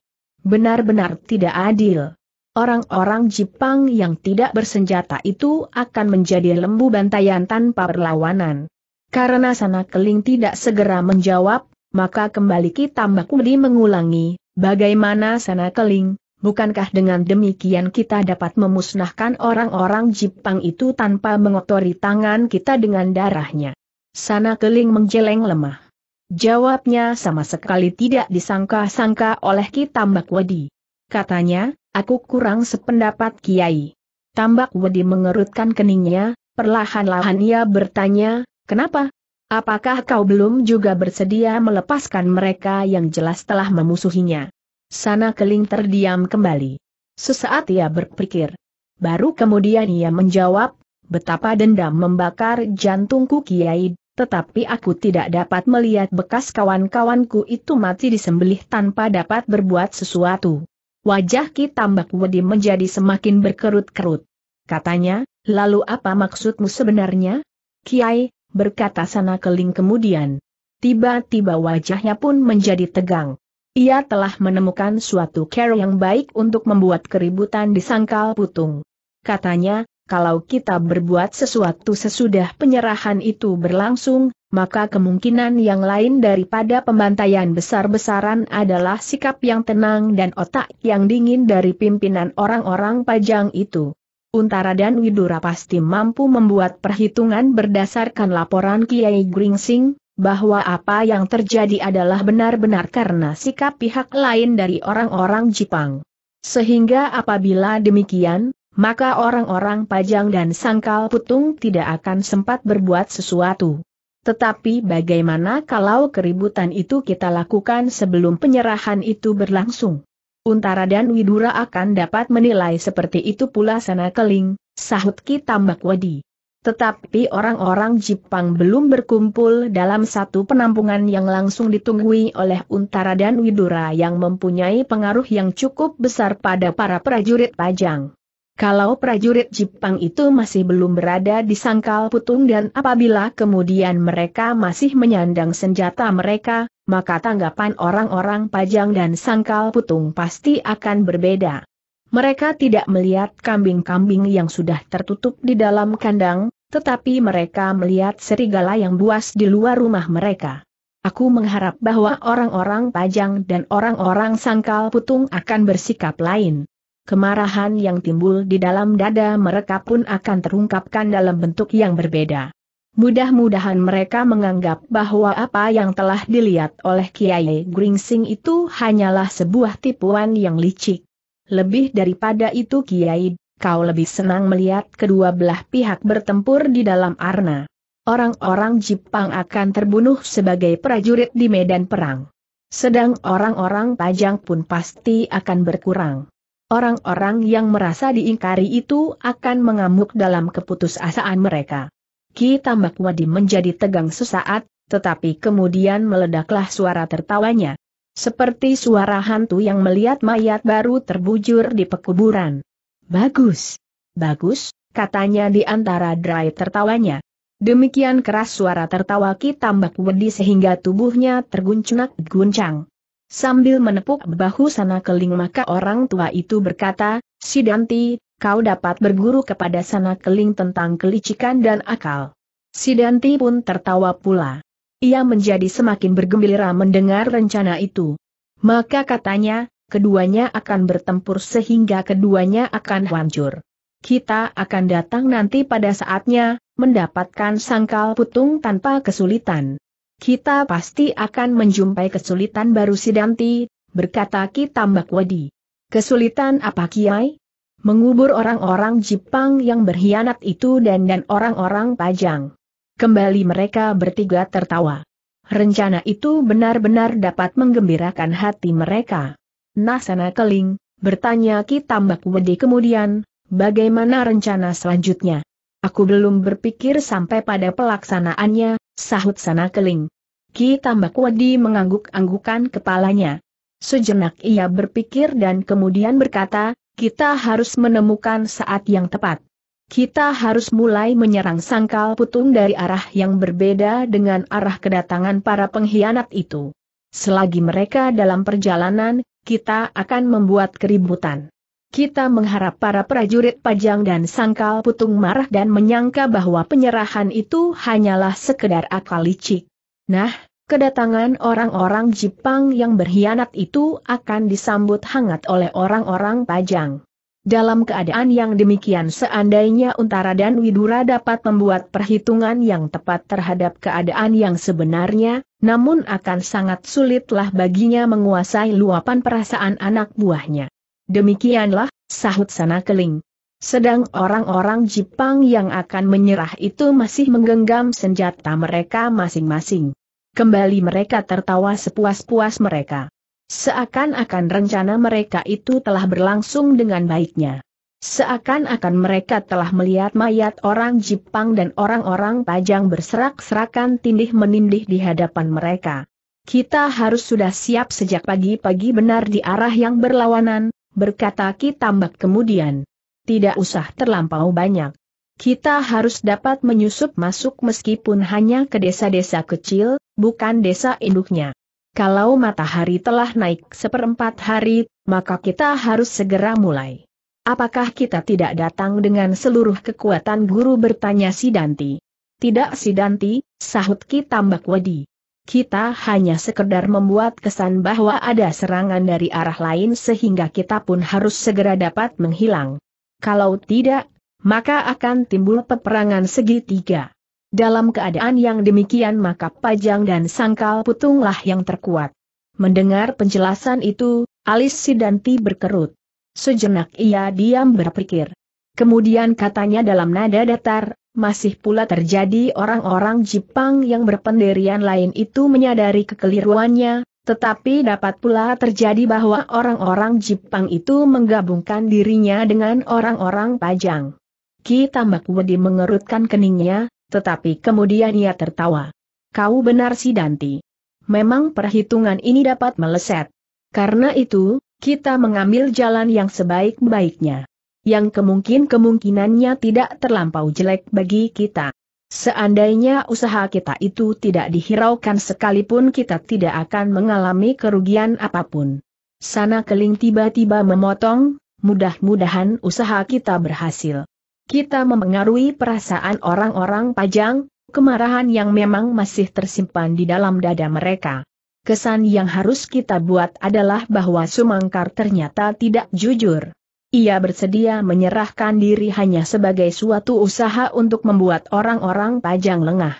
[SPEAKER 1] Benar-benar tidak adil. Orang-orang Jepang yang tidak bersenjata itu akan menjadi lembu bantayan tanpa perlawanan. Karena sana keling tidak segera menjawab, maka kembali kita mengulangi, bagaimana sana keling, bukankah dengan demikian kita dapat memusnahkan orang-orang Jepang itu tanpa mengotori tangan kita dengan darahnya. Sana keling menjeleng lemah. Jawabnya sama sekali tidak disangka-sangka oleh Ki Tambak Wedi. Katanya, aku kurang sependapat Kiai. Tambak Wedi mengerutkan keningnya, perlahan-lahan ia bertanya, kenapa? Apakah kau belum juga bersedia melepaskan mereka yang jelas telah memusuhinya? Sana Keling terdiam kembali. Sesaat ia berpikir. Baru kemudian ia menjawab, betapa dendam membakar jantungku Kiai tetapi aku tidak dapat melihat bekas kawan-kawanku itu mati disembelih tanpa dapat berbuat sesuatu. Wajah Ki Tambak Wedi menjadi semakin berkerut-kerut. Katanya, lalu apa maksudmu sebenarnya? Kiai, berkata sana keling kemudian. Tiba-tiba wajahnya pun menjadi tegang. Ia telah menemukan suatu cara yang baik untuk membuat keributan di sangkal putung. Katanya, kalau kita berbuat sesuatu sesudah penyerahan itu berlangsung, maka kemungkinan yang lain daripada pembantaian besar-besaran adalah sikap yang tenang dan otak yang dingin dari pimpinan orang-orang pajang itu. Untara dan Widura pasti mampu membuat perhitungan berdasarkan laporan Kiai Gringsing, bahwa apa yang terjadi adalah benar-benar karena sikap pihak lain dari orang-orang Jepang. Sehingga apabila demikian, maka orang-orang pajang dan sangkal putung tidak akan sempat berbuat sesuatu. Tetapi bagaimana kalau keributan itu kita lakukan sebelum penyerahan itu berlangsung? Untara dan Widura akan dapat menilai seperti itu pula sana keling, sahut Ki Tambak Wadi. Tetapi orang-orang Jepang belum berkumpul dalam satu penampungan yang langsung ditunggui oleh Untara dan Widura yang mempunyai pengaruh yang cukup besar pada para prajurit Pajang. Kalau prajurit Jepang itu masih belum berada di sangkal putung dan apabila kemudian mereka masih menyandang senjata mereka, maka tanggapan orang-orang Pajang dan sangkal putung pasti akan berbeda. Mereka tidak melihat kambing-kambing yang sudah tertutup di dalam kandang, tetapi mereka melihat serigala yang buas di luar rumah mereka. Aku mengharap bahwa orang-orang Pajang dan orang-orang sangkal putung akan bersikap lain kemarahan yang timbul di dalam dada mereka pun akan terungkapkan dalam bentuk yang berbeda. Mudah-mudahan mereka menganggap bahwa apa yang telah dilihat oleh Kiai Gringsing itu hanyalah sebuah tipuan yang licik. Lebih daripada itu Kiai, kau lebih senang melihat kedua belah pihak bertempur di dalam arna. orang-orang Jepang akan terbunuh sebagai prajurit di medan perang. Sedang orang-orang Pajang pun pasti akan berkurang. Orang-orang yang merasa diingkari itu akan mengamuk dalam keputusasaan mereka. Ki Tambak Wadi menjadi tegang sesaat, tetapi kemudian meledaklah suara tertawanya. Seperti suara hantu yang melihat mayat baru terbujur di pekuburan. Bagus. Bagus, katanya di antara dry tertawanya. Demikian keras suara tertawa Ki Tambak Wadi sehingga tubuhnya terguncang-guncang. Sambil menepuk bahu sana keling maka orang tua itu berkata, Sidanti, kau dapat berguru kepada sana keling tentang kelicikan dan akal. Sidanti pun tertawa pula. Ia menjadi semakin bergembira mendengar rencana itu. Maka katanya, keduanya akan bertempur sehingga keduanya akan hancur. Kita akan datang nanti pada saatnya, mendapatkan sangkal putung tanpa kesulitan. Kita pasti akan menjumpai kesulitan baru Sidanti, berkata Ki Tambak Wadi. Kesulitan apa Kiai? Mengubur orang-orang Jepang yang berkhianat itu dan dan orang-orang Pajang. Kembali mereka bertiga tertawa. Rencana itu benar-benar dapat menggembirakan hati mereka. Nasana Keling, bertanya Ki Tambak Wadi kemudian, bagaimana rencana selanjutnya? Aku belum berpikir sampai pada pelaksanaannya, Sahut sana keling. Ki tambah Wadi mengangguk-anggukan kepalanya. Sejenak ia berpikir dan kemudian berkata, kita harus menemukan saat yang tepat. Kita harus mulai menyerang sangkal putung dari arah yang berbeda dengan arah kedatangan para pengkhianat itu. Selagi mereka dalam perjalanan, kita akan membuat keributan kita mengharap para prajurit Pajang dan Sangkal Putung marah dan menyangka bahwa penyerahan itu hanyalah sekedar akal licik. Nah, kedatangan orang-orang Jepang yang berkhianat itu akan disambut hangat oleh orang-orang Pajang. Dalam keadaan yang demikian seandainya Untara dan Widura dapat membuat perhitungan yang tepat terhadap keadaan yang sebenarnya, namun akan sangat sulitlah baginya menguasai luapan perasaan anak buahnya. Demikianlah, sahut sana keling. Sedang orang-orang Jepang yang akan menyerah itu masih menggenggam senjata mereka masing-masing. Kembali mereka tertawa sepuas-puas mereka. Seakan-akan rencana mereka itu telah berlangsung dengan baiknya. Seakan-akan mereka telah melihat mayat orang Jepang dan orang-orang pajang berserak-serakan tindih menindih di hadapan mereka. Kita harus sudah siap sejak pagi-pagi benar di arah yang berlawanan, berkata Ki Tambak kemudian. Tidak usah terlampau banyak. Kita harus dapat menyusup masuk meskipun hanya ke desa-desa kecil, bukan desa induknya. Kalau matahari telah naik seperempat hari, maka kita harus segera mulai. Apakah kita tidak datang dengan seluruh kekuatan guru bertanya Sidanti? Tidak Sidanti, sahut Ki Tambak Wedi kita hanya sekedar membuat kesan bahwa ada serangan dari arah lain sehingga kita pun harus segera dapat menghilang. Kalau tidak, maka akan timbul peperangan segitiga. Dalam keadaan yang demikian maka pajang dan sangkal putunglah yang terkuat. Mendengar penjelasan itu, alis Sidanti berkerut. Sejenak ia diam berpikir. Kemudian katanya dalam nada datar, masih pula terjadi orang-orang Jepang yang berpendirian lain itu menyadari kekeliruannya, tetapi dapat pula terjadi bahwa orang-orang Jepang itu menggabungkan dirinya dengan orang-orang Pajang. Ki Tambak Wedi mengerutkan keningnya, tetapi kemudian ia tertawa. Kau benar si Danti. Memang perhitungan ini dapat meleset. Karena itu, kita mengambil jalan yang sebaik-baiknya yang kemungkin-kemungkinannya tidak terlampau jelek bagi kita. Seandainya usaha kita itu tidak dihiraukan sekalipun kita tidak akan mengalami kerugian apapun. Sana keling tiba-tiba memotong, mudah-mudahan usaha kita berhasil. Kita memengaruhi perasaan orang-orang pajang, kemarahan yang memang masih tersimpan di dalam dada mereka. Kesan yang harus kita buat adalah bahwa Sumangkar ternyata tidak jujur. Ia bersedia menyerahkan diri hanya sebagai suatu usaha untuk membuat orang-orang pajang lengah.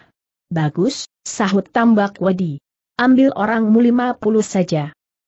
[SPEAKER 1] Bagus, sahut tambak Wadi. Ambil orangmu 50 saja.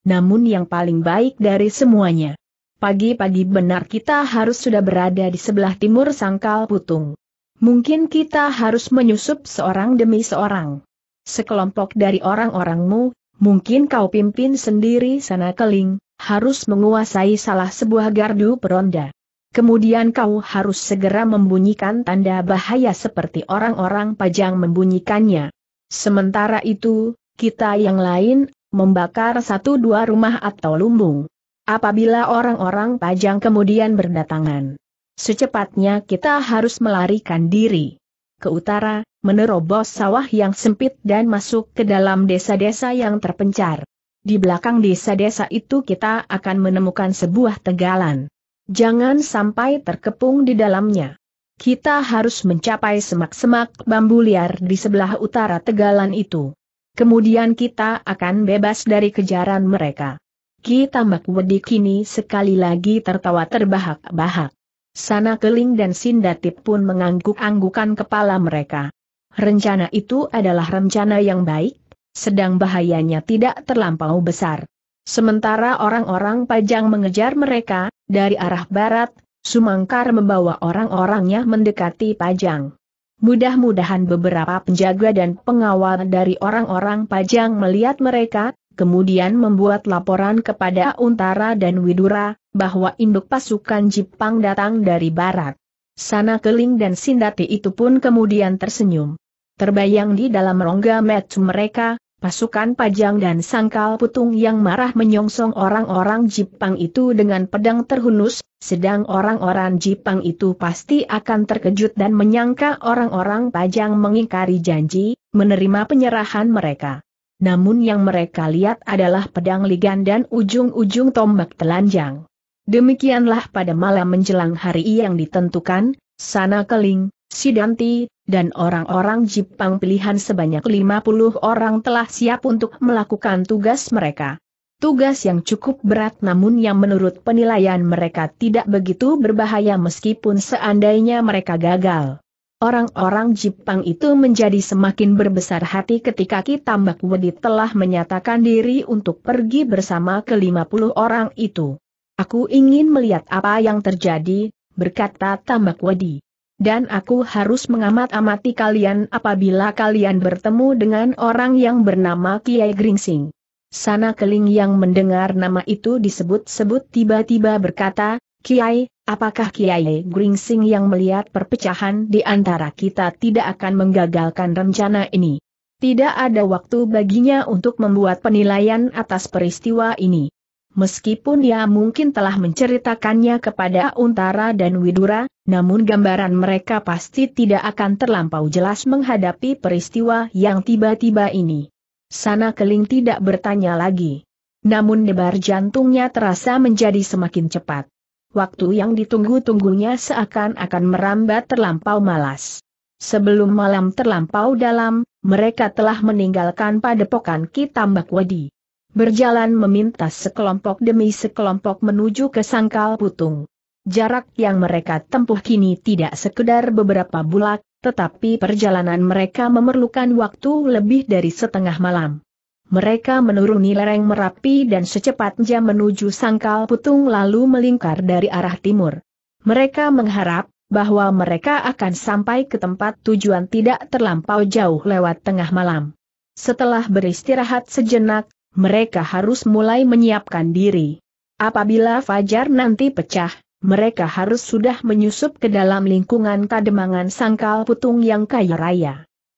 [SPEAKER 1] Namun yang paling baik dari semuanya. Pagi-pagi benar kita harus sudah berada di sebelah timur sangkal putung. Mungkin kita harus menyusup seorang demi seorang. Sekelompok dari orang-orangmu, mungkin kau pimpin sendiri sana keling, harus menguasai salah sebuah gardu peronda. Kemudian kau harus segera membunyikan tanda bahaya seperti orang-orang pajang membunyikannya. Sementara itu, kita yang lain, membakar satu dua rumah atau lumbung. Apabila orang-orang pajang kemudian berdatangan, secepatnya kita harus melarikan diri. Ke utara, menerobos sawah yang sempit dan masuk ke dalam desa-desa yang terpencar. Di belakang desa-desa itu kita akan menemukan sebuah tegalan. Jangan sampai terkepung di dalamnya. Kita harus mencapai semak-semak bambu liar di sebelah utara tegalan itu. Kemudian kita akan bebas dari kejaran mereka. Ki Tambak Wedi kini sekali lagi tertawa terbahak-bahak. Sana Keling dan Sindatip pun mengangguk-anggukan kepala mereka. Rencana itu adalah rencana yang baik, sedang bahayanya tidak terlampau besar. Sementara orang-orang pajang mengejar mereka, dari arah barat, Sumangkar membawa orang-orangnya mendekati pajang. Mudah-mudahan beberapa penjaga dan pengawal dari orang-orang pajang melihat mereka, kemudian membuat laporan kepada Untara dan Widura, bahwa induk pasukan Jepang datang dari barat. Sana Keling dan Sindati itu pun kemudian tersenyum. Terbayang di dalam rongga metu mereka, pasukan pajang dan sangkal putung yang marah menyongsong orang-orang Jepang itu dengan pedang terhunus, sedang orang-orang Jepang itu pasti akan terkejut dan menyangka orang-orang pajang mengingkari janji, menerima penyerahan mereka. Namun yang mereka lihat adalah pedang ligan dan ujung-ujung tombak telanjang. Demikianlah pada malam menjelang hari yang ditentukan, Sana Keling, Sidanti, dan orang-orang Jepang pilihan sebanyak 50 orang telah siap untuk melakukan tugas mereka. Tugas yang cukup berat namun yang menurut penilaian mereka tidak begitu berbahaya meskipun seandainya mereka gagal. Orang-orang Jepang itu menjadi semakin berbesar hati ketika Ki Wedi telah menyatakan diri untuk pergi bersama ke 50 orang itu. Aku ingin melihat apa yang terjadi, berkata Tambak Wedi dan aku harus mengamat-amati kalian apabila kalian bertemu dengan orang yang bernama Kiai Gringsing. Sana Keling yang mendengar nama itu disebut-sebut tiba-tiba berkata, Kiai, apakah Kiai Gringsing yang melihat perpecahan di antara kita tidak akan menggagalkan rencana ini? Tidak ada waktu baginya untuk membuat penilaian atas peristiwa ini. Meskipun ia mungkin telah menceritakannya kepada Untara dan Widura, namun gambaran mereka pasti tidak akan terlampau jelas menghadapi peristiwa yang tiba-tiba ini. Sana Keling tidak bertanya lagi. Namun debar jantungnya terasa menjadi semakin cepat. Waktu yang ditunggu-tunggunya seakan-akan merambat terlampau malas. Sebelum malam terlampau dalam, mereka telah meninggalkan padepokan Ki Tambak Wadi berjalan meminta sekelompok demi sekelompok menuju ke sangkal putung. Jarak yang mereka tempuh kini tidak sekedar beberapa bulak, tetapi perjalanan mereka memerlukan waktu lebih dari setengah malam. Mereka menuruni lereng Merapi dan secepatnya menuju sangkal putung lalu melingkar dari arah timur. Mereka mengharap bahwa mereka akan sampai ke tempat tujuan tidak terlampau jauh lewat tengah malam. Setelah beristirahat sejenak, mereka harus mulai menyiapkan diri. Apabila fajar nanti pecah, mereka harus sudah menyusup ke dalam lingkungan kademangan sangkal putung yang kaya raya.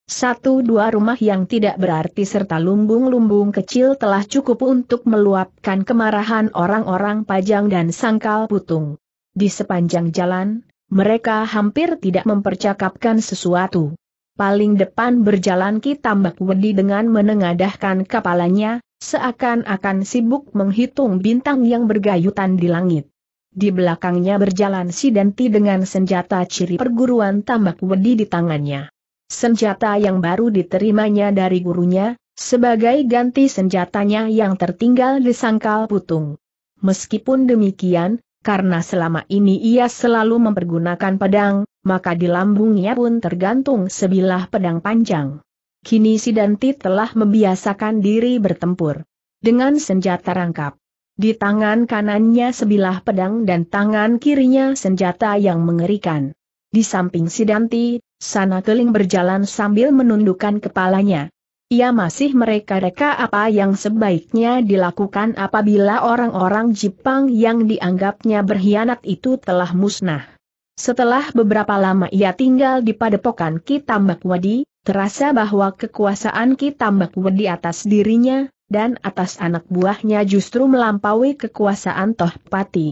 [SPEAKER 1] Satu dua rumah yang tidak berarti serta lumbung-lumbung kecil telah cukup untuk meluapkan kemarahan orang-orang pajang dan sangkal putung. Di sepanjang jalan, mereka hampir tidak mempercakapkan sesuatu. Paling depan berjalan Ki Tambak Wedi dengan menengadahkan kepalanya, Seakan-akan sibuk menghitung bintang yang bergayutan di langit. Di belakangnya berjalan si Denti dengan senjata ciri perguruan tambak wedi di tangannya. Senjata yang baru diterimanya dari gurunya, sebagai ganti senjatanya yang tertinggal di sangkal putung. Meskipun demikian, karena selama ini ia selalu mempergunakan pedang, maka di lambungnya pun tergantung sebilah pedang panjang. Kini Sidanti telah membiasakan diri bertempur. Dengan senjata rangkap. Di tangan kanannya sebilah pedang dan tangan kirinya senjata yang mengerikan. Di samping Sidanti, sana keling berjalan sambil menundukkan kepalanya. Ia masih mereka-reka apa yang sebaiknya dilakukan apabila orang-orang Jepang yang dianggapnya berkhianat itu telah musnah. Setelah beberapa lama ia tinggal di padepokan Ki Tambak Wadi, terasa bahwa kekuasaan Ki Tambak Wadi atas dirinya, dan atas anak buahnya justru melampaui kekuasaan Tohpati. Pati.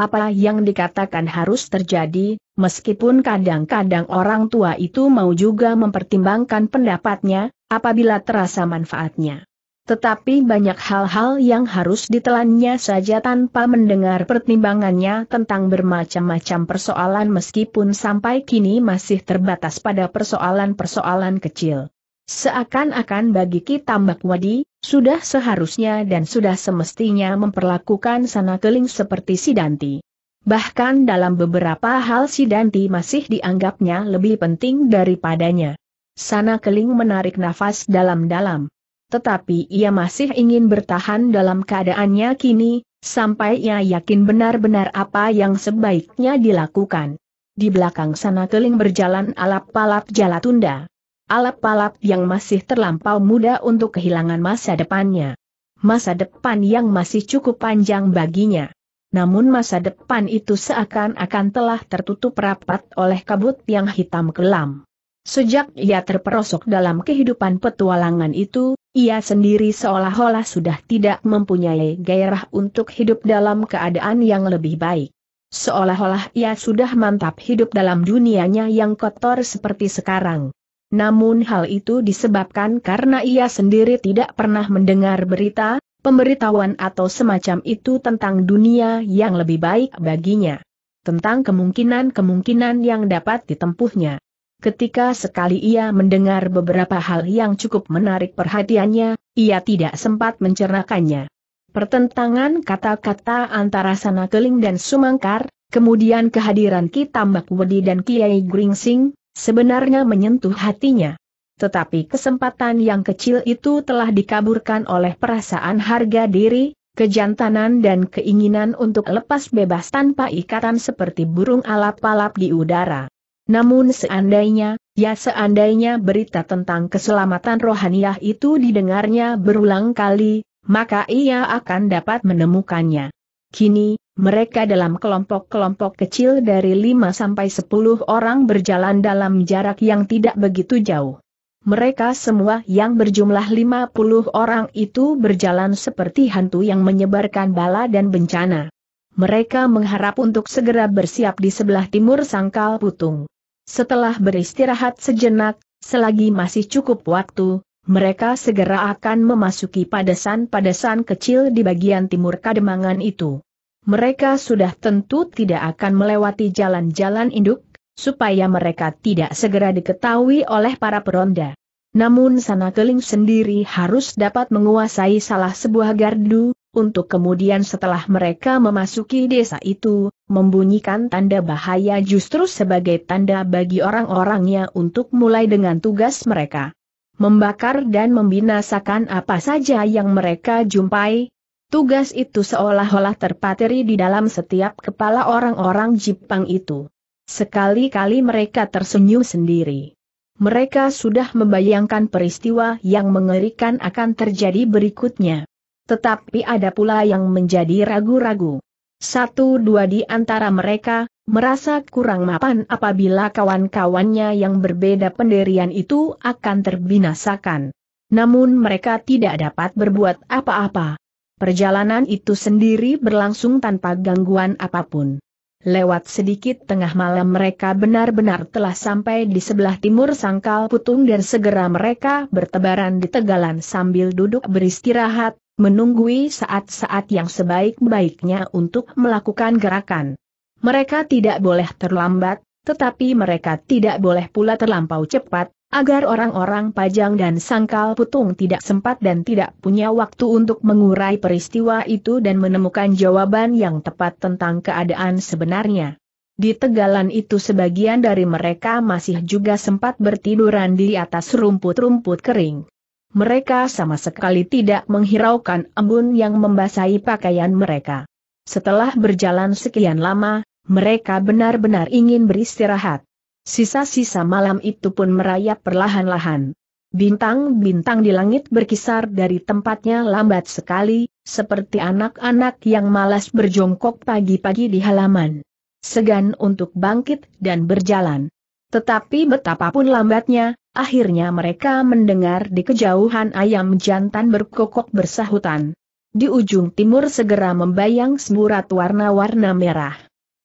[SPEAKER 1] Apa yang dikatakan harus terjadi, meskipun kadang-kadang orang tua itu mau juga mempertimbangkan pendapatnya, apabila terasa manfaatnya. Tetapi banyak hal-hal yang harus ditelannya saja tanpa mendengar pertimbangannya tentang bermacam-macam persoalan meskipun sampai kini masih terbatas pada persoalan-persoalan kecil. Seakan-akan bagi kita Mbak Wadi, sudah seharusnya dan sudah semestinya memperlakukan sana keling seperti Sidanti. Bahkan dalam beberapa hal Sidanti masih dianggapnya lebih penting daripadanya. Sana keling menarik nafas dalam-dalam. Tetapi ia masih ingin bertahan dalam keadaannya kini, sampai ia yakin benar-benar apa yang sebaiknya dilakukan. Di belakang sana keling berjalan alap Palap jala tunda. alap Palap yang masih terlampau muda untuk kehilangan masa depannya. Masa depan yang masih cukup panjang baginya. Namun masa depan itu seakan-akan telah tertutup rapat oleh kabut yang hitam kelam. Sejak ia terperosok dalam kehidupan petualangan itu, ia sendiri seolah-olah sudah tidak mempunyai gairah untuk hidup dalam keadaan yang lebih baik. Seolah-olah ia sudah mantap hidup dalam dunianya yang kotor seperti sekarang. Namun hal itu disebabkan karena ia sendiri tidak pernah mendengar berita, pemberitahuan atau semacam itu tentang dunia yang lebih baik baginya. Tentang kemungkinan-kemungkinan yang dapat ditempuhnya. Ketika sekali ia mendengar beberapa hal yang cukup menarik perhatiannya, ia tidak sempat mencernakannya. Pertentangan kata-kata antara Sana Keling dan Sumangkar, kemudian kehadiran Ki Tambak Wedi dan Kiai Gringsing, sebenarnya menyentuh hatinya. Tetapi kesempatan yang kecil itu telah dikaburkan oleh perasaan harga diri, kejantanan dan keinginan untuk lepas bebas tanpa ikatan seperti burung alap-alap di udara. Namun seandainya, ya seandainya berita tentang keselamatan rohaniah itu didengarnya berulang kali, maka ia akan dapat menemukannya. Kini, mereka dalam kelompok-kelompok kecil dari 5 sampai 10 orang berjalan dalam jarak yang tidak begitu jauh. Mereka semua yang berjumlah 50 orang itu berjalan seperti hantu yang menyebarkan bala dan bencana. Mereka mengharap untuk segera bersiap di sebelah timur sangkal putung. Setelah beristirahat sejenak, selagi masih cukup waktu, mereka segera akan memasuki padasan-padasan kecil di bagian timur Kademangan itu. Mereka sudah tentu tidak akan melewati jalan-jalan induk, supaya mereka tidak segera diketahui oleh para peronda. Namun Sana Keling sendiri harus dapat menguasai salah sebuah gardu, untuk kemudian setelah mereka memasuki desa itu, membunyikan tanda bahaya justru sebagai tanda bagi orang-orangnya untuk mulai dengan tugas mereka. Membakar dan membinasakan apa saja yang mereka jumpai, tugas itu seolah-olah terpateri di dalam setiap kepala orang-orang Jepang itu. Sekali-kali mereka tersenyum sendiri. Mereka sudah membayangkan peristiwa yang mengerikan akan terjadi berikutnya. Tetapi ada pula yang menjadi ragu-ragu. Satu dua di antara mereka, merasa kurang mapan apabila kawan-kawannya yang berbeda pendirian itu akan terbinasakan. Namun mereka tidak dapat berbuat apa-apa. Perjalanan itu sendiri berlangsung tanpa gangguan apapun. Lewat sedikit tengah malam mereka benar-benar telah sampai di sebelah timur Sangkal Putung dan segera mereka bertebaran di tegalan sambil duduk beristirahat, menunggui saat-saat yang sebaik-baiknya untuk melakukan gerakan. Mereka tidak boleh terlambat, tetapi mereka tidak boleh pula terlampau cepat, agar orang-orang pajang dan sangkal putung tidak sempat dan tidak punya waktu untuk mengurai peristiwa itu dan menemukan jawaban yang tepat tentang keadaan sebenarnya. Di tegalan itu sebagian dari mereka masih juga sempat bertiduran di atas rumput-rumput kering. Mereka sama sekali tidak menghiraukan embun yang membasahi pakaian mereka. Setelah berjalan sekian lama, mereka benar-benar ingin beristirahat. Sisa-sisa malam itu pun merayap perlahan-lahan. Bintang-bintang di langit berkisar dari tempatnya lambat sekali, seperti anak-anak yang malas berjongkok pagi-pagi di halaman. Segan untuk bangkit dan berjalan. Tetapi betapapun lambatnya, akhirnya mereka mendengar di kejauhan ayam jantan berkokok bersahutan. Di ujung timur segera membayang semburat warna-warna merah.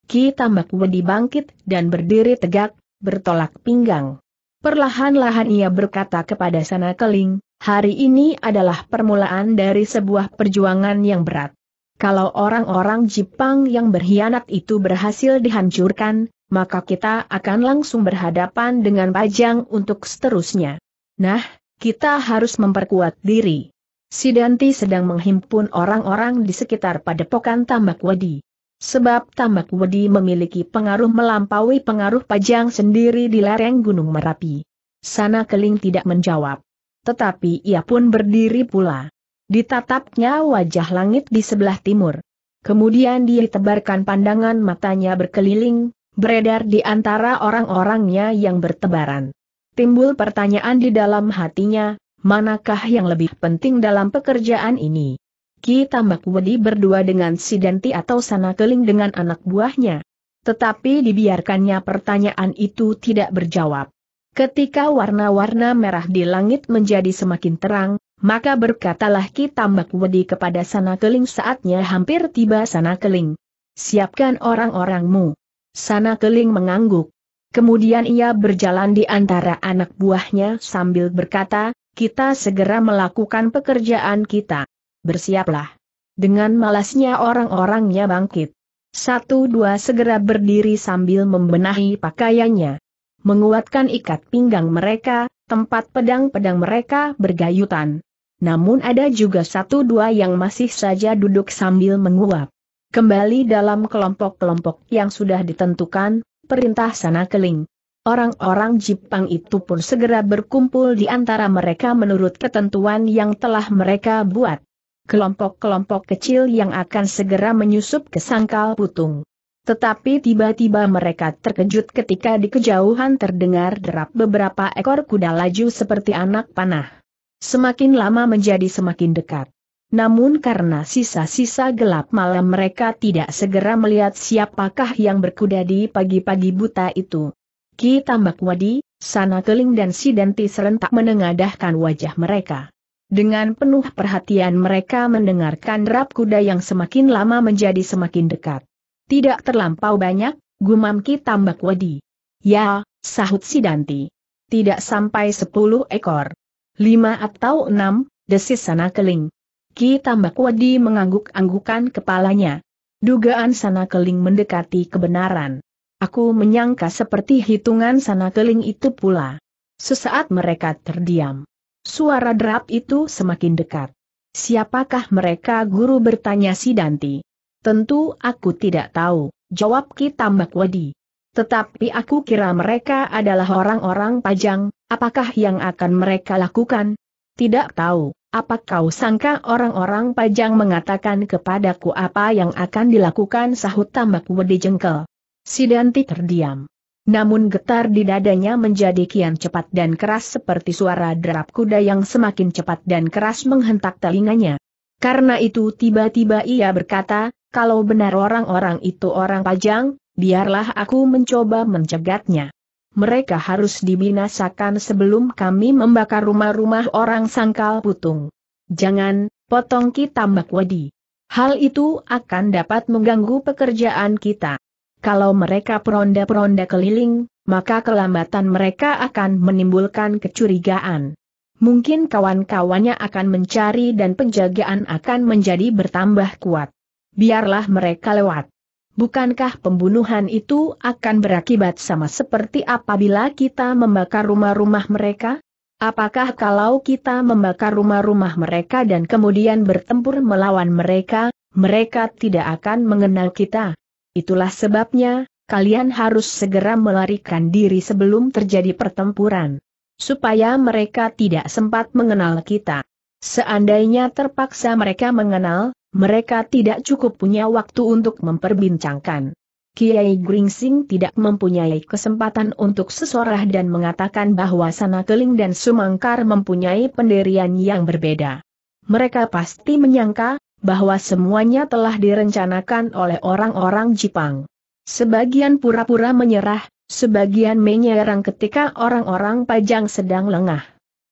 [SPEAKER 1] Ki Tambak Wedi bangkit dan berdiri tegak, bertolak pinggang. Perlahan-lahan ia berkata kepada Sana Keling, hari ini adalah permulaan dari sebuah perjuangan yang berat. Kalau orang-orang Jepang yang berkhianat itu berhasil dihancurkan, maka kita akan langsung berhadapan dengan Pajang untuk seterusnya. Nah, kita harus memperkuat diri. Sidanti sedang menghimpun orang-orang di sekitar padepokan Tambak Wedi. Sebab Tambak Wedi memiliki pengaruh melampaui pengaruh Pajang sendiri di lereng Gunung Merapi. Sana Keling tidak menjawab. Tetapi ia pun berdiri pula. Ditatapnya wajah langit di sebelah timur. Kemudian dia tebarkan pandangan matanya berkeliling, beredar di antara orang-orangnya yang bertebaran. Timbul pertanyaan di dalam hatinya, manakah yang lebih penting dalam pekerjaan ini? Ki Tambak Wedi berdua dengan si Danti atau Sana Keling dengan anak buahnya. Tetapi dibiarkannya pertanyaan itu tidak berjawab. Ketika warna-warna merah di langit menjadi semakin terang, maka berkatalah Ki Tambak Wedi kepada Sana Keling saatnya hampir tiba Sana Keling. Siapkan orang-orangmu. Sana Keling mengangguk. Kemudian ia berjalan di antara anak buahnya sambil berkata, kita segera melakukan pekerjaan kita. Bersiaplah. Dengan malasnya orang-orangnya bangkit. Satu dua segera berdiri sambil membenahi pakaiannya. Menguatkan ikat pinggang mereka, tempat pedang-pedang mereka bergayutan. Namun ada juga satu dua yang masih saja duduk sambil menguap. Kembali dalam kelompok-kelompok yang sudah ditentukan, perintah sana keling. Orang-orang Jepang itu pun segera berkumpul di antara mereka menurut ketentuan yang telah mereka buat. Kelompok-kelompok kecil yang akan segera menyusup ke sangkal putung. Tetapi tiba-tiba mereka terkejut ketika di kejauhan terdengar derap beberapa ekor kuda laju seperti anak panah. Semakin lama menjadi semakin dekat. Namun karena sisa-sisa gelap malam mereka tidak segera melihat siapakah yang berkuda di pagi-pagi buta itu. Ki Tambak Wadi, Sana Keling dan Sidenti serentak menengadahkan wajah mereka. Dengan penuh perhatian mereka mendengarkan rap kuda yang semakin lama menjadi semakin dekat. Tidak terlampau banyak, gumam Ki Tambak Wadi. Ya, sahut Sidanti. Tidak sampai sepuluh ekor. Lima atau enam, desis Sana Keling. Ki Tambak Wadi mengangguk-anggukan kepalanya. Dugaan sana keling mendekati kebenaran. Aku menyangka seperti hitungan sana keling itu pula. Sesaat mereka terdiam. Suara derap itu semakin dekat. Siapakah mereka guru bertanya si Danti? Tentu aku tidak tahu, jawab Ki Tambak Wadi. Tetapi aku kira mereka adalah orang-orang pajang, apakah yang akan mereka lakukan? Tidak tahu. Apa kau sangka orang-orang pajang mengatakan kepadaku apa yang akan dilakukan sahut tambak wedi jengkel? Sidanti terdiam. Namun getar di dadanya menjadi kian cepat dan keras seperti suara derap kuda yang semakin cepat dan keras menghentak telinganya. Karena itu tiba-tiba ia berkata, kalau benar orang-orang itu orang pajang, biarlah aku mencoba mencegatnya mereka harus dibinasakan sebelum kami membakar rumah-rumah orang sangkal putung. Jangan, potong kita Mbak Wadi. Hal itu akan dapat mengganggu pekerjaan kita. Kalau mereka peronda-peronda keliling, maka kelambatan mereka akan menimbulkan kecurigaan. Mungkin kawan-kawannya akan mencari dan penjagaan akan menjadi bertambah kuat. Biarlah mereka lewat. Bukankah pembunuhan itu akan berakibat sama seperti apabila kita membakar rumah-rumah mereka? Apakah kalau kita membakar rumah-rumah mereka dan kemudian bertempur melawan mereka, mereka tidak akan mengenal kita? Itulah sebabnya, kalian harus segera melarikan diri sebelum terjadi pertempuran. Supaya mereka tidak sempat mengenal kita. Seandainya terpaksa mereka mengenal, mereka tidak cukup punya waktu untuk memperbincangkan. Kiai Gringsing tidak mempunyai kesempatan untuk sesorah dan mengatakan bahwa Sana Sanakeling dan Sumangkar mempunyai pendirian yang berbeda. Mereka pasti menyangka bahwa semuanya telah direncanakan oleh orang-orang Jepang. Sebagian pura-pura menyerah, sebagian menyerang ketika orang-orang Pajang sedang lengah.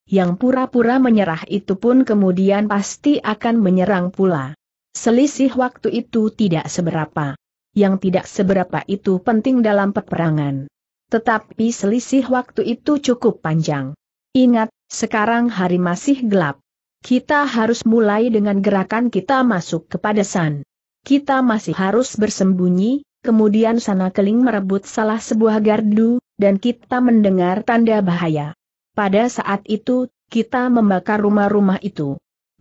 [SPEAKER 1] Yang pura-pura menyerah itu pun kemudian pasti akan menyerang pula. Selisih waktu itu tidak seberapa. Yang tidak seberapa itu penting dalam peperangan. Tetapi selisih waktu itu cukup panjang. Ingat, sekarang hari masih gelap. Kita harus mulai dengan gerakan kita masuk ke San. Kita masih harus bersembunyi, kemudian sana keling merebut salah sebuah gardu, dan kita mendengar tanda bahaya. Pada saat itu, kita membakar rumah-rumah itu.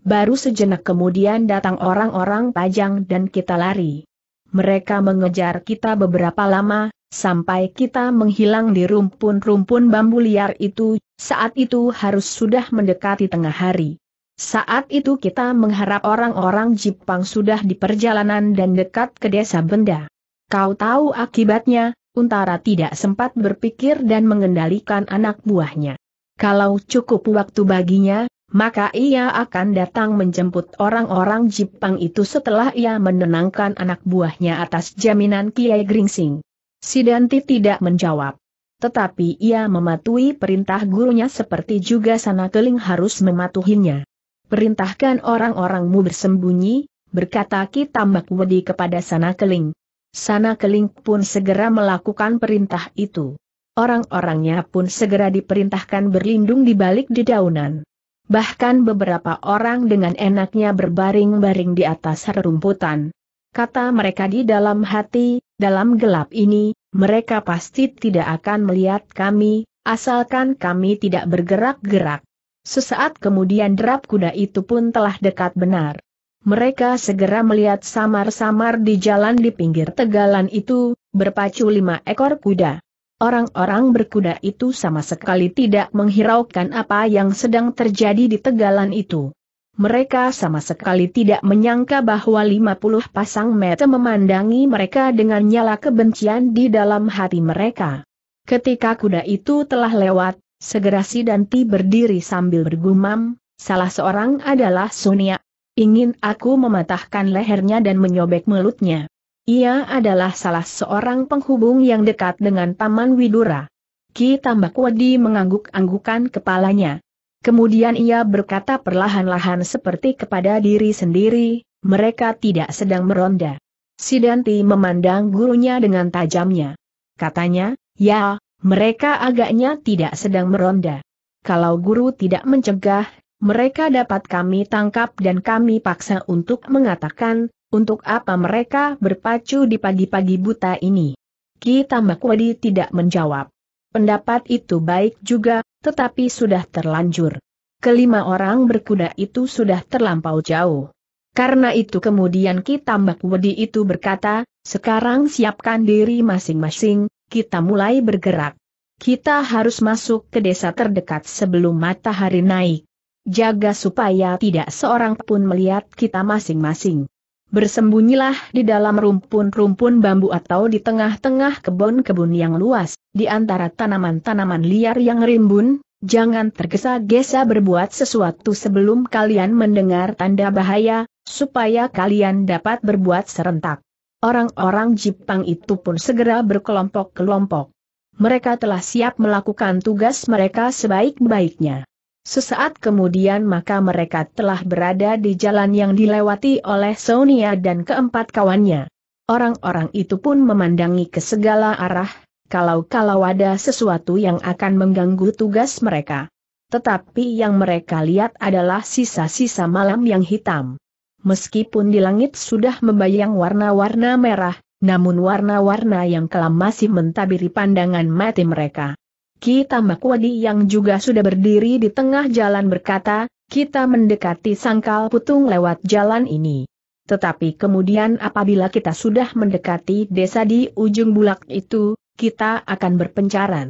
[SPEAKER 1] Baru sejenak kemudian datang orang-orang pajang dan kita lari. Mereka mengejar kita beberapa lama, sampai kita menghilang di rumpun-rumpun bambu liar itu, saat itu harus sudah mendekati tengah hari. Saat itu kita mengharap orang-orang Jepang sudah di perjalanan dan dekat ke desa benda. Kau tahu akibatnya, Untara tidak sempat berpikir dan mengendalikan anak buahnya. Kalau cukup waktu baginya, maka ia akan datang menjemput orang-orang Jepang itu setelah ia menenangkan anak buahnya atas jaminan Kiai Gringsing. Sidanti tidak menjawab. Tetapi ia mematuhi perintah gurunya seperti juga sana keling harus mematuhinya. Perintahkan orang-orangmu bersembunyi, berkata Ki Tambak Wedi kepada sana keling. Sana keling pun segera melakukan perintah itu. Orang-orangnya pun segera diperintahkan berlindung di balik dedaunan bahkan beberapa orang dengan enaknya berbaring-baring di atas rerumputan. Kata mereka di dalam hati, dalam gelap ini, mereka pasti tidak akan melihat kami, asalkan kami tidak bergerak-gerak. Sesaat kemudian derap kuda itu pun telah dekat benar. Mereka segera melihat samar-samar di jalan di pinggir tegalan itu, berpacu lima ekor kuda. Orang-orang berkuda itu sama sekali tidak menghiraukan apa yang sedang terjadi di tegalan itu. Mereka sama sekali tidak menyangka bahwa 50 pasang mata memandangi mereka dengan nyala kebencian di dalam hati mereka. Ketika kuda itu telah lewat, segera si Danti berdiri sambil bergumam, salah seorang adalah Sonia. Ingin aku mematahkan lehernya dan menyobek mulutnya. Ia adalah salah seorang penghubung yang dekat dengan Paman Widura. Ki Tambak Wedi mengangguk-anggukan kepalanya. Kemudian ia berkata perlahan-lahan seperti kepada diri sendiri, mereka tidak sedang meronda. Sidanti memandang gurunya dengan tajamnya. Katanya, ya, mereka agaknya tidak sedang meronda. Kalau guru tidak mencegah, mereka dapat kami tangkap dan kami paksa untuk mengatakan, untuk apa mereka berpacu di pagi-pagi buta ini? Ki Wadi tidak menjawab. Pendapat itu baik juga, tetapi sudah terlanjur. Kelima orang berkuda itu sudah terlampau jauh. Karena itu kemudian Ki Wadi itu berkata, sekarang siapkan diri masing-masing, kita mulai bergerak. Kita harus masuk ke desa terdekat sebelum matahari naik. Jaga supaya tidak seorang pun melihat kita masing-masing. Bersembunyilah di dalam rumpun-rumpun bambu atau di tengah-tengah kebun-kebun yang luas, di antara tanaman-tanaman liar yang rimbun, jangan tergesa-gesa berbuat sesuatu sebelum kalian mendengar tanda bahaya, supaya kalian dapat berbuat serentak. Orang-orang Jepang itu pun segera berkelompok-kelompok. Mereka telah siap melakukan tugas mereka sebaik-baiknya. Sesaat kemudian maka mereka telah berada di jalan yang dilewati oleh Sonia dan keempat kawannya. Orang-orang itu pun memandangi ke segala arah, kalau-kalau ada sesuatu yang akan mengganggu tugas mereka. Tetapi yang mereka lihat adalah sisa-sisa malam yang hitam. Meskipun di langit sudah membayang warna-warna merah, namun warna-warna yang kelam masih mentabiri pandangan mati mereka. Ki Tambak Wadi yang juga sudah berdiri di tengah jalan berkata, kita mendekati sangkal putung lewat jalan ini. Tetapi kemudian apabila kita sudah mendekati desa di ujung bulak itu, kita akan berpencaran.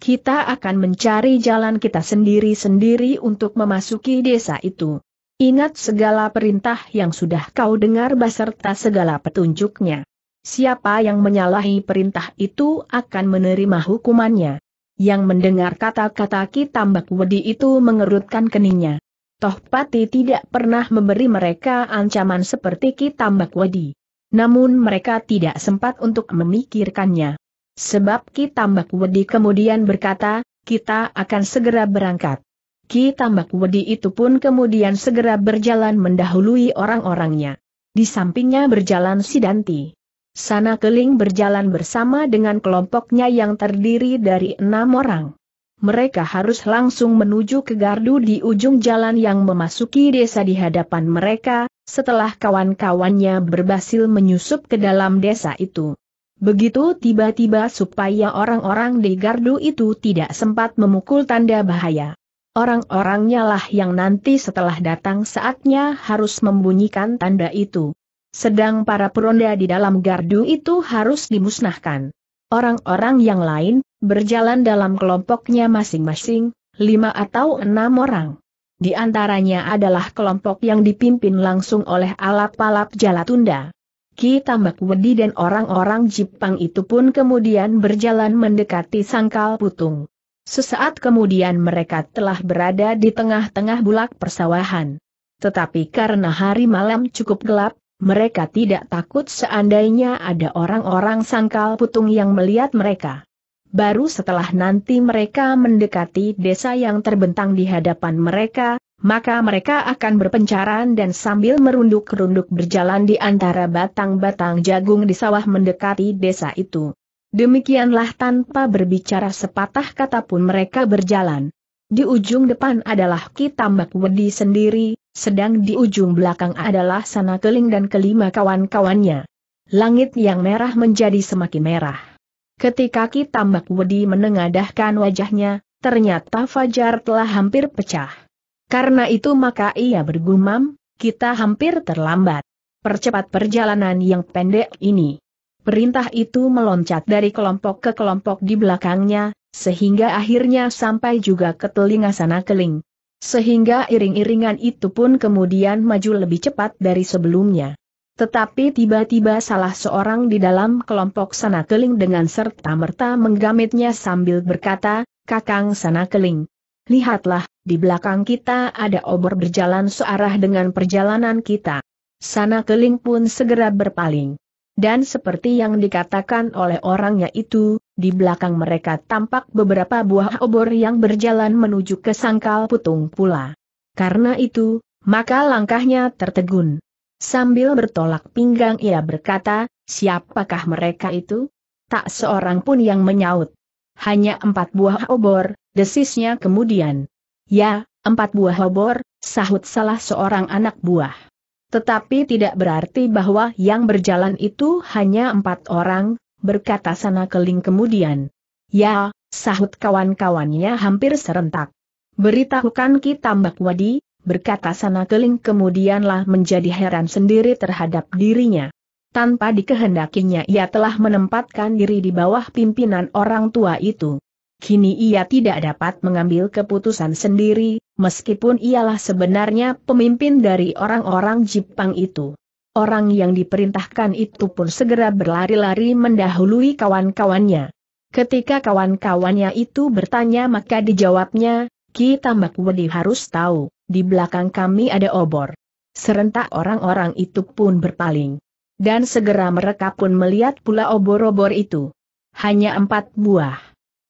[SPEAKER 1] Kita akan mencari jalan kita sendiri-sendiri untuk memasuki desa itu. Ingat segala perintah yang sudah kau dengar beserta segala petunjuknya. Siapa yang menyalahi perintah itu akan menerima hukumannya yang mendengar kata-kata Kitambak Wedi itu mengerutkan keningnya. Toh Pati tidak pernah memberi mereka ancaman seperti Kitambak Wedi. Namun mereka tidak sempat untuk memikirkannya. Sebab Kitambak Wedi kemudian berkata, kita akan segera berangkat. Ki Tambak Wedi itu pun kemudian segera berjalan mendahului orang-orangnya. Di sampingnya berjalan Sidanti. Sana Keling berjalan bersama dengan kelompoknya yang terdiri dari enam orang. Mereka harus langsung menuju ke gardu di ujung jalan yang memasuki desa di hadapan mereka, setelah kawan-kawannya berhasil menyusup ke dalam desa itu. Begitu tiba-tiba supaya orang-orang di gardu itu tidak sempat memukul tanda bahaya. Orang-orangnya lah yang nanti setelah datang saatnya harus membunyikan tanda itu sedang para peronda di dalam gardu itu harus dimusnahkan. Orang-orang yang lain, berjalan dalam kelompoknya masing-masing, lima atau enam orang. Di antaranya adalah kelompok yang dipimpin langsung oleh alap-alap Jalatunda. Ki Tambak Wedi dan orang-orang Jepang itu pun kemudian berjalan mendekati sangkal putung. Sesaat kemudian mereka telah berada di tengah-tengah bulak persawahan. Tetapi karena hari malam cukup gelap, mereka tidak takut seandainya ada orang-orang sangkal putung yang melihat mereka. Baru setelah nanti mereka mendekati desa yang terbentang di hadapan mereka, maka mereka akan berpencaran dan sambil merunduk-runduk berjalan di antara batang-batang jagung di sawah mendekati desa itu. Demikianlah tanpa berbicara sepatah kata pun mereka berjalan. Di ujung depan adalah Ki Tambak Wedi sendiri, sedang di ujung belakang adalah Sana Keling dan kelima kawan-kawannya. Langit yang merah menjadi semakin merah. Ketika Ki Tambak Wedi menengadahkan wajahnya, ternyata Fajar telah hampir pecah. Karena itu maka ia bergumam, kita hampir terlambat. Percepat perjalanan yang pendek ini. Perintah itu meloncat dari kelompok ke kelompok di belakangnya, sehingga akhirnya sampai juga ke telinga sana keling. Sehingga iring-iringan itu pun kemudian maju lebih cepat dari sebelumnya. Tetapi tiba-tiba salah seorang di dalam kelompok sana keling dengan serta-merta menggamitnya sambil berkata, Kakang sana keling. Lihatlah, di belakang kita ada obor berjalan searah dengan perjalanan kita. Sana keling pun segera berpaling. Dan seperti yang dikatakan oleh orangnya itu, di belakang mereka tampak beberapa buah obor yang berjalan menuju ke sangkal putung pula. Karena itu, maka langkahnya tertegun. Sambil bertolak pinggang ia berkata, siapakah mereka itu? Tak seorang pun yang menyaut. Hanya empat buah obor, desisnya kemudian. Ya, empat buah obor, sahut salah seorang anak buah. Tetapi tidak berarti bahwa yang berjalan itu hanya empat orang, berkata sana keling kemudian. Ya, sahut kawan-kawannya hampir serentak. Beritahukan kita Mbak Wadi, berkata sana keling kemudianlah menjadi heran sendiri terhadap dirinya. Tanpa dikehendakinya ia telah menempatkan diri di bawah pimpinan orang tua itu. Kini ia tidak dapat mengambil keputusan sendiri, meskipun ialah sebenarnya pemimpin dari orang-orang Jepang itu. Orang yang diperintahkan itu pun segera berlari-lari mendahului kawan-kawannya. Ketika kawan-kawannya itu bertanya maka dijawabnya, kita Tambak Wedi harus tahu, di belakang kami ada obor. Serentak orang-orang itu pun berpaling. Dan segera mereka pun melihat pula obor-obor itu. Hanya empat buah.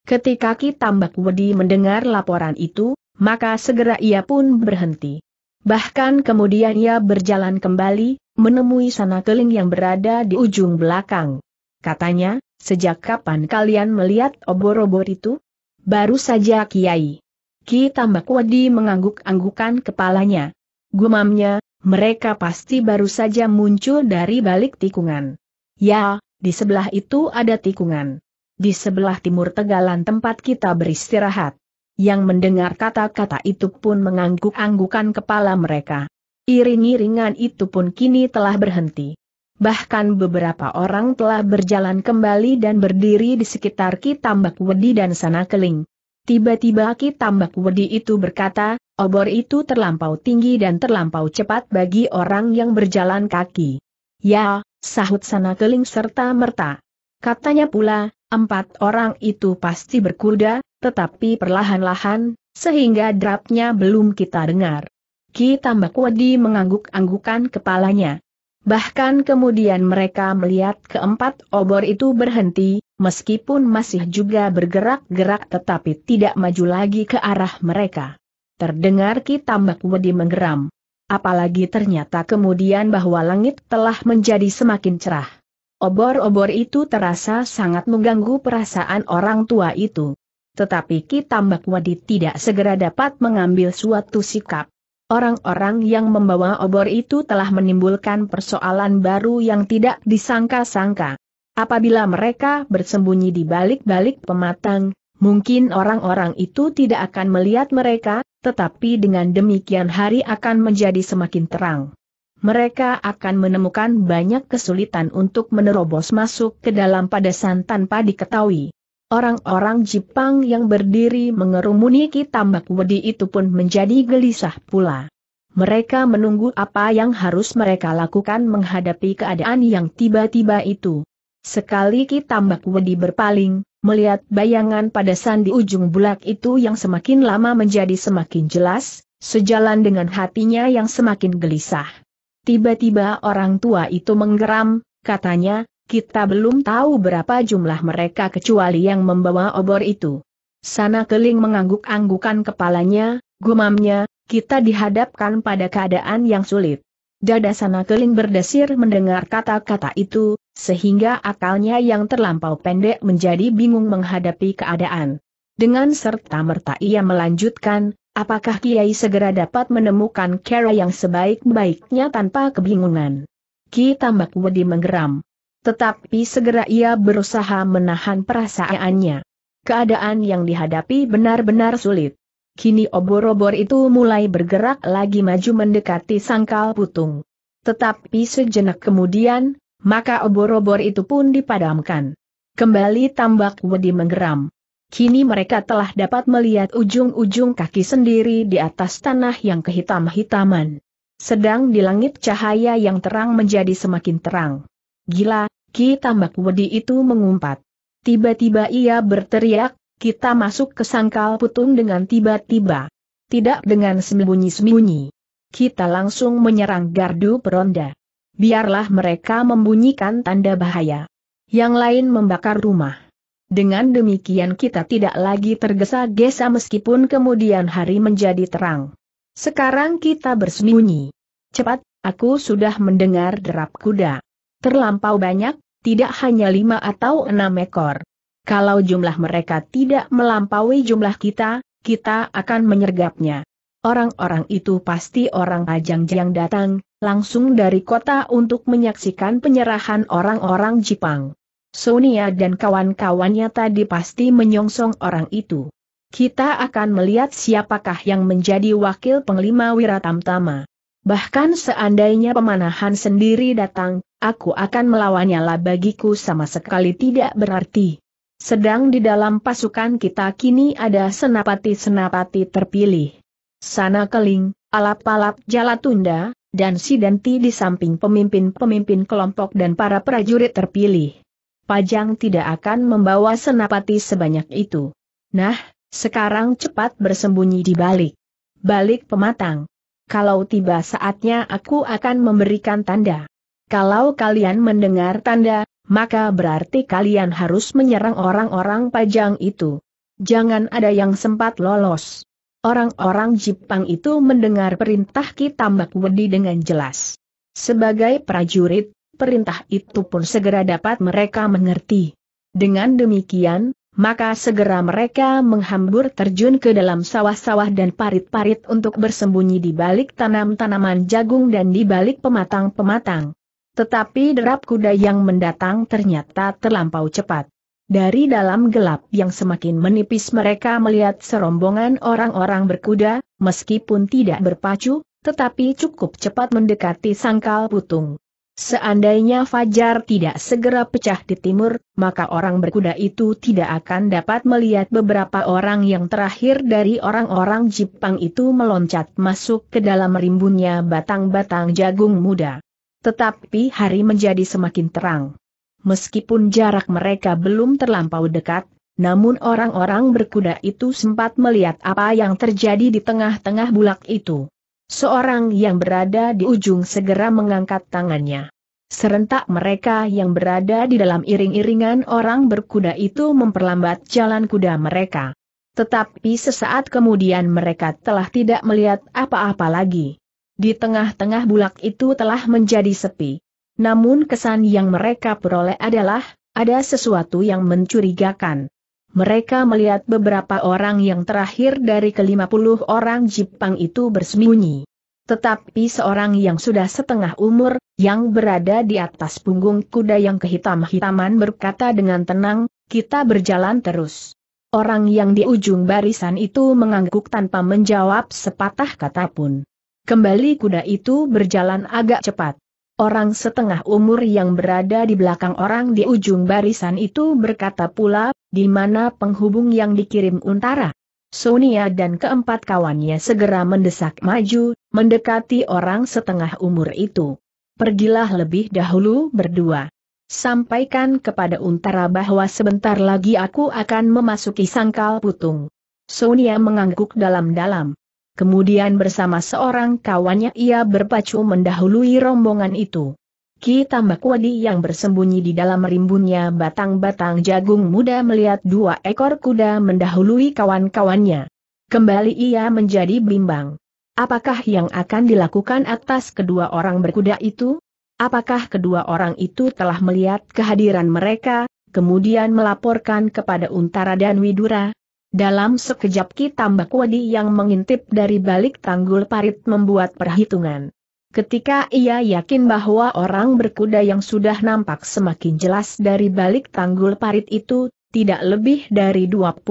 [SPEAKER 1] Ketika Ki Tambak Wedi mendengar laporan itu, maka segera ia pun berhenti. Bahkan kemudian ia berjalan kembali, menemui sana keling yang berada di ujung belakang. Katanya, sejak kapan kalian melihat obor-obor itu? Baru saja Kiai. Ki Tambak Wadi mengangguk-anggukan kepalanya. Gumamnya, mereka pasti baru saja muncul dari balik tikungan. Ya, di sebelah itu ada tikungan. Di sebelah timur tegalan tempat kita beristirahat yang mendengar kata-kata itu pun mengangguk-anggukan kepala mereka. Iring-iringan itu pun kini telah berhenti. Bahkan beberapa orang telah berjalan kembali dan berdiri di sekitar Ki Tambak Wedi dan Sana Keling. Tiba-tiba Ki Tambak Wedi itu berkata, obor itu terlampau tinggi dan terlampau cepat bagi orang yang berjalan kaki. Ya, sahut Sana Keling serta merta. Katanya pula, Empat orang itu pasti berkuda, tetapi perlahan-lahan, sehingga drapnya belum kita dengar. Ki Tambak Wadi mengangguk-anggukan kepalanya. Bahkan kemudian mereka melihat keempat obor itu berhenti, meskipun masih juga bergerak-gerak tetapi tidak maju lagi ke arah mereka. Terdengar Ki Tambak Wadi menggeram. Apalagi ternyata kemudian bahwa langit telah menjadi semakin cerah. Obor-obor itu terasa sangat mengganggu perasaan orang tua itu. Tetapi Kitambak Wadi tidak segera dapat mengambil suatu sikap. Orang-orang yang membawa obor itu telah menimbulkan persoalan baru yang tidak disangka-sangka. Apabila mereka bersembunyi di balik-balik pematang, mungkin orang-orang itu tidak akan melihat mereka, tetapi dengan demikian hari akan menjadi semakin terang mereka akan menemukan banyak kesulitan untuk menerobos masuk ke dalam padesan tanpa diketahui. Orang-orang Jepang yang berdiri mengerumuni Kitambak wedi itu pun menjadi gelisah pula. Mereka menunggu apa yang harus mereka lakukan menghadapi keadaan yang tiba-tiba itu. Sekali Kitambak wedi berpaling, melihat bayangan padasan di ujung bulak itu yang semakin lama menjadi semakin jelas, sejalan dengan hatinya yang semakin gelisah. Tiba-tiba orang tua itu menggeram, katanya, kita belum tahu berapa jumlah mereka kecuali yang membawa obor itu. Sana keling mengangguk-anggukan kepalanya, gumamnya, kita dihadapkan pada keadaan yang sulit. Dada sana keling berdesir mendengar kata-kata itu, sehingga akalnya yang terlampau pendek menjadi bingung menghadapi keadaan. Dengan serta merta ia melanjutkan, apakah Kiai segera dapat menemukan cara yang sebaik-baiknya tanpa kebingungan? Ki Tambak Wedi menggeram. Tetapi segera ia berusaha menahan perasaannya. Keadaan yang dihadapi benar-benar sulit. Kini obor-obor itu mulai bergerak lagi maju mendekati sangkal putung. Tetapi sejenak kemudian, maka obor-obor itu pun dipadamkan. Kembali tambak wedi menggeram. Kini mereka telah dapat melihat ujung-ujung kaki sendiri di atas tanah yang kehitam-hitaman. Sedang di langit cahaya yang terang menjadi semakin terang. Gila, Ki Tambak Wedi itu mengumpat. Tiba-tiba ia berteriak, kita masuk ke sangkal putung dengan tiba-tiba. Tidak dengan sembunyi-sembunyi. Kita langsung menyerang gardu peronda. Biarlah mereka membunyikan tanda bahaya. Yang lain membakar rumah dengan demikian kita tidak lagi tergesa-gesa meskipun kemudian hari menjadi terang. Sekarang kita bersembunyi. Cepat, aku sudah mendengar derap kuda. Terlampau banyak, tidak hanya lima atau enam ekor. Kalau jumlah mereka tidak melampaui jumlah kita, kita akan menyergapnya. Orang-orang itu pasti orang ajang yang datang, langsung dari kota untuk menyaksikan penyerahan orang-orang Jepang. Sonia dan kawan-kawannya tadi pasti menyongsong orang itu. Kita akan melihat siapakah yang menjadi wakil penglima Wiratamtama. Bahkan seandainya pemanahan sendiri datang, aku akan melawannya lah bagiku sama sekali tidak berarti. Sedang di dalam pasukan kita kini ada senapati-senapati terpilih. Sana Keling, Alap-alap Jalatunda, dan Sidanti di samping pemimpin-pemimpin kelompok dan para prajurit terpilih. Pajang tidak akan membawa senapati sebanyak itu. Nah, sekarang cepat bersembunyi di balik. Balik pematang. Kalau tiba saatnya aku akan memberikan tanda. Kalau kalian mendengar tanda, maka berarti kalian harus menyerang orang-orang pajang itu. Jangan ada yang sempat lolos. Orang-orang Jepang itu mendengar perintah Ki Tambak Wedi dengan jelas. Sebagai prajurit, perintah itu pun segera dapat mereka mengerti. Dengan demikian, maka segera mereka menghambur terjun ke dalam sawah-sawah dan parit-parit untuk bersembunyi di balik tanam-tanaman jagung dan di balik pematang-pematang. Tetapi derap kuda yang mendatang ternyata terlampau cepat. Dari dalam gelap yang semakin menipis mereka melihat serombongan orang-orang berkuda, meskipun tidak berpacu, tetapi cukup cepat mendekati sangkal putung. Seandainya fajar tidak segera pecah di timur, maka orang berkuda itu tidak akan dapat melihat beberapa orang yang terakhir dari orang-orang Jepang itu meloncat masuk ke dalam rimbunnya batang-batang jagung muda. Tetapi hari menjadi semakin terang. Meskipun jarak mereka belum terlampau dekat, namun orang-orang berkuda itu sempat melihat apa yang terjadi di tengah-tengah bulak itu. Seorang yang berada di ujung segera mengangkat tangannya. Serentak mereka yang berada di dalam iring-iringan orang berkuda itu memperlambat jalan kuda mereka. Tetapi sesaat kemudian mereka telah tidak melihat apa-apa lagi. Di tengah-tengah bulak itu telah menjadi sepi. Namun kesan yang mereka peroleh adalah, ada sesuatu yang mencurigakan mereka melihat beberapa orang yang terakhir dari kelima puluh orang Jepang itu bersembunyi. Tetapi seorang yang sudah setengah umur, yang berada di atas punggung kuda yang kehitam-hitaman berkata dengan tenang, kita berjalan terus. Orang yang di ujung barisan itu mengangguk tanpa menjawab sepatah kata pun. Kembali kuda itu berjalan agak cepat. Orang setengah umur yang berada di belakang orang di ujung barisan itu berkata pula, di mana penghubung yang dikirim Untara? Sonia dan keempat kawannya segera mendesak maju, mendekati orang setengah umur itu. Pergilah lebih dahulu berdua. Sampaikan kepada Untara bahwa sebentar lagi aku akan memasuki sangkal putung. Sonia mengangguk dalam-dalam. Kemudian bersama seorang kawannya ia berpacu mendahului rombongan itu. Ki Tambak Wadi yang bersembunyi di dalam rimbunnya batang-batang jagung muda melihat dua ekor kuda mendahului kawan-kawannya. Kembali ia menjadi bimbang. Apakah yang akan dilakukan atas kedua orang berkuda itu? Apakah kedua orang itu telah melihat kehadiran mereka, kemudian melaporkan kepada Untara dan Widura? Dalam sekejap Ki Tambak yang mengintip dari balik tanggul parit membuat perhitungan. Ketika ia yakin bahwa orang berkuda yang sudah nampak semakin jelas dari balik tanggul parit itu, tidak lebih dari 25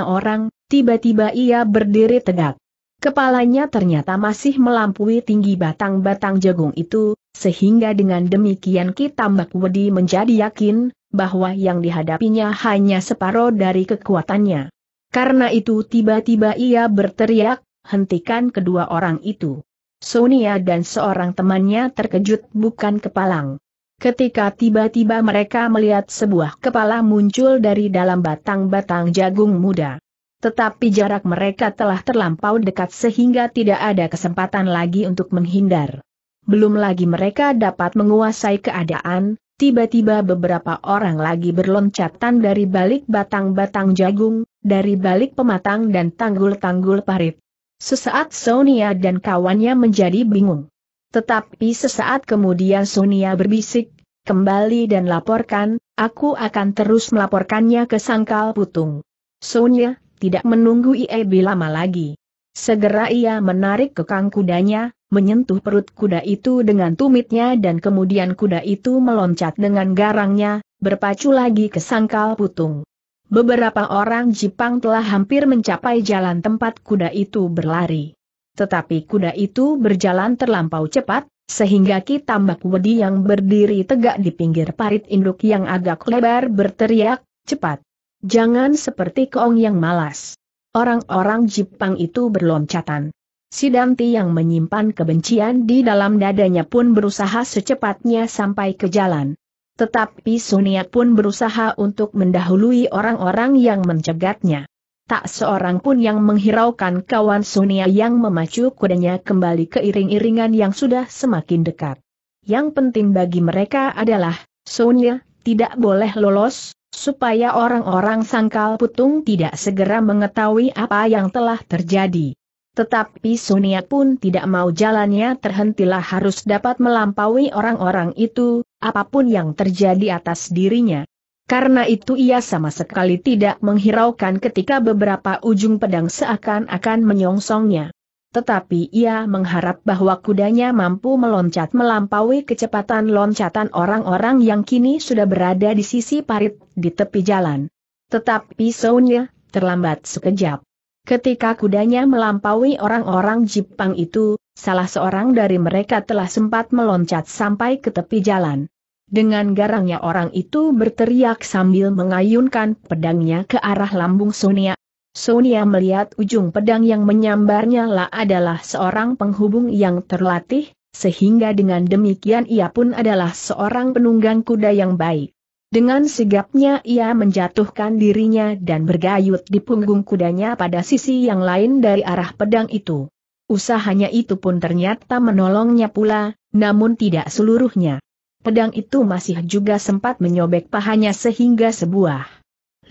[SPEAKER 1] orang, tiba-tiba ia berdiri tegak. Kepalanya ternyata masih melampaui tinggi batang-batang jagung itu, sehingga dengan demikian Kitambak Wedi menjadi yakin, bahwa yang dihadapinya hanya separuh dari kekuatannya. Karena itu tiba-tiba ia berteriak, hentikan kedua orang itu. Sonia dan seorang temannya terkejut bukan kepalang. Ketika tiba-tiba mereka melihat sebuah kepala muncul dari dalam batang-batang jagung muda. Tetapi jarak mereka telah terlampau dekat sehingga tidak ada kesempatan lagi untuk menghindar. Belum lagi mereka dapat menguasai keadaan, tiba-tiba beberapa orang lagi berloncatan dari balik batang-batang jagung, dari balik pematang dan tanggul-tanggul parit. Sesaat Sonia dan kawannya menjadi bingung. Tetapi sesaat kemudian Sonia berbisik, kembali dan laporkan, aku akan terus melaporkannya ke sangkal putung. Sonia, tidak menunggu IEB e lama lagi. Segera ia menarik kekang kudanya, menyentuh perut kuda itu dengan tumitnya dan kemudian kuda itu meloncat dengan garangnya, berpacu lagi ke sangkal putung beberapa orang Jepang telah hampir mencapai jalan tempat kuda itu berlari. Tetapi kuda itu berjalan terlampau cepat, sehingga Ki Tambak Wedi yang berdiri tegak di pinggir parit induk yang agak lebar berteriak, cepat. Jangan seperti kong yang malas. Orang-orang Jepang itu berloncatan. Sidanti yang menyimpan kebencian di dalam dadanya pun berusaha secepatnya sampai ke jalan. Tetapi Sonia pun berusaha untuk mendahului orang-orang yang mencegatnya. Tak seorang pun yang menghiraukan kawan Sonia yang memacu kudanya kembali ke iring-iringan yang sudah semakin dekat. Yang penting bagi mereka adalah, Sonia, tidak boleh lolos, supaya orang-orang sangkal putung tidak segera mengetahui apa yang telah terjadi. Tetapi Sonia pun tidak mau jalannya terhentilah harus dapat melampaui orang-orang itu, apapun yang terjadi atas dirinya. Karena itu ia sama sekali tidak menghiraukan ketika beberapa ujung pedang seakan-akan menyongsongnya. Tetapi ia mengharap bahwa kudanya mampu meloncat melampaui kecepatan loncatan orang-orang yang kini sudah berada di sisi parit, di tepi jalan. Tetapi Sonia, terlambat sekejap. Ketika kudanya melampaui orang-orang Jepang itu, salah seorang dari mereka telah sempat meloncat sampai ke tepi jalan. Dengan garangnya orang itu berteriak sambil mengayunkan pedangnya ke arah lambung Sonia. Sonia melihat ujung pedang yang menyambarnya lah adalah seorang penghubung yang terlatih, sehingga dengan demikian ia pun adalah seorang penunggang kuda yang baik. Dengan sigapnya ia menjatuhkan dirinya dan bergayut di punggung kudanya pada sisi yang lain dari arah pedang itu. Usahanya itu pun ternyata menolongnya pula, namun tidak seluruhnya. Pedang itu masih juga sempat menyobek pahanya sehingga sebuah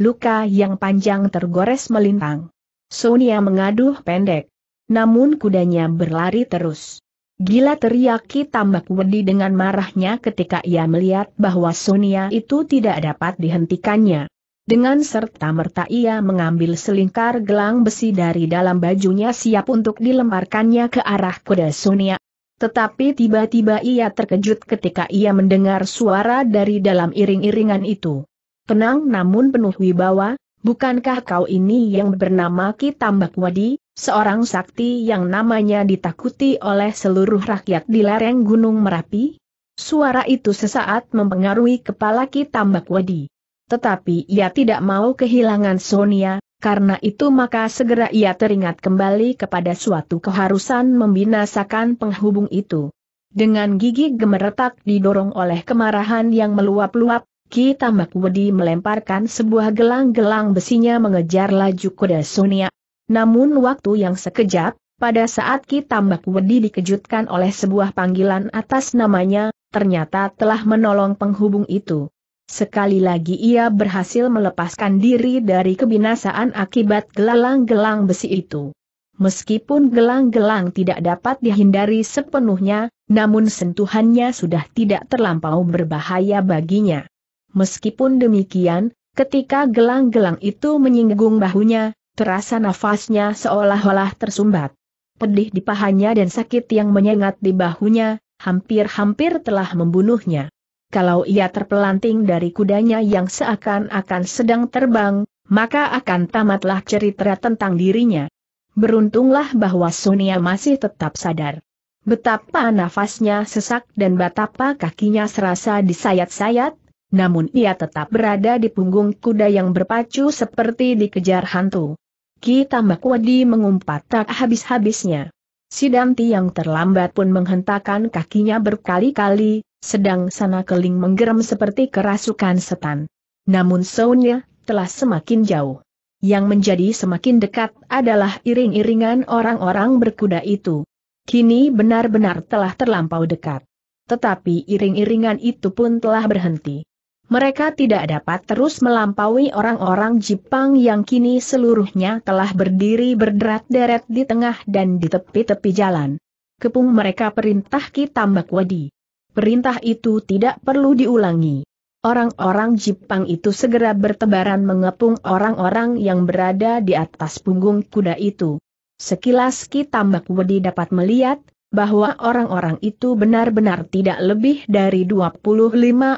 [SPEAKER 1] luka yang panjang tergores melintang. Sonia mengaduh pendek. Namun kudanya berlari terus. Gila teriak Ki Tambak Wedi dengan marahnya ketika ia melihat bahwa Sonia itu tidak dapat dihentikannya. Dengan serta-merta ia mengambil selingkar gelang besi dari dalam bajunya siap untuk dilemparkannya ke arah kuda Sonia. Tetapi tiba-tiba ia terkejut ketika ia mendengar suara dari dalam iring-iringan itu. Tenang namun penuh wibawa, bukankah kau ini yang bernama Ki Tambak Wadi? Seorang sakti yang namanya ditakuti oleh seluruh rakyat di lereng Gunung Merapi? Suara itu sesaat mempengaruhi kepala Ki Tambak Wadi. Tetapi ia tidak mau kehilangan Sonia, karena itu maka segera ia teringat kembali kepada suatu keharusan membinasakan penghubung itu. Dengan gigi gemeretak didorong oleh kemarahan yang meluap-luap, Ki Tambak Wedi melemparkan sebuah gelang-gelang besinya mengejar laju kuda Sonia, namun waktu yang sekejap, pada saat kita Tambak Wedi dikejutkan oleh sebuah panggilan atas namanya, ternyata telah menolong penghubung itu. Sekali lagi ia berhasil melepaskan diri dari kebinasaan akibat gelang gelang besi itu. Meskipun gelang-gelang tidak dapat dihindari sepenuhnya, namun sentuhannya sudah tidak terlampau berbahaya baginya. Meskipun demikian, ketika gelang-gelang itu menyinggung bahunya, Terasa nafasnya seolah-olah tersumbat. Pedih di pahanya dan sakit yang menyengat di bahunya, hampir-hampir telah membunuhnya. Kalau ia terpelanting dari kudanya yang seakan-akan sedang terbang, maka akan tamatlah cerita tentang dirinya. Beruntunglah bahwa Sonia masih tetap sadar. Betapa nafasnya sesak dan betapa kakinya serasa disayat-sayat, namun ia tetap berada di punggung kuda yang berpacu seperti dikejar hantu. Ki Tambak Wadi mengumpat tak habis-habisnya. Sidanti yang terlambat pun menghentakkan kakinya berkali-kali, sedang sana keling menggeram seperti kerasukan setan. Namun soundnya telah semakin jauh. Yang menjadi semakin dekat adalah iring-iringan orang-orang berkuda itu. Kini benar-benar telah terlampau dekat. Tetapi iring-iringan itu pun telah berhenti. Mereka tidak dapat terus melampaui orang-orang Jepang yang kini seluruhnya telah berdiri berderet deret di tengah dan di tepi-tepi jalan. Kepung mereka perintah Tambak Wadi. Perintah itu tidak perlu diulangi. Orang-orang Jepang itu segera bertebaran mengepung orang-orang yang berada di atas punggung kuda itu. Sekilas Ki Tambak Wedi dapat melihat, bahwa orang-orang itu benar-benar tidak lebih dari 25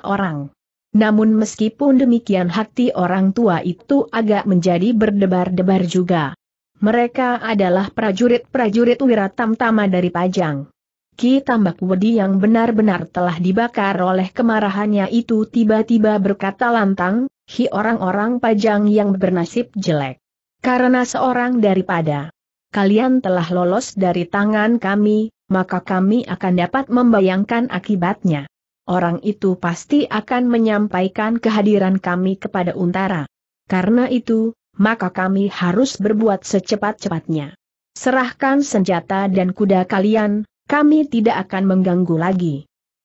[SPEAKER 1] orang. Namun meskipun demikian hati orang tua itu agak menjadi berdebar-debar juga. Mereka adalah prajurit-prajurit wiratam-tama dari Pajang. Ki Tambak Wedi yang benar-benar telah dibakar oleh kemarahannya itu tiba-tiba berkata lantang, hi orang-orang Pajang yang bernasib jelek. Karena seorang daripada kalian telah lolos dari tangan kami, maka kami akan dapat membayangkan akibatnya orang itu pasti akan menyampaikan kehadiran kami kepada Untara. Karena itu, maka kami harus berbuat secepat-cepatnya. Serahkan senjata dan kuda kalian, kami tidak akan mengganggu lagi.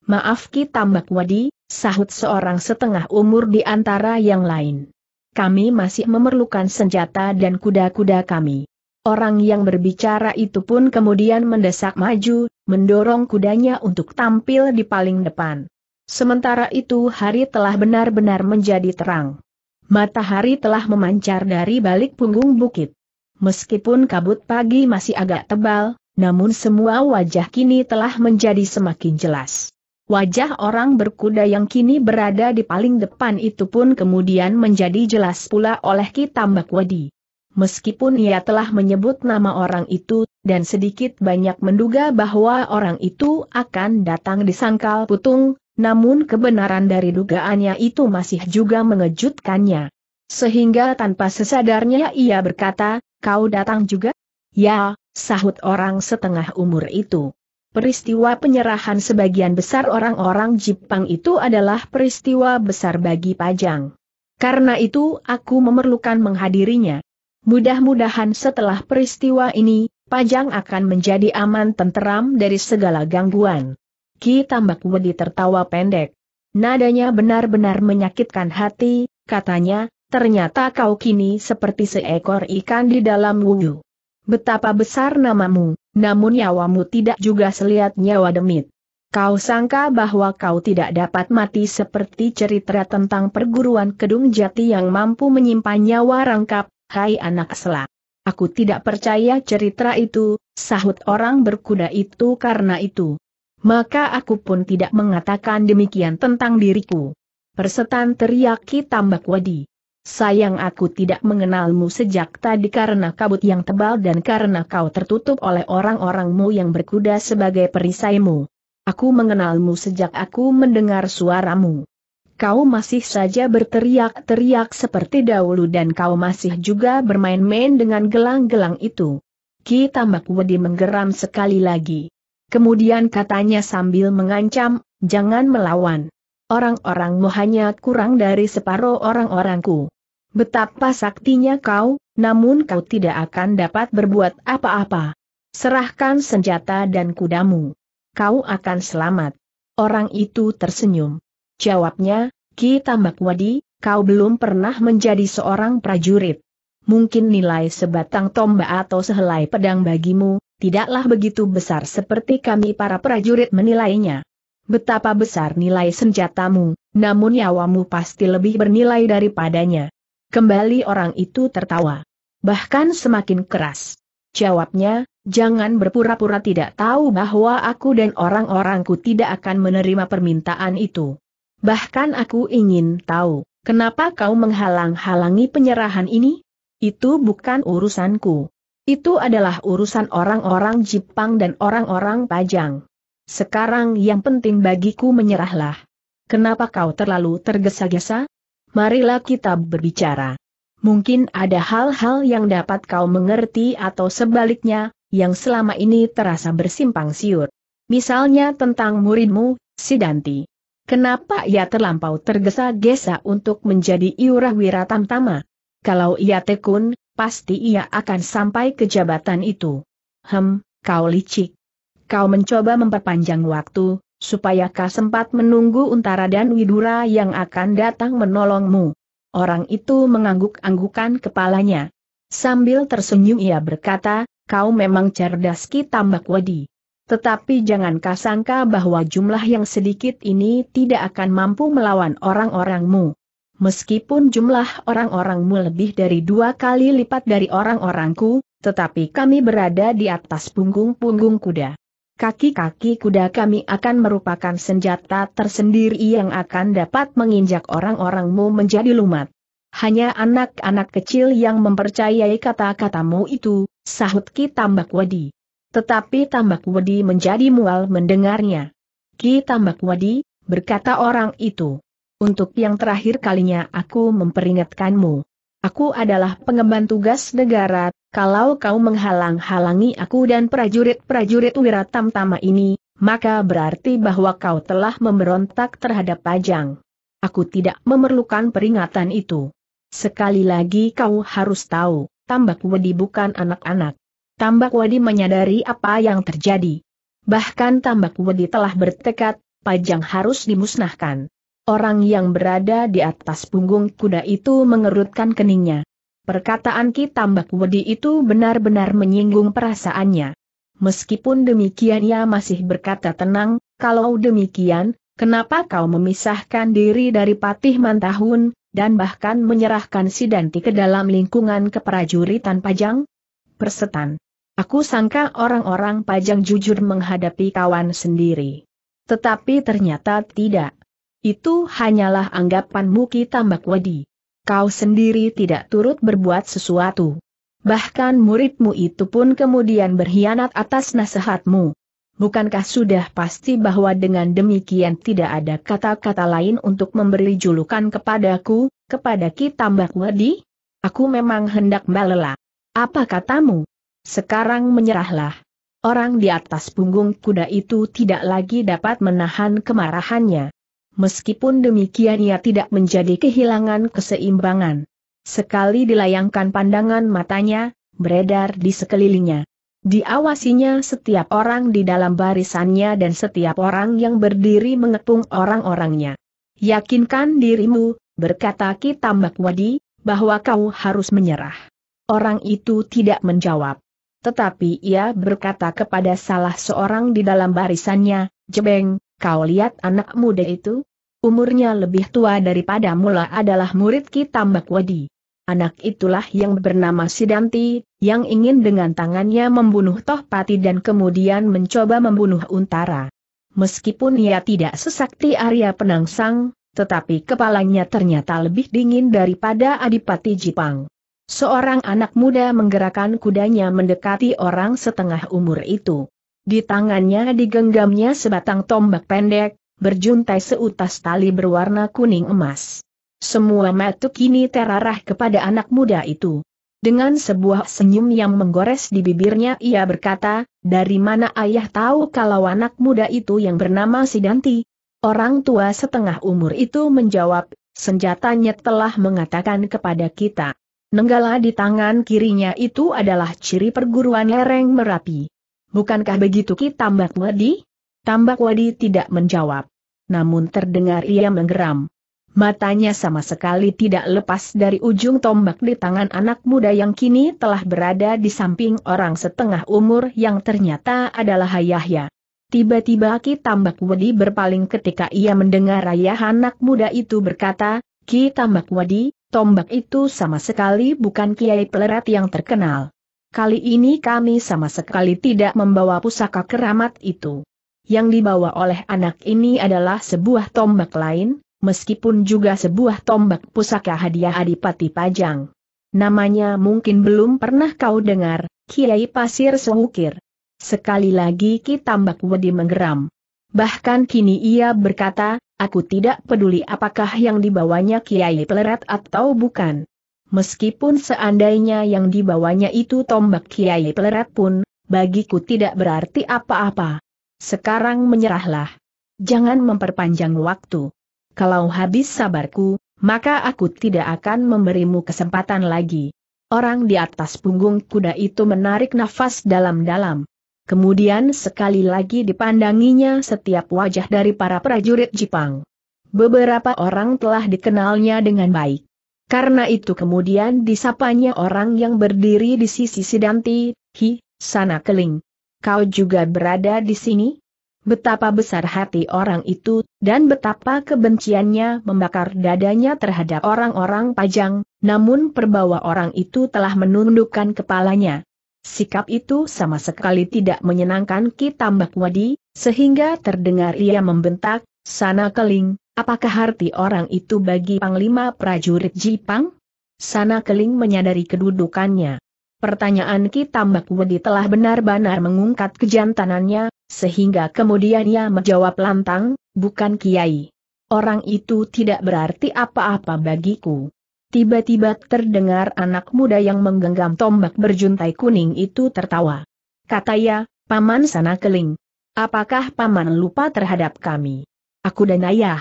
[SPEAKER 1] Maaf Ki Tambak Wadi, sahut seorang setengah umur di antara yang lain. Kami masih memerlukan senjata dan kuda-kuda kami. Orang yang berbicara itu pun kemudian mendesak maju, mendorong kudanya untuk tampil di paling depan. Sementara itu hari telah benar-benar menjadi terang. Matahari telah memancar dari balik punggung bukit. Meskipun kabut pagi masih agak tebal, namun semua wajah kini telah menjadi semakin jelas. Wajah orang berkuda yang kini berada di paling depan itu pun kemudian menjadi jelas pula oleh Kitambak Wadi meskipun ia telah menyebut nama orang itu, dan sedikit banyak menduga bahwa orang itu akan datang di sangkal putung, namun kebenaran dari dugaannya itu masih juga mengejutkannya. Sehingga tanpa sesadarnya ia berkata, kau datang juga? Ya, sahut orang setengah umur itu. Peristiwa penyerahan sebagian besar orang-orang Jepang itu adalah peristiwa besar bagi Pajang. Karena itu aku memerlukan menghadirinya. Mudah-mudahan setelah peristiwa ini, Pajang akan menjadi aman tenteram dari segala gangguan. Ki Tambak Wedi tertawa pendek. Nadanya benar-benar menyakitkan hati, katanya, ternyata kau kini seperti seekor ikan di dalam wudhu. Betapa besar namamu, namun nyawamu tidak juga seliat nyawa demit. Kau sangka bahwa kau tidak dapat mati seperti cerita tentang perguruan Kedung Jati yang mampu menyimpan nyawa rangkap, Hai anak selak. Aku tidak percaya cerita itu, sahut orang berkuda itu karena itu. Maka aku pun tidak mengatakan demikian tentang diriku. Persetan teriaki tambak wadi. Sayang aku tidak mengenalmu sejak tadi karena kabut yang tebal dan karena kau tertutup oleh orang-orangmu yang berkuda sebagai perisaimu. Aku mengenalmu sejak aku mendengar suaramu kau masih saja berteriak-teriak seperti dahulu dan kau masih juga bermain-main dengan gelang-gelang itu. Ki Tambak Wedi menggeram sekali lagi. Kemudian katanya sambil mengancam, jangan melawan. Orang-orangmu hanya kurang dari separuh orang-orangku. Betapa saktinya kau, namun kau tidak akan dapat berbuat apa-apa. Serahkan senjata dan kudamu. Kau akan selamat. Orang itu tersenyum. Jawabnya, Ki Tambak Wadi, kau belum pernah menjadi seorang prajurit. Mungkin nilai sebatang tombak atau sehelai pedang bagimu, tidaklah begitu besar seperti kami para prajurit menilainya. Betapa besar nilai senjatamu, namun nyawamu pasti lebih bernilai daripadanya. Kembali orang itu tertawa. Bahkan semakin keras. Jawabnya, jangan berpura-pura tidak tahu bahwa aku dan orang-orangku tidak akan menerima permintaan itu. Bahkan aku ingin tahu, kenapa kau menghalang-halangi penyerahan ini? Itu bukan urusanku. Itu adalah urusan orang-orang Jepang dan orang-orang Pajang. Sekarang yang penting bagiku menyerahlah. Kenapa kau terlalu tergesa-gesa? Marilah kita berbicara. Mungkin ada hal-hal yang dapat kau mengerti atau sebaliknya, yang selama ini terasa bersimpang siur. Misalnya tentang muridmu, Sidanti. Kenapa ia terlampau tergesa-gesa untuk menjadi Iurah Wira Tamtama? Kalau ia tekun, pasti ia akan sampai ke jabatan itu. Hem, kau licik. Kau mencoba memperpanjang waktu, supaya kau sempat menunggu Untara dan Widura yang akan datang menolongmu. Orang itu mengangguk-anggukan kepalanya. Sambil tersenyum ia berkata, kau memang cerdas kita Wadi. Tetapi jangan kasangka bahwa jumlah yang sedikit ini tidak akan mampu melawan orang-orangmu. Meskipun jumlah orang-orangmu lebih dari dua kali lipat dari orang-orangku, tetapi kami berada di atas punggung-punggung kuda. Kaki-kaki kuda kami akan merupakan senjata tersendiri yang akan dapat menginjak orang-orangmu menjadi lumat. Hanya anak-anak kecil yang mempercayai kata-katamu itu, sahut Ki Tambak Wadi. Tetapi Tambak Wedi menjadi mual mendengarnya. Ki Tambak Wedi, berkata orang itu. Untuk yang terakhir kalinya aku memperingatkanmu. Aku adalah pengemban tugas negara, kalau kau menghalang-halangi aku dan prajurit-prajurit Wiratam Tama ini, maka berarti bahwa kau telah memberontak terhadap Pajang. Aku tidak memerlukan peringatan itu. Sekali lagi kau harus tahu, Tambak Wedi bukan anak-anak. Tambak Wadi menyadari apa yang terjadi. Bahkan Tambak Wadi telah bertekad, Pajang harus dimusnahkan. Orang yang berada di atas punggung kuda itu mengerutkan keningnya. Perkataan Ki Tambak Wedi itu benar-benar menyinggung perasaannya. Meskipun demikian ia masih berkata tenang, kalau demikian, kenapa kau memisahkan diri dari Patih Mantahun, dan bahkan menyerahkan Sidanti ke dalam lingkungan keprajuritan Pajang? Persetan. Aku sangka orang-orang pajang jujur menghadapi kawan sendiri. Tetapi ternyata tidak. Itu hanyalah anggapanmu Muki Tambak Wedi. Kau sendiri tidak turut berbuat sesuatu. Bahkan muridmu itu pun kemudian berkhianat atas nasihatmu. Bukankah sudah pasti bahwa dengan demikian tidak ada kata-kata lain untuk memberi julukan kepadaku, kepada Ki Tambak Wedi? Aku memang hendak melela. Apa katamu? Sekarang menyerahlah. Orang di atas punggung kuda itu tidak lagi dapat menahan kemarahannya. Meskipun demikian ia tidak menjadi kehilangan keseimbangan. Sekali dilayangkan pandangan matanya, beredar di sekelilingnya. Diawasinya setiap orang di dalam barisannya dan setiap orang yang berdiri mengepung orang-orangnya. Yakinkan dirimu, berkata Ki Tambak Wadi, bahwa kau harus menyerah. Orang itu tidak menjawab tetapi ia berkata kepada salah seorang di dalam barisannya, Jebeng, kau lihat anak muda itu? Umurnya lebih tua daripada mula adalah murid Mbak Wadi. Anak itulah yang bernama Sidanti, yang ingin dengan tangannya membunuh Tohpati dan kemudian mencoba membunuh Untara. Meskipun ia tidak sesakti Arya Penangsang, tetapi kepalanya ternyata lebih dingin daripada Adipati Jipang. Seorang anak muda menggerakkan kudanya mendekati orang setengah umur itu. Di tangannya digenggamnya sebatang tombak pendek, berjuntai seutas tali berwarna kuning emas. Semua mata kini terarah kepada anak muda itu. Dengan sebuah senyum yang menggores di bibirnya ia berkata, dari mana ayah tahu kalau anak muda itu yang bernama Sidanti? Orang tua setengah umur itu menjawab, senjatanya telah mengatakan kepada kita. Nenggala di tangan kirinya itu adalah ciri perguruan lereng Merapi. Bukankah begitu Ki Tambak Wadi? Tambak Wadi tidak menjawab. Namun terdengar ia menggeram. Matanya sama sekali tidak lepas dari ujung tombak di tangan anak muda yang kini telah berada di samping orang setengah umur yang ternyata adalah Yahya. Tiba-tiba Ki Tambak Wadi berpaling ketika ia mendengar ayah anak muda itu berkata, Ki Tambak Wadi, Tombak itu sama sekali bukan Kiai Pelerat yang terkenal. Kali ini kami sama sekali tidak membawa pusaka keramat itu. Yang dibawa oleh anak ini adalah sebuah tombak lain, meskipun juga sebuah tombak pusaka hadiah Adipati Pajang. Namanya mungkin belum pernah kau dengar, Kiai Pasir Sewukir. Sekali lagi Ki Tambak Wedi menggeram. Bahkan kini ia berkata, Aku tidak peduli apakah yang dibawanya Kiai Pleret atau bukan. Meskipun seandainya yang dibawanya itu tombak Kiai Pleret pun, bagiku tidak berarti apa-apa. Sekarang menyerahlah. Jangan memperpanjang waktu. Kalau habis sabarku, maka aku tidak akan memberimu kesempatan lagi. Orang di atas punggung kuda itu menarik nafas dalam-dalam. Kemudian sekali lagi dipandanginya setiap wajah dari para prajurit Jepang. Beberapa orang telah dikenalnya dengan baik. Karena itu kemudian disapanya orang yang berdiri di sisi Sidanti, Hi, sana keling. Kau juga berada di sini? Betapa besar hati orang itu, dan betapa kebenciannya membakar dadanya terhadap orang-orang pajang, namun perbawa orang itu telah menundukkan kepalanya. Sikap itu sama sekali tidak menyenangkan Tambak Wadi, sehingga terdengar ia membentak, sana keling, apakah arti orang itu bagi Panglima Prajurit Jipang? Sana keling menyadari kedudukannya. Pertanyaan Tambak Wadi telah benar-benar mengungkat kejantanannya, sehingga kemudian ia menjawab lantang, bukan Kiai. Orang itu tidak berarti apa-apa bagiku. Tiba-tiba terdengar anak muda yang menggenggam tombak berjuntai kuning itu tertawa. Kata ya, Paman Sana Keling. Apakah Paman lupa terhadap kami? Aku dan ayah.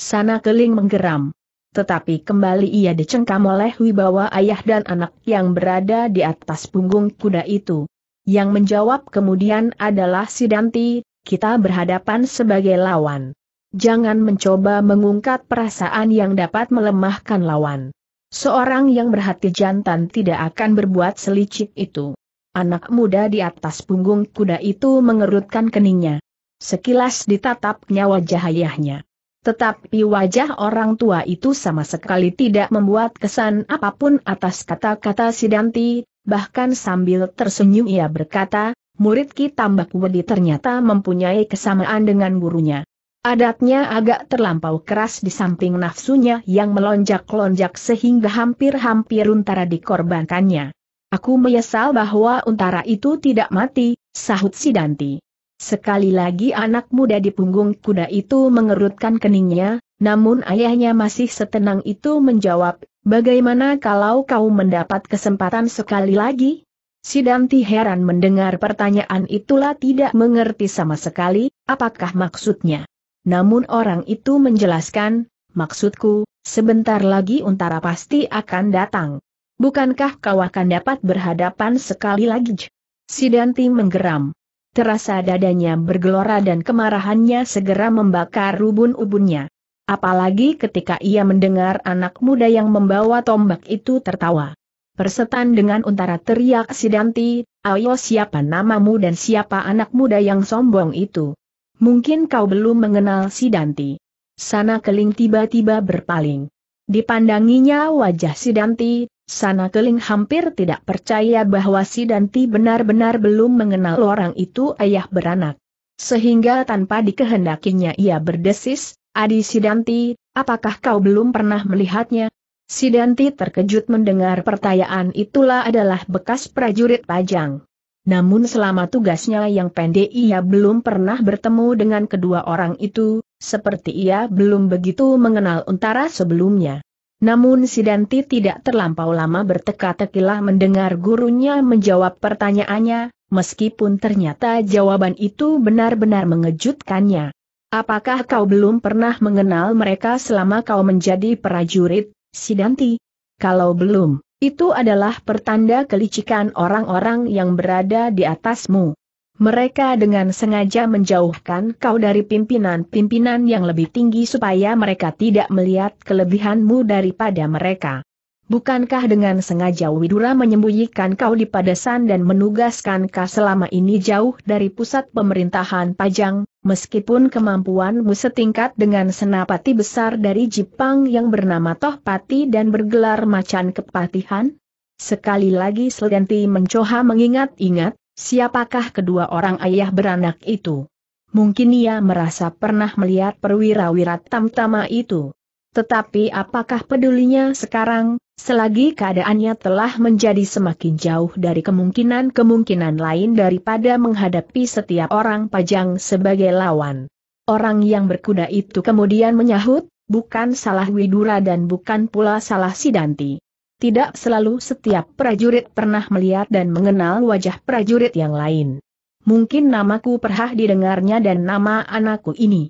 [SPEAKER 1] Sana Keling menggeram. Tetapi kembali ia dicengkam oleh wibawa ayah dan anak yang berada di atas punggung kuda itu. Yang menjawab kemudian adalah Sidanti, kita berhadapan sebagai lawan. Jangan mencoba mengungkap perasaan yang dapat melemahkan lawan. Seorang yang berhati jantan tidak akan berbuat selicik itu. Anak muda di atas punggung kuda itu mengerutkan keningnya. Sekilas ditatapnya wajah ayahnya. Tetapi wajah orang tua itu sama sekali tidak membuat kesan apapun atas kata-kata Sidanti, bahkan sambil tersenyum ia berkata, murid Ki Tambak Wedi ternyata mempunyai kesamaan dengan gurunya. Adatnya agak terlampau keras di samping nafsunya yang melonjak-lonjak sehingga hampir-hampir untara dikorbankannya. Aku menyesal bahwa untara itu tidak mati, sahut Sidanti. Sekali lagi anak muda di punggung kuda itu mengerutkan keningnya, namun ayahnya masih setenang itu menjawab, bagaimana kalau kau mendapat kesempatan sekali lagi? Sidanti heran mendengar pertanyaan itulah tidak mengerti sama sekali, apakah maksudnya. Namun orang itu menjelaskan, maksudku, sebentar lagi Untara pasti akan datang. Bukankah kau akan dapat berhadapan sekali lagi? Sidanti menggeram. Terasa dadanya bergelora dan kemarahannya segera membakar rubun ubunnya. Apalagi ketika ia mendengar anak muda yang membawa tombak itu tertawa. Persetan dengan untara teriak Sidanti, ayo siapa namamu dan siapa anak muda yang sombong itu. Mungkin kau belum mengenal si Danti. Sana Keling tiba-tiba berpaling. Dipandanginya wajah si Danti, Sana Keling hampir tidak percaya bahwa si Danti benar-benar belum mengenal orang itu ayah beranak. Sehingga tanpa dikehendakinya ia berdesis, Adi Sidanti, apakah kau belum pernah melihatnya? Sidanti terkejut mendengar pertanyaan itulah adalah bekas prajurit pajang. Namun selama tugasnya yang pendek ia belum pernah bertemu dengan kedua orang itu, seperti ia belum begitu mengenal Untara sebelumnya. Namun Sidanti tidak terlampau lama berteka-tekilah mendengar gurunya menjawab pertanyaannya, meskipun ternyata jawaban itu benar-benar mengejutkannya. Apakah kau belum pernah mengenal mereka selama kau menjadi prajurit, Sidanti? Kalau belum, itu adalah pertanda kelicikan orang-orang yang berada di atasmu. Mereka dengan sengaja menjauhkan kau dari pimpinan-pimpinan yang lebih tinggi supaya mereka tidak melihat kelebihanmu daripada mereka. Bukankah dengan sengaja Widura menyembunyikan kau di Padasan dan menugaskan kau selama ini jauh dari pusat pemerintahan Pajang, meskipun kemampuanmu setingkat dengan senapati besar dari Jepang yang bernama Tohpati dan bergelar Macan Kepatihan? Sekali lagi Selganti mencoba mengingat-ingat, siapakah kedua orang ayah beranak itu? Mungkin ia merasa pernah melihat perwira-wira tamtama itu. Tetapi apakah pedulinya sekarang, selagi keadaannya telah menjadi semakin jauh dari kemungkinan-kemungkinan lain daripada menghadapi setiap orang pajang sebagai lawan. Orang yang berkuda itu kemudian menyahut, bukan salah Widura dan bukan pula salah Sidanti. Tidak selalu setiap prajurit pernah melihat dan mengenal wajah prajurit yang lain. Mungkin namaku pernah didengarnya dan nama anakku ini.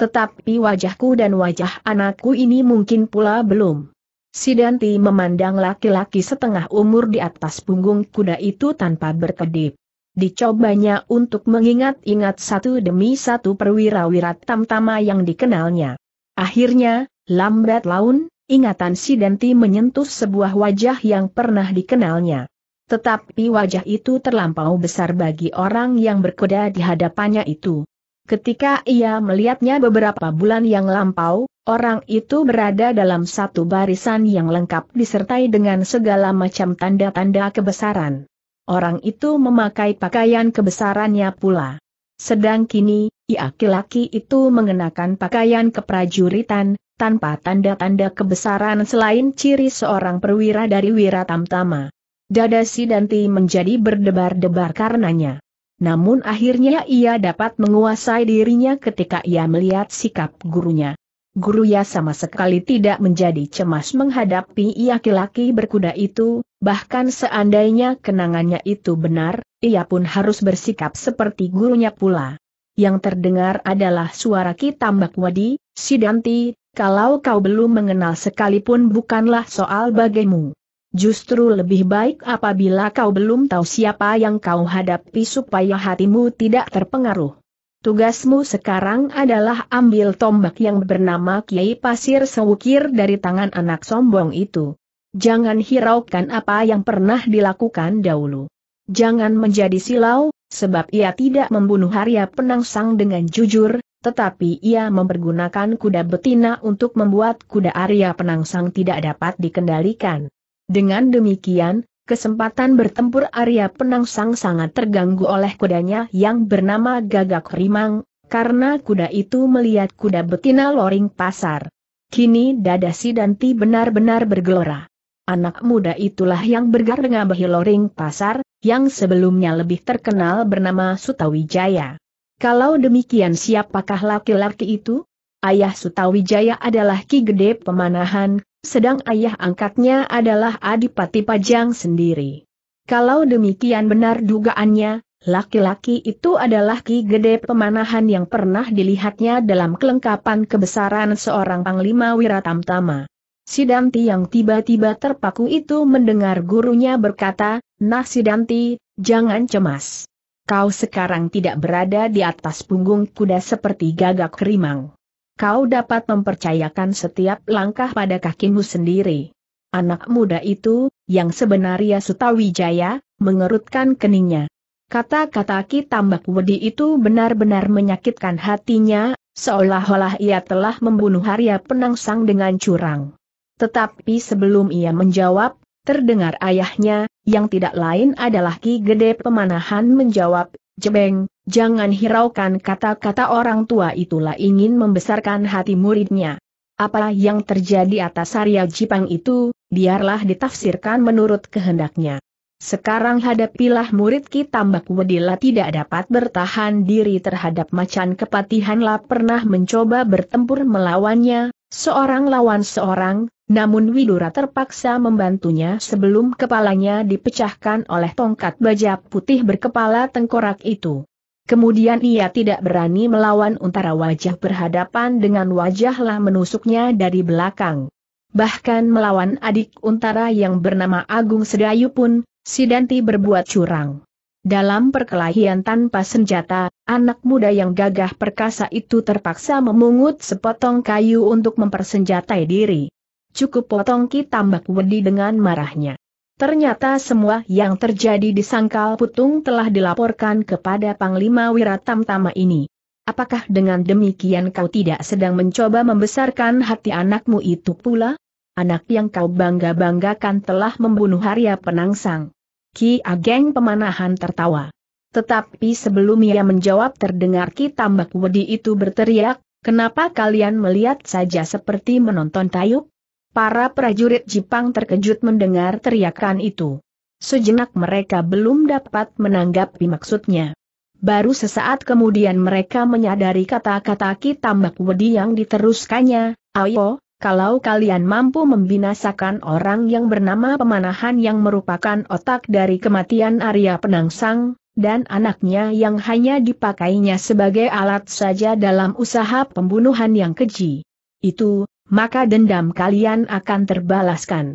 [SPEAKER 1] Tetapi wajahku dan wajah anakku ini mungkin pula belum. Sidanti memandang laki-laki setengah umur di atas punggung kuda itu tanpa berkedip. Dicobanya untuk mengingat-ingat satu demi satu perwira-wira tamtama yang dikenalnya. Akhirnya, lambat laun, ingatan Sidanti menyentuh sebuah wajah yang pernah dikenalnya. Tetapi wajah itu terlampau besar bagi orang yang berkuda di hadapannya itu. Ketika ia melihatnya beberapa bulan yang lampau, orang itu berada dalam satu barisan yang lengkap disertai dengan segala macam tanda-tanda kebesaran. Orang itu memakai pakaian kebesarannya pula. Sedang kini, laki-laki itu mengenakan pakaian keprajuritan, tanpa tanda-tanda kebesaran selain ciri seorang perwira dari Wiratamtama. Dada si Danti menjadi berdebar-debar karenanya namun akhirnya ia dapat menguasai dirinya ketika ia melihat sikap gurunya. Guru ya sama sekali tidak menjadi cemas menghadapi ia laki berkuda itu, bahkan seandainya kenangannya itu benar, ia pun harus bersikap seperti gurunya pula. Yang terdengar adalah suara Ki Tambak Wadi, Sidanti, kalau kau belum mengenal sekalipun bukanlah soal bagimu. Justru lebih baik apabila kau belum tahu siapa yang kau hadapi supaya hatimu tidak terpengaruh. Tugasmu sekarang adalah ambil tombak yang bernama Kiai Pasir Sewukir dari tangan anak sombong itu. Jangan hiraukan apa yang pernah dilakukan dahulu. Jangan menjadi silau, sebab ia tidak membunuh Arya Penangsang dengan jujur, tetapi ia mempergunakan kuda betina untuk membuat kuda Arya Penangsang tidak dapat dikendalikan. Dengan demikian, kesempatan bertempur Arya Penangsang sangat terganggu oleh kudanya yang bernama Gagak Rimang, karena kuda itu melihat kuda betina loring pasar. Kini dada si Danti benar-benar bergelora. Anak muda itulah yang bergarngabahi loring pasar, yang sebelumnya lebih terkenal bernama Sutawijaya. Kalau demikian siapakah laki-laki itu? Ayah Sutawijaya adalah Ki Gede Pemanahan, sedang ayah angkatnya adalah Adipati Pajang sendiri. Kalau demikian benar dugaannya, laki-laki itu adalah Ki Gede Pemanahan yang pernah dilihatnya dalam kelengkapan kebesaran seorang Panglima Wiratamtama. Sidanti yang tiba-tiba terpaku itu mendengar gurunya berkata, Nah Sidanti, jangan cemas. Kau sekarang tidak berada di atas punggung kuda seperti gagak rimang kau dapat mempercayakan setiap langkah pada kakimu sendiri. Anak muda itu, yang sebenarnya Sutawijaya, mengerutkan keningnya. Kata-kata Ki Tambak Wedi itu benar-benar menyakitkan hatinya, seolah-olah ia telah membunuh Arya Penangsang dengan curang. Tetapi sebelum ia menjawab, terdengar ayahnya, yang tidak lain adalah Ki Gede Pemanahan menjawab, Jebeng, Jangan hiraukan kata-kata orang tua itulah ingin membesarkan hati muridnya. Apa yang terjadi atas Arya Jipang itu, biarlah ditafsirkan menurut kehendaknya. Sekarang hadapilah murid kita Mbak Wedila tidak dapat bertahan diri terhadap macan kepatihanlah pernah mencoba bertempur melawannya, seorang lawan seorang, namun Widura terpaksa membantunya sebelum kepalanya dipecahkan oleh tongkat baja putih berkepala tengkorak itu. Kemudian ia tidak berani melawan Untara wajah berhadapan dengan wajahlah menusuknya dari belakang. Bahkan melawan adik Untara yang bernama Agung Sedayu pun, Sidanti berbuat curang. Dalam perkelahian tanpa senjata, anak muda yang gagah perkasa itu terpaksa memungut sepotong kayu untuk mempersenjatai diri. Cukup potong ki tambak wedi dengan marahnya. Ternyata semua yang terjadi di Sangkal Putung telah dilaporkan kepada Panglima Wiratamtama ini. Apakah dengan demikian kau tidak sedang mencoba membesarkan hati anakmu itu pula? Anak yang kau bangga-banggakan telah membunuh Arya Penangsang. Ki Ageng Pemanahan tertawa. Tetapi sebelum ia menjawab terdengar Ki Tambak Wedi itu berteriak, kenapa kalian melihat saja seperti menonton tayub? Para prajurit Jepang terkejut mendengar teriakan itu. Sejenak mereka belum dapat menanggapi maksudnya. Baru sesaat kemudian mereka menyadari kata-kata Tambak Wedi yang diteruskannya, Ayo, kalau kalian mampu membinasakan orang yang bernama pemanahan yang merupakan otak dari kematian Arya Penangsang, dan anaknya yang hanya dipakainya sebagai alat saja dalam usaha pembunuhan yang keji. Itu, maka dendam kalian akan terbalaskan.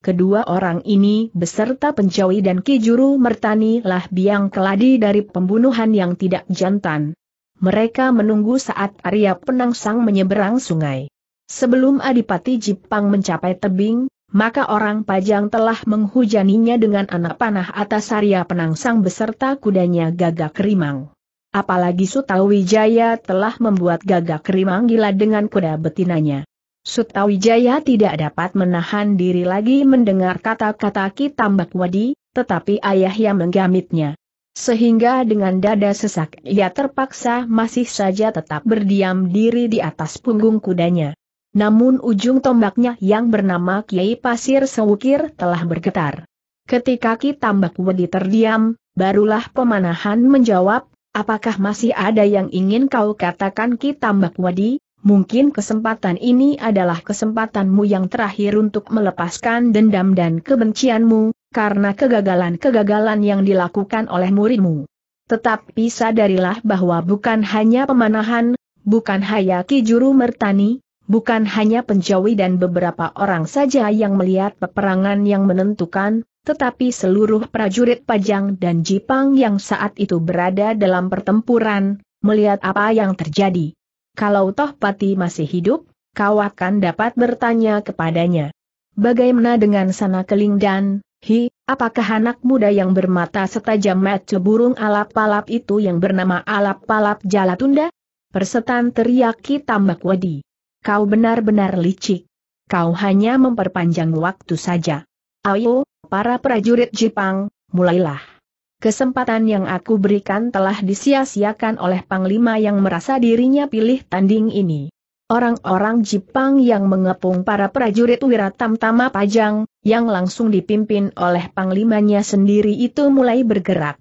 [SPEAKER 1] Kedua orang ini beserta pencawi dan kijuru mertanilah biang keladi dari pembunuhan yang tidak jantan. Mereka menunggu saat Arya Penangsang menyeberang sungai. Sebelum Adipati Jipang mencapai tebing, maka orang Pajang telah menghujaninya dengan anak panah atas Arya Penangsang beserta kudanya Gagak Rimang. Apalagi Sutawijaya telah membuat Gagak Rimang gila dengan kuda betinanya. Sutawijaya tidak dapat menahan diri lagi mendengar kata-kata Kitambak Wadi, tetapi ayah yang menggamitnya. Sehingga dengan dada sesak ia terpaksa masih saja tetap berdiam diri di atas punggung kudanya. Namun ujung tombaknya yang bernama Kiai Pasir Sewukir telah bergetar. Ketika Kitambak Wadi terdiam, barulah pemanahan menjawab, apakah masih ada yang ingin kau katakan Kitambak Wadi? Mungkin kesempatan ini adalah kesempatanmu yang terakhir untuk melepaskan dendam dan kebencianmu, karena kegagalan-kegagalan yang dilakukan oleh muridmu. Tetapi sadarilah bahwa bukan hanya pemanahan, bukan hayaki juru mertani, bukan hanya penjawi dan beberapa orang saja yang melihat peperangan yang menentukan, tetapi seluruh prajurit Pajang dan Jipang yang saat itu berada dalam pertempuran, melihat apa yang terjadi kalau toh Pati masih hidup, kau akan dapat bertanya kepadanya. Bagaimana dengan sana keling dan, hi, apakah anak muda yang bermata setajam mata burung alap-alap itu yang bernama alap-alap jalatunda? Persetan teriaki tambak wadi. Kau benar-benar licik. Kau hanya memperpanjang waktu saja. Ayo, para prajurit Jepang, mulailah. Kesempatan yang aku berikan telah disia-siakan oleh Panglima yang merasa dirinya pilih tanding ini. Orang-orang Jepang yang mengepung para prajurit Wiratam Tama Pajang, yang langsung dipimpin oleh Panglimanya sendiri itu mulai bergerak.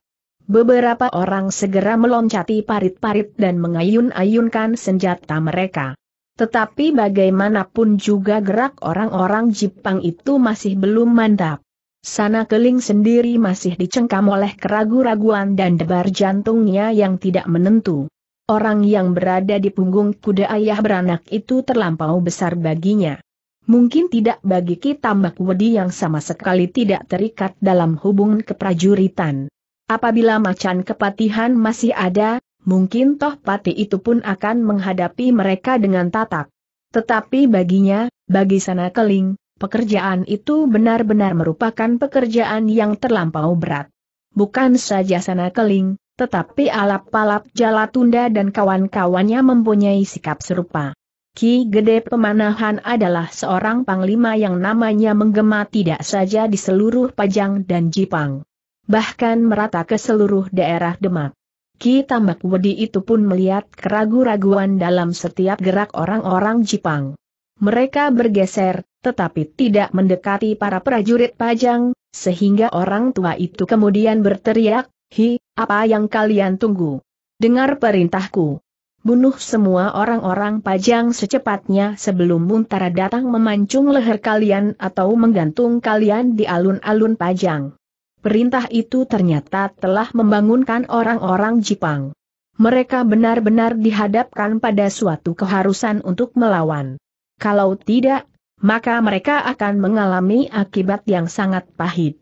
[SPEAKER 1] Beberapa orang segera meloncati parit-parit dan mengayun-ayunkan senjata mereka. Tetapi bagaimanapun juga gerak orang-orang Jepang itu masih belum mantap. Sana Keling sendiri masih dicengkam oleh keragu-raguan dan debar jantungnya yang tidak menentu. Orang yang berada di punggung kuda ayah beranak itu terlampau besar baginya. Mungkin tidak bagi kita Mbak Wedi yang sama sekali tidak terikat dalam hubungan keprajuritan. Apabila macan kepatihan masih ada, mungkin toh pati itu pun akan menghadapi mereka dengan tatak. Tetapi baginya, bagi sana keling, Pekerjaan itu benar-benar merupakan pekerjaan yang terlampau berat. Bukan saja sana keling, tetapi alap-alap Jalatunda dan kawan-kawannya mempunyai sikap serupa. Ki Gede Pemanahan adalah seorang panglima yang namanya menggema tidak saja di seluruh Pajang dan Jipang. Bahkan merata ke seluruh daerah Demak. Ki Tambak Wedi itu pun melihat keraguan raguan dalam setiap gerak orang-orang Jipang. Mereka bergeser, tetapi tidak mendekati para prajurit pajang, sehingga orang tua itu kemudian berteriak, Hi, apa yang kalian tunggu? Dengar perintahku. Bunuh semua orang-orang pajang secepatnya sebelum Muntara datang memancung leher kalian atau menggantung kalian di alun-alun pajang. Perintah itu ternyata telah membangunkan orang-orang Jepang. Mereka benar-benar dihadapkan pada suatu keharusan untuk melawan. Kalau tidak, maka mereka akan mengalami akibat yang sangat pahit.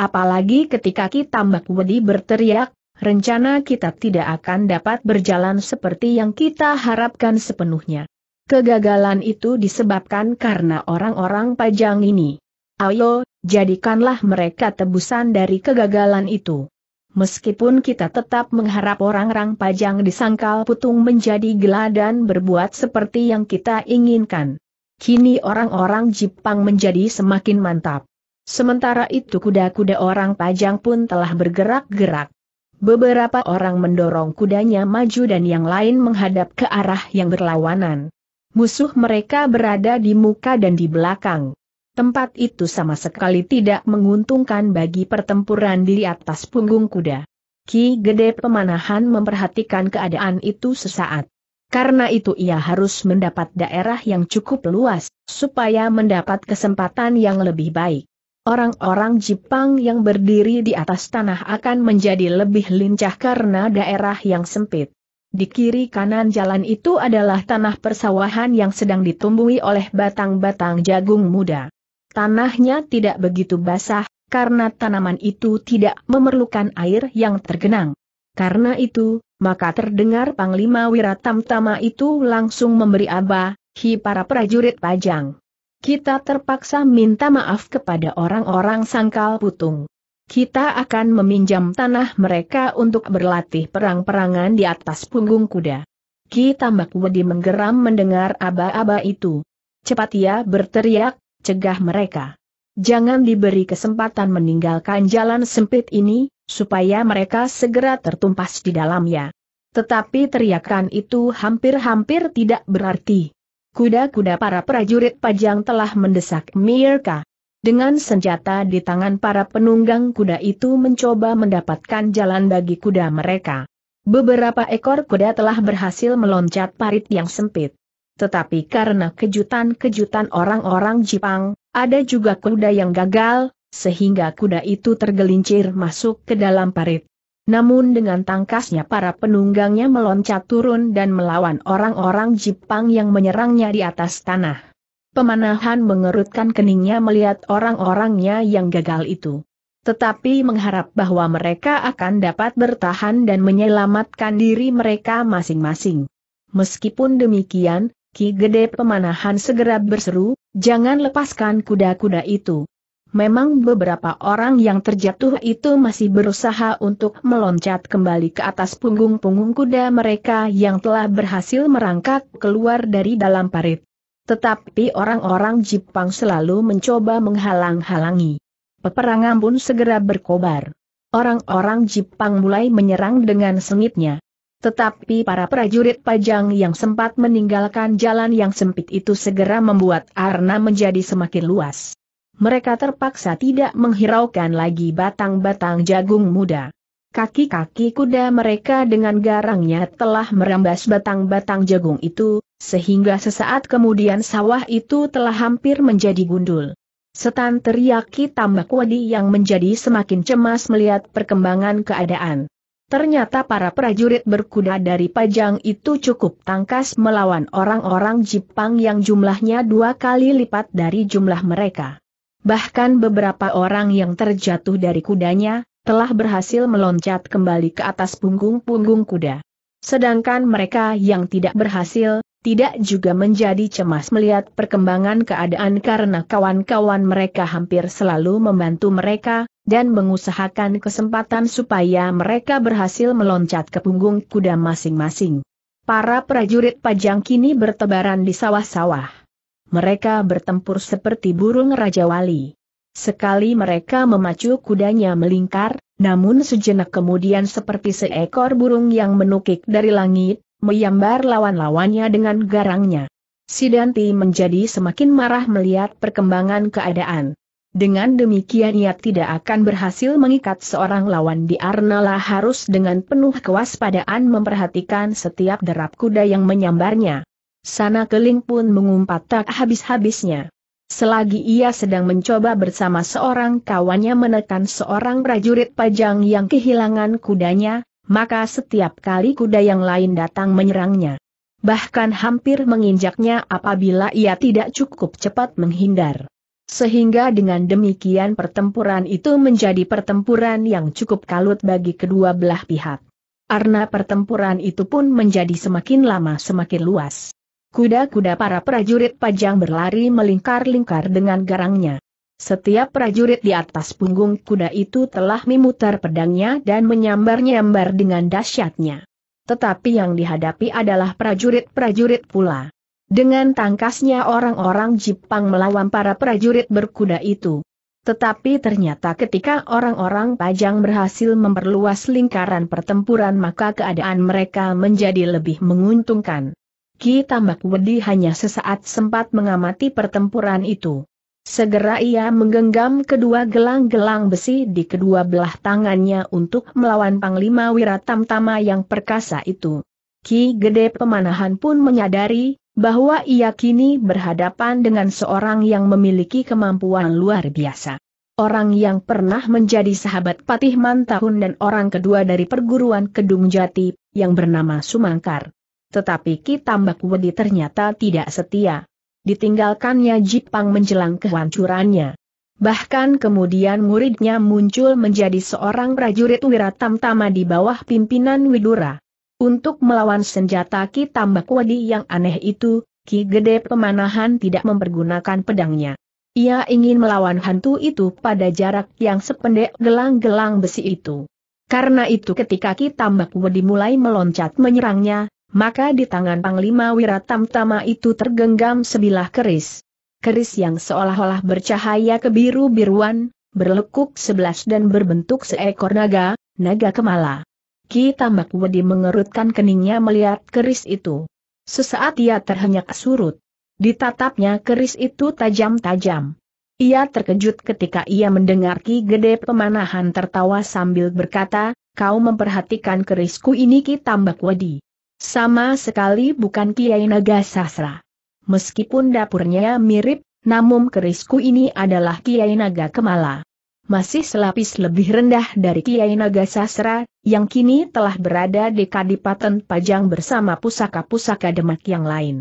[SPEAKER 1] Apalagi ketika Kitambak Wedi berteriak, rencana kita tidak akan dapat berjalan seperti yang kita harapkan sepenuhnya. Kegagalan itu disebabkan karena orang-orang pajang ini. Ayo, jadikanlah mereka tebusan dari kegagalan itu. Meskipun kita tetap mengharap orang-orang pajang disangkal putung menjadi geladan berbuat seperti yang kita inginkan. Kini orang-orang Jepang menjadi semakin mantap. Sementara itu kuda-kuda orang pajang pun telah bergerak-gerak. Beberapa orang mendorong kudanya maju dan yang lain menghadap ke arah yang berlawanan. Musuh mereka berada di muka dan di belakang. Tempat itu sama sekali tidak menguntungkan bagi pertempuran di atas punggung kuda. Ki Gede Pemanahan memperhatikan keadaan itu sesaat. Karena itu ia harus mendapat daerah yang cukup luas, supaya mendapat kesempatan yang lebih baik. Orang-orang Jepang yang berdiri di atas tanah akan menjadi lebih lincah karena daerah yang sempit. Di kiri kanan jalan itu adalah tanah persawahan yang sedang ditumbuhi oleh batang-batang jagung muda. Tanahnya tidak begitu basah, karena tanaman itu tidak memerlukan air yang tergenang. Karena itu, maka terdengar Panglima Wiratamtama itu langsung memberi aba, hi para prajurit pajang. Kita terpaksa minta maaf kepada orang-orang sangkal putung. Kita akan meminjam tanah mereka untuk berlatih perang-perangan di atas punggung kuda. Ki Tambak Wedi menggeram mendengar aba-aba itu. Cepat ia berteriak, cegah mereka. Jangan diberi kesempatan meninggalkan jalan sempit ini, supaya mereka segera tertumpas di dalamnya. Tetapi teriakan itu hampir-hampir tidak berarti. Kuda-kuda para prajurit pajang telah mendesak Mirka. Dengan senjata di tangan para penunggang kuda itu mencoba mendapatkan jalan bagi kuda mereka. Beberapa ekor kuda telah berhasil meloncat parit yang sempit. Tetapi karena kejutan-kejutan orang-orang Jepang, ada juga kuda yang gagal, sehingga kuda itu tergelincir masuk ke dalam parit. Namun dengan tangkasnya para penunggangnya meloncat turun dan melawan orang-orang Jepang yang menyerangnya di atas tanah. Pemanahan mengerutkan keningnya melihat orang-orangnya yang gagal itu. Tetapi mengharap bahwa mereka akan dapat bertahan dan menyelamatkan diri mereka masing-masing. Meskipun demikian, Ki Gede Pemanahan segera berseru, jangan lepaskan kuda-kuda itu. Memang beberapa orang yang terjatuh itu masih berusaha untuk meloncat kembali ke atas punggung-punggung kuda mereka yang telah berhasil merangkak keluar dari dalam parit. Tetapi orang-orang Jepang selalu mencoba menghalang-halangi. Peperangan pun segera berkobar. Orang-orang Jepang mulai menyerang dengan sengitnya. Tetapi para prajurit pajang yang sempat meninggalkan jalan yang sempit itu segera membuat arna menjadi semakin luas mereka terpaksa tidak menghiraukan lagi batang-batang jagung muda. Kaki-kaki kuda mereka dengan garangnya telah merambas batang-batang jagung itu, sehingga sesaat kemudian sawah itu telah hampir menjadi gundul. Setan teriaki tambah wadi yang menjadi semakin cemas melihat perkembangan keadaan. Ternyata para prajurit berkuda dari Pajang itu cukup tangkas melawan orang-orang Jepang yang jumlahnya dua kali lipat dari jumlah mereka. Bahkan beberapa orang yang terjatuh dari kudanya, telah berhasil meloncat kembali ke atas punggung-punggung kuda. Sedangkan mereka yang tidak berhasil, tidak juga menjadi cemas melihat perkembangan keadaan karena kawan-kawan mereka hampir selalu membantu mereka, dan mengusahakan kesempatan supaya mereka berhasil meloncat ke punggung kuda masing-masing. Para prajurit pajang kini bertebaran di sawah-sawah mereka bertempur seperti burung Raja Wali. Sekali mereka memacu kudanya melingkar, namun sejenak kemudian seperti seekor burung yang menukik dari langit, menyambar lawan-lawannya dengan garangnya. Sidanti menjadi semakin marah melihat perkembangan keadaan. Dengan demikian ia tidak akan berhasil mengikat seorang lawan di Arnala harus dengan penuh kewaspadaan memperhatikan setiap derap kuda yang menyambarnya. Sana Keling pun mengumpat tak habis-habisnya. Selagi ia sedang mencoba bersama seorang kawannya menekan seorang prajurit pajang yang kehilangan kudanya, maka setiap kali kuda yang lain datang menyerangnya. Bahkan hampir menginjaknya apabila ia tidak cukup cepat menghindar. Sehingga dengan demikian pertempuran itu menjadi pertempuran yang cukup kalut bagi kedua belah pihak. Karena pertempuran itu pun menjadi semakin lama semakin luas. Kuda-kuda para prajurit pajang berlari melingkar-lingkar dengan garangnya. Setiap prajurit di atas punggung kuda itu telah memutar pedangnya dan menyambar-nyambar dengan dahsyatnya. Tetapi yang dihadapi adalah prajurit-prajurit pula. Dengan tangkasnya orang-orang Jepang melawan para prajurit berkuda itu. Tetapi ternyata ketika orang-orang pajang berhasil memperluas lingkaran pertempuran maka keadaan mereka menjadi lebih menguntungkan. Ki Tambak Wedi hanya sesaat sempat mengamati pertempuran itu. Segera ia menggenggam kedua gelang-gelang besi di kedua belah tangannya untuk melawan Panglima Wiratamtama yang perkasa itu. Ki Gede Pemanahan pun menyadari bahwa ia kini berhadapan dengan seorang yang memiliki kemampuan luar biasa. Orang yang pernah menjadi sahabat Patih Mantahun dan orang kedua dari perguruan Kedung Jati, yang bernama Sumangkar. Tetapi Kitambak Wedi ternyata tidak setia. Ditinggalkannya Jipang menjelang kehancurannya. Bahkan kemudian muridnya muncul menjadi seorang prajurit Wiratamtama di bawah pimpinan Widura. Untuk melawan senjata Ki Tambak Wedi yang aneh itu, Ki Gede Pemanahan tidak mempergunakan pedangnya. Ia ingin melawan hantu itu pada jarak yang sependek gelang-gelang besi itu. Karena itu ketika Ki Tambak Wedi mulai meloncat menyerangnya, maka di tangan Panglima Wiratam Tama itu tergenggam sebilah keris. Keris yang seolah-olah bercahaya kebiru-biruan, berlekuk sebelas dan berbentuk seekor naga, naga kemala. Ki Tambak Wedi mengerutkan keningnya melihat keris itu. Sesaat ia terhenyak surut. Ditatapnya keris itu tajam-tajam. Ia terkejut ketika ia mendengar Ki Gede Pemanahan tertawa sambil berkata, kau memperhatikan kerisku ini Ki Tambak Wedi. Sama sekali bukan Kiai Naga Sasra. Meskipun dapurnya mirip, namun kerisku ini adalah Kiai Naga Kemala. Masih selapis lebih rendah dari Kiai Naga Sasra, yang kini telah berada di Kadipaten Pajang bersama pusaka-pusaka Demak yang lain.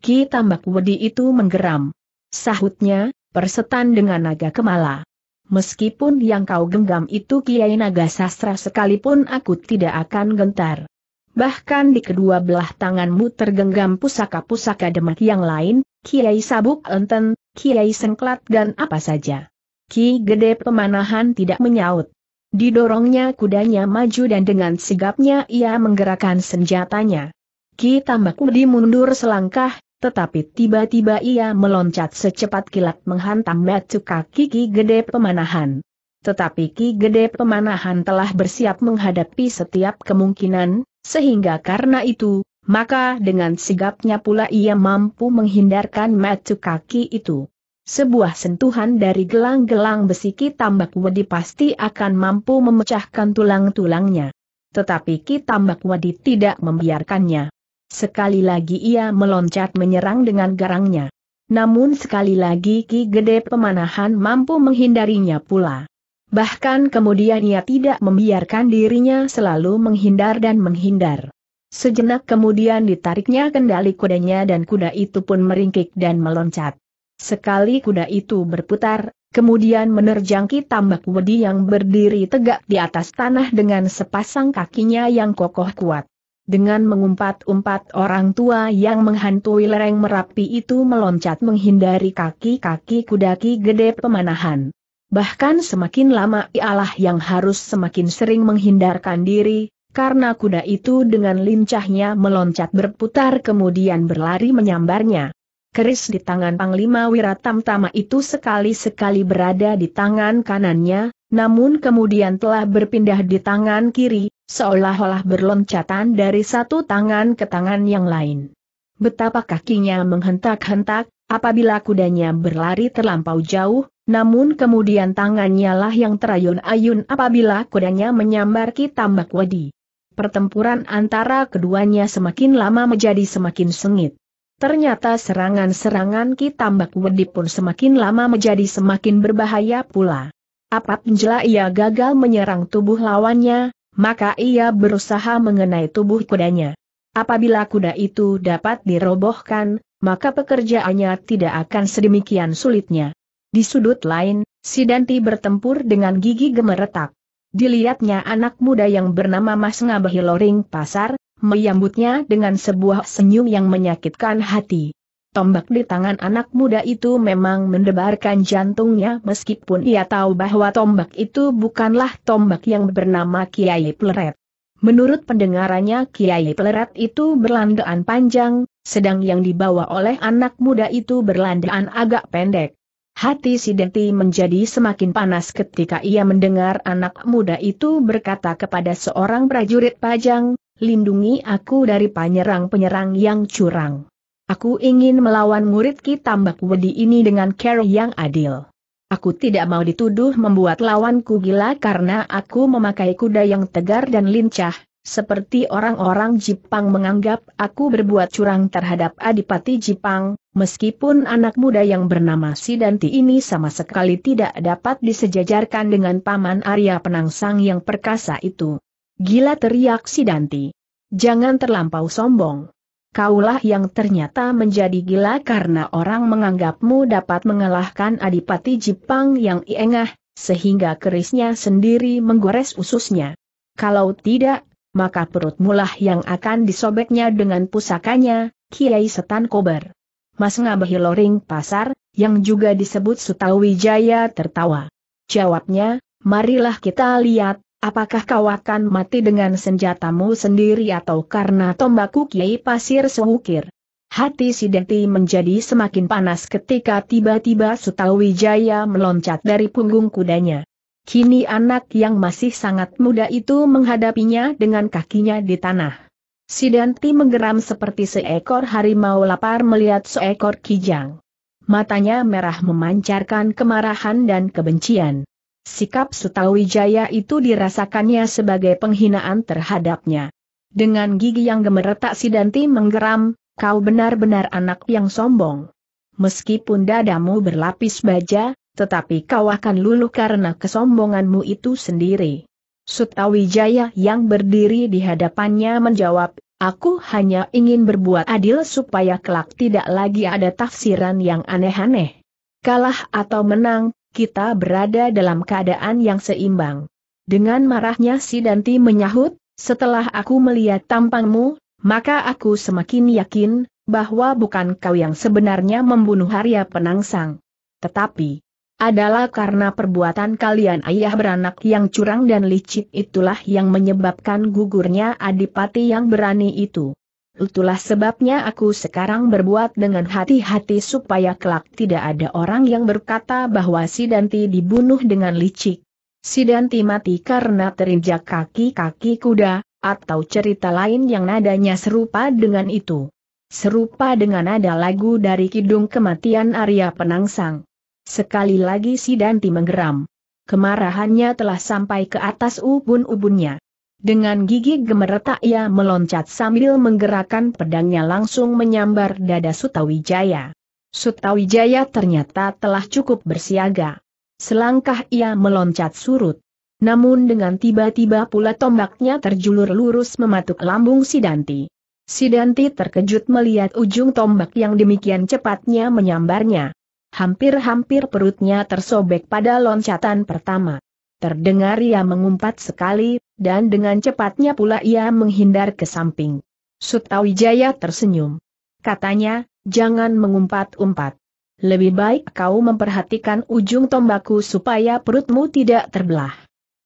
[SPEAKER 1] Ki Tambak Wedi itu menggeram. Sahutnya, persetan dengan Naga Kemala. Meskipun yang kau genggam itu Kiai Naga Sastra sekalipun aku tidak akan gentar. Bahkan di kedua belah tanganmu tergenggam pusaka-pusaka demak yang lain, Kiai Sabuk Enten, Kiai Sengklat dan apa saja. Ki Gede Pemanahan tidak menyaut. Didorongnya kudanya maju dan dengan sigapnya ia menggerakkan senjatanya. Ki Udi mundur selangkah, tetapi tiba-tiba ia meloncat secepat kilat menghantam batu kaki Ki Gede Pemanahan. Tetapi Ki Gede Pemanahan telah bersiap menghadapi setiap kemungkinan, sehingga karena itu, maka dengan sigapnya pula ia mampu menghindarkan matu kaki itu. Sebuah sentuhan dari gelang-gelang Ki tambak wedi pasti akan mampu memecahkan tulang-tulangnya. Tetapi Ki Tambak Wadi tidak membiarkannya. Sekali lagi ia meloncat menyerang dengan garangnya. Namun sekali lagi Ki Gede Pemanahan mampu menghindarinya pula. Bahkan kemudian ia tidak membiarkan dirinya selalu menghindar dan menghindar. Sejenak kemudian ditariknya kendali kudanya dan kuda itu pun meringkik dan meloncat. Sekali kuda itu berputar, kemudian menerjangki tambak wedi yang berdiri tegak di atas tanah dengan sepasang kakinya yang kokoh kuat. Dengan mengumpat-umpat orang tua yang menghantui lereng Merapi itu meloncat menghindari kaki-kaki kuda Ki Gede Pemanahan bahkan semakin lama ialah yang harus semakin sering menghindarkan diri, karena kuda itu dengan lincahnya meloncat berputar kemudian berlari menyambarnya. Keris di tangan Panglima Wiratamtama itu sekali-sekali berada di tangan kanannya, namun kemudian telah berpindah di tangan kiri, seolah-olah berloncatan dari satu tangan ke tangan yang lain. Betapa kakinya menghentak-hentak, apabila kudanya berlari terlampau jauh, namun kemudian tangannya lah yang terayun-ayun apabila kudanya menyambar ki tambak wadi, Pertempuran antara keduanya semakin lama menjadi semakin sengit. Ternyata serangan-serangan Ki tambak wedi pun semakin lama menjadi semakin berbahaya pula. Apabila ia gagal menyerang tubuh lawannya, maka ia berusaha mengenai tubuh kudanya. Apabila kuda itu dapat dirobohkan, maka pekerjaannya tidak akan sedemikian sulitnya. Di sudut lain, si Danti bertempur dengan gigi gemeretak. Dilihatnya anak muda yang bernama Mas Ngabahi Loring Pasar, menyambutnya dengan sebuah senyum yang menyakitkan hati. Tombak di tangan anak muda itu memang mendebarkan jantungnya meskipun ia tahu bahwa tombak itu bukanlah tombak yang bernama Kiai Pleret. Menurut pendengarannya Kiai Pelerat itu berlandaan panjang, sedang yang dibawa oleh anak muda itu berlandaan agak pendek. Hati si Denti menjadi semakin panas ketika ia mendengar anak muda itu berkata kepada seorang prajurit pajang, lindungi aku dari penyerang-penyerang yang curang. Aku ingin melawan murid kita Mbak Wedi ini dengan cara yang adil. Aku tidak mau dituduh membuat lawanku gila karena aku memakai kuda yang tegar dan lincah, seperti orang-orang Jepang menganggap aku berbuat curang terhadap Adipati Jepang, meskipun anak muda yang bernama Sidanti ini sama sekali tidak dapat disejajarkan dengan paman Arya Penangsang yang perkasa itu. Gila teriak Sidanti. Jangan terlampau sombong kaulah yang ternyata menjadi gila karena orang menganggapmu dapat mengalahkan Adipati Jepang yang iengah, sehingga kerisnya sendiri menggores ususnya. Kalau tidak, maka perutmulah yang akan disobeknya dengan pusakanya, Kiai Setan Kober. Mas Ngabahi Loring Pasar, yang juga disebut Sutawijaya tertawa. Jawabnya, marilah kita lihat, Apakah kau akan mati dengan senjatamu sendiri atau karena tombakku Kiai Pasir Sewukir? Hati Sideti menjadi semakin panas ketika tiba-tiba Sutawijaya meloncat dari punggung kudanya. Kini anak yang masih sangat muda itu menghadapinya dengan kakinya di tanah. Sidanti menggeram seperti seekor harimau lapar melihat seekor kijang. Matanya merah memancarkan kemarahan dan kebencian. Sikap Sutawijaya itu dirasakannya sebagai penghinaan terhadapnya. Dengan gigi yang gemeretak Sidanti menggeram, kau benar-benar anak yang sombong. Meskipun dadamu berlapis baja, tetapi kau akan luluh karena kesombonganmu itu sendiri. Sutawijaya yang berdiri di hadapannya menjawab, aku hanya ingin berbuat adil supaya kelak tidak lagi ada tafsiran yang aneh-aneh. Kalah atau menang, kita berada dalam keadaan yang seimbang. Dengan marahnya si Danti menyahut, setelah aku melihat tampangmu, maka aku semakin yakin, bahwa bukan kau yang sebenarnya membunuh Arya Penangsang. Tetapi, adalah karena perbuatan kalian ayah beranak yang curang dan licik itulah yang menyebabkan gugurnya adipati yang berani itu. Itulah sebabnya aku sekarang berbuat dengan hati-hati supaya kelak tidak ada orang yang berkata bahwa Sidanti dibunuh dengan licik. Sidanti mati karena terinjak kaki-kaki kuda, atau cerita lain yang nadanya serupa dengan itu. Serupa dengan ada lagu dari Kidung Kematian Arya Penangsang. Sekali lagi Sidanti menggeram. Kemarahannya telah sampai ke atas ubun-ubunnya. Dengan gigi gemeretak ia meloncat sambil menggerakkan pedangnya langsung menyambar dada Sutawijaya. Sutawijaya ternyata telah cukup bersiaga. Selangkah ia meloncat surut. Namun dengan tiba-tiba pula tombaknya terjulur lurus mematuk lambung Sidanti. Sidanti terkejut melihat ujung tombak yang demikian cepatnya menyambarnya. Hampir-hampir perutnya tersobek pada loncatan pertama. Terdengar ia mengumpat sekali, dan dengan cepatnya pula ia menghindar ke samping. Sutawijaya tersenyum. Katanya, jangan mengumpat-umpat. Lebih baik kau memperhatikan ujung tombakku supaya perutmu tidak terbelah.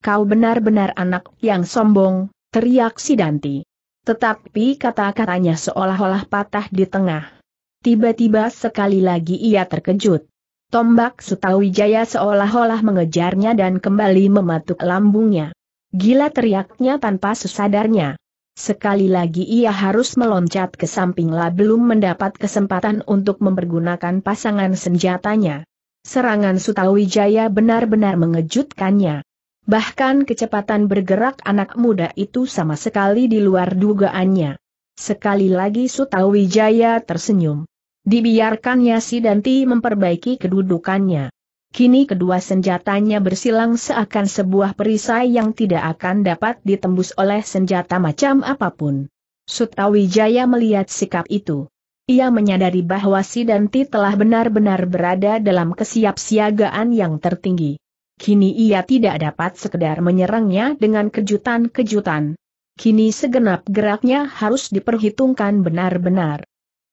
[SPEAKER 1] Kau benar-benar anak yang sombong, teriak Sidanti. Tetapi kata-katanya seolah-olah patah di tengah. Tiba-tiba sekali lagi ia terkejut. Tombak Sutawijaya seolah-olah mengejarnya dan kembali mematuk lambungnya. Gila teriaknya tanpa sesadarnya. Sekali lagi ia harus meloncat ke samping lah belum mendapat kesempatan untuk mempergunakan pasangan senjatanya. Serangan Sutawijaya benar-benar mengejutkannya. Bahkan kecepatan bergerak anak muda itu sama sekali di luar dugaannya. Sekali lagi Sutawijaya tersenyum. Dibiarkannya si Danti memperbaiki kedudukannya. Kini kedua senjatanya bersilang seakan sebuah perisai yang tidak akan dapat ditembus oleh senjata macam apapun. Sutawijaya melihat sikap itu. Ia menyadari bahwa Sidanti telah benar-benar berada dalam kesiapsiagaan yang tertinggi. Kini ia tidak dapat sekedar menyerangnya dengan kejutan-kejutan. Kini segenap geraknya harus diperhitungkan benar-benar.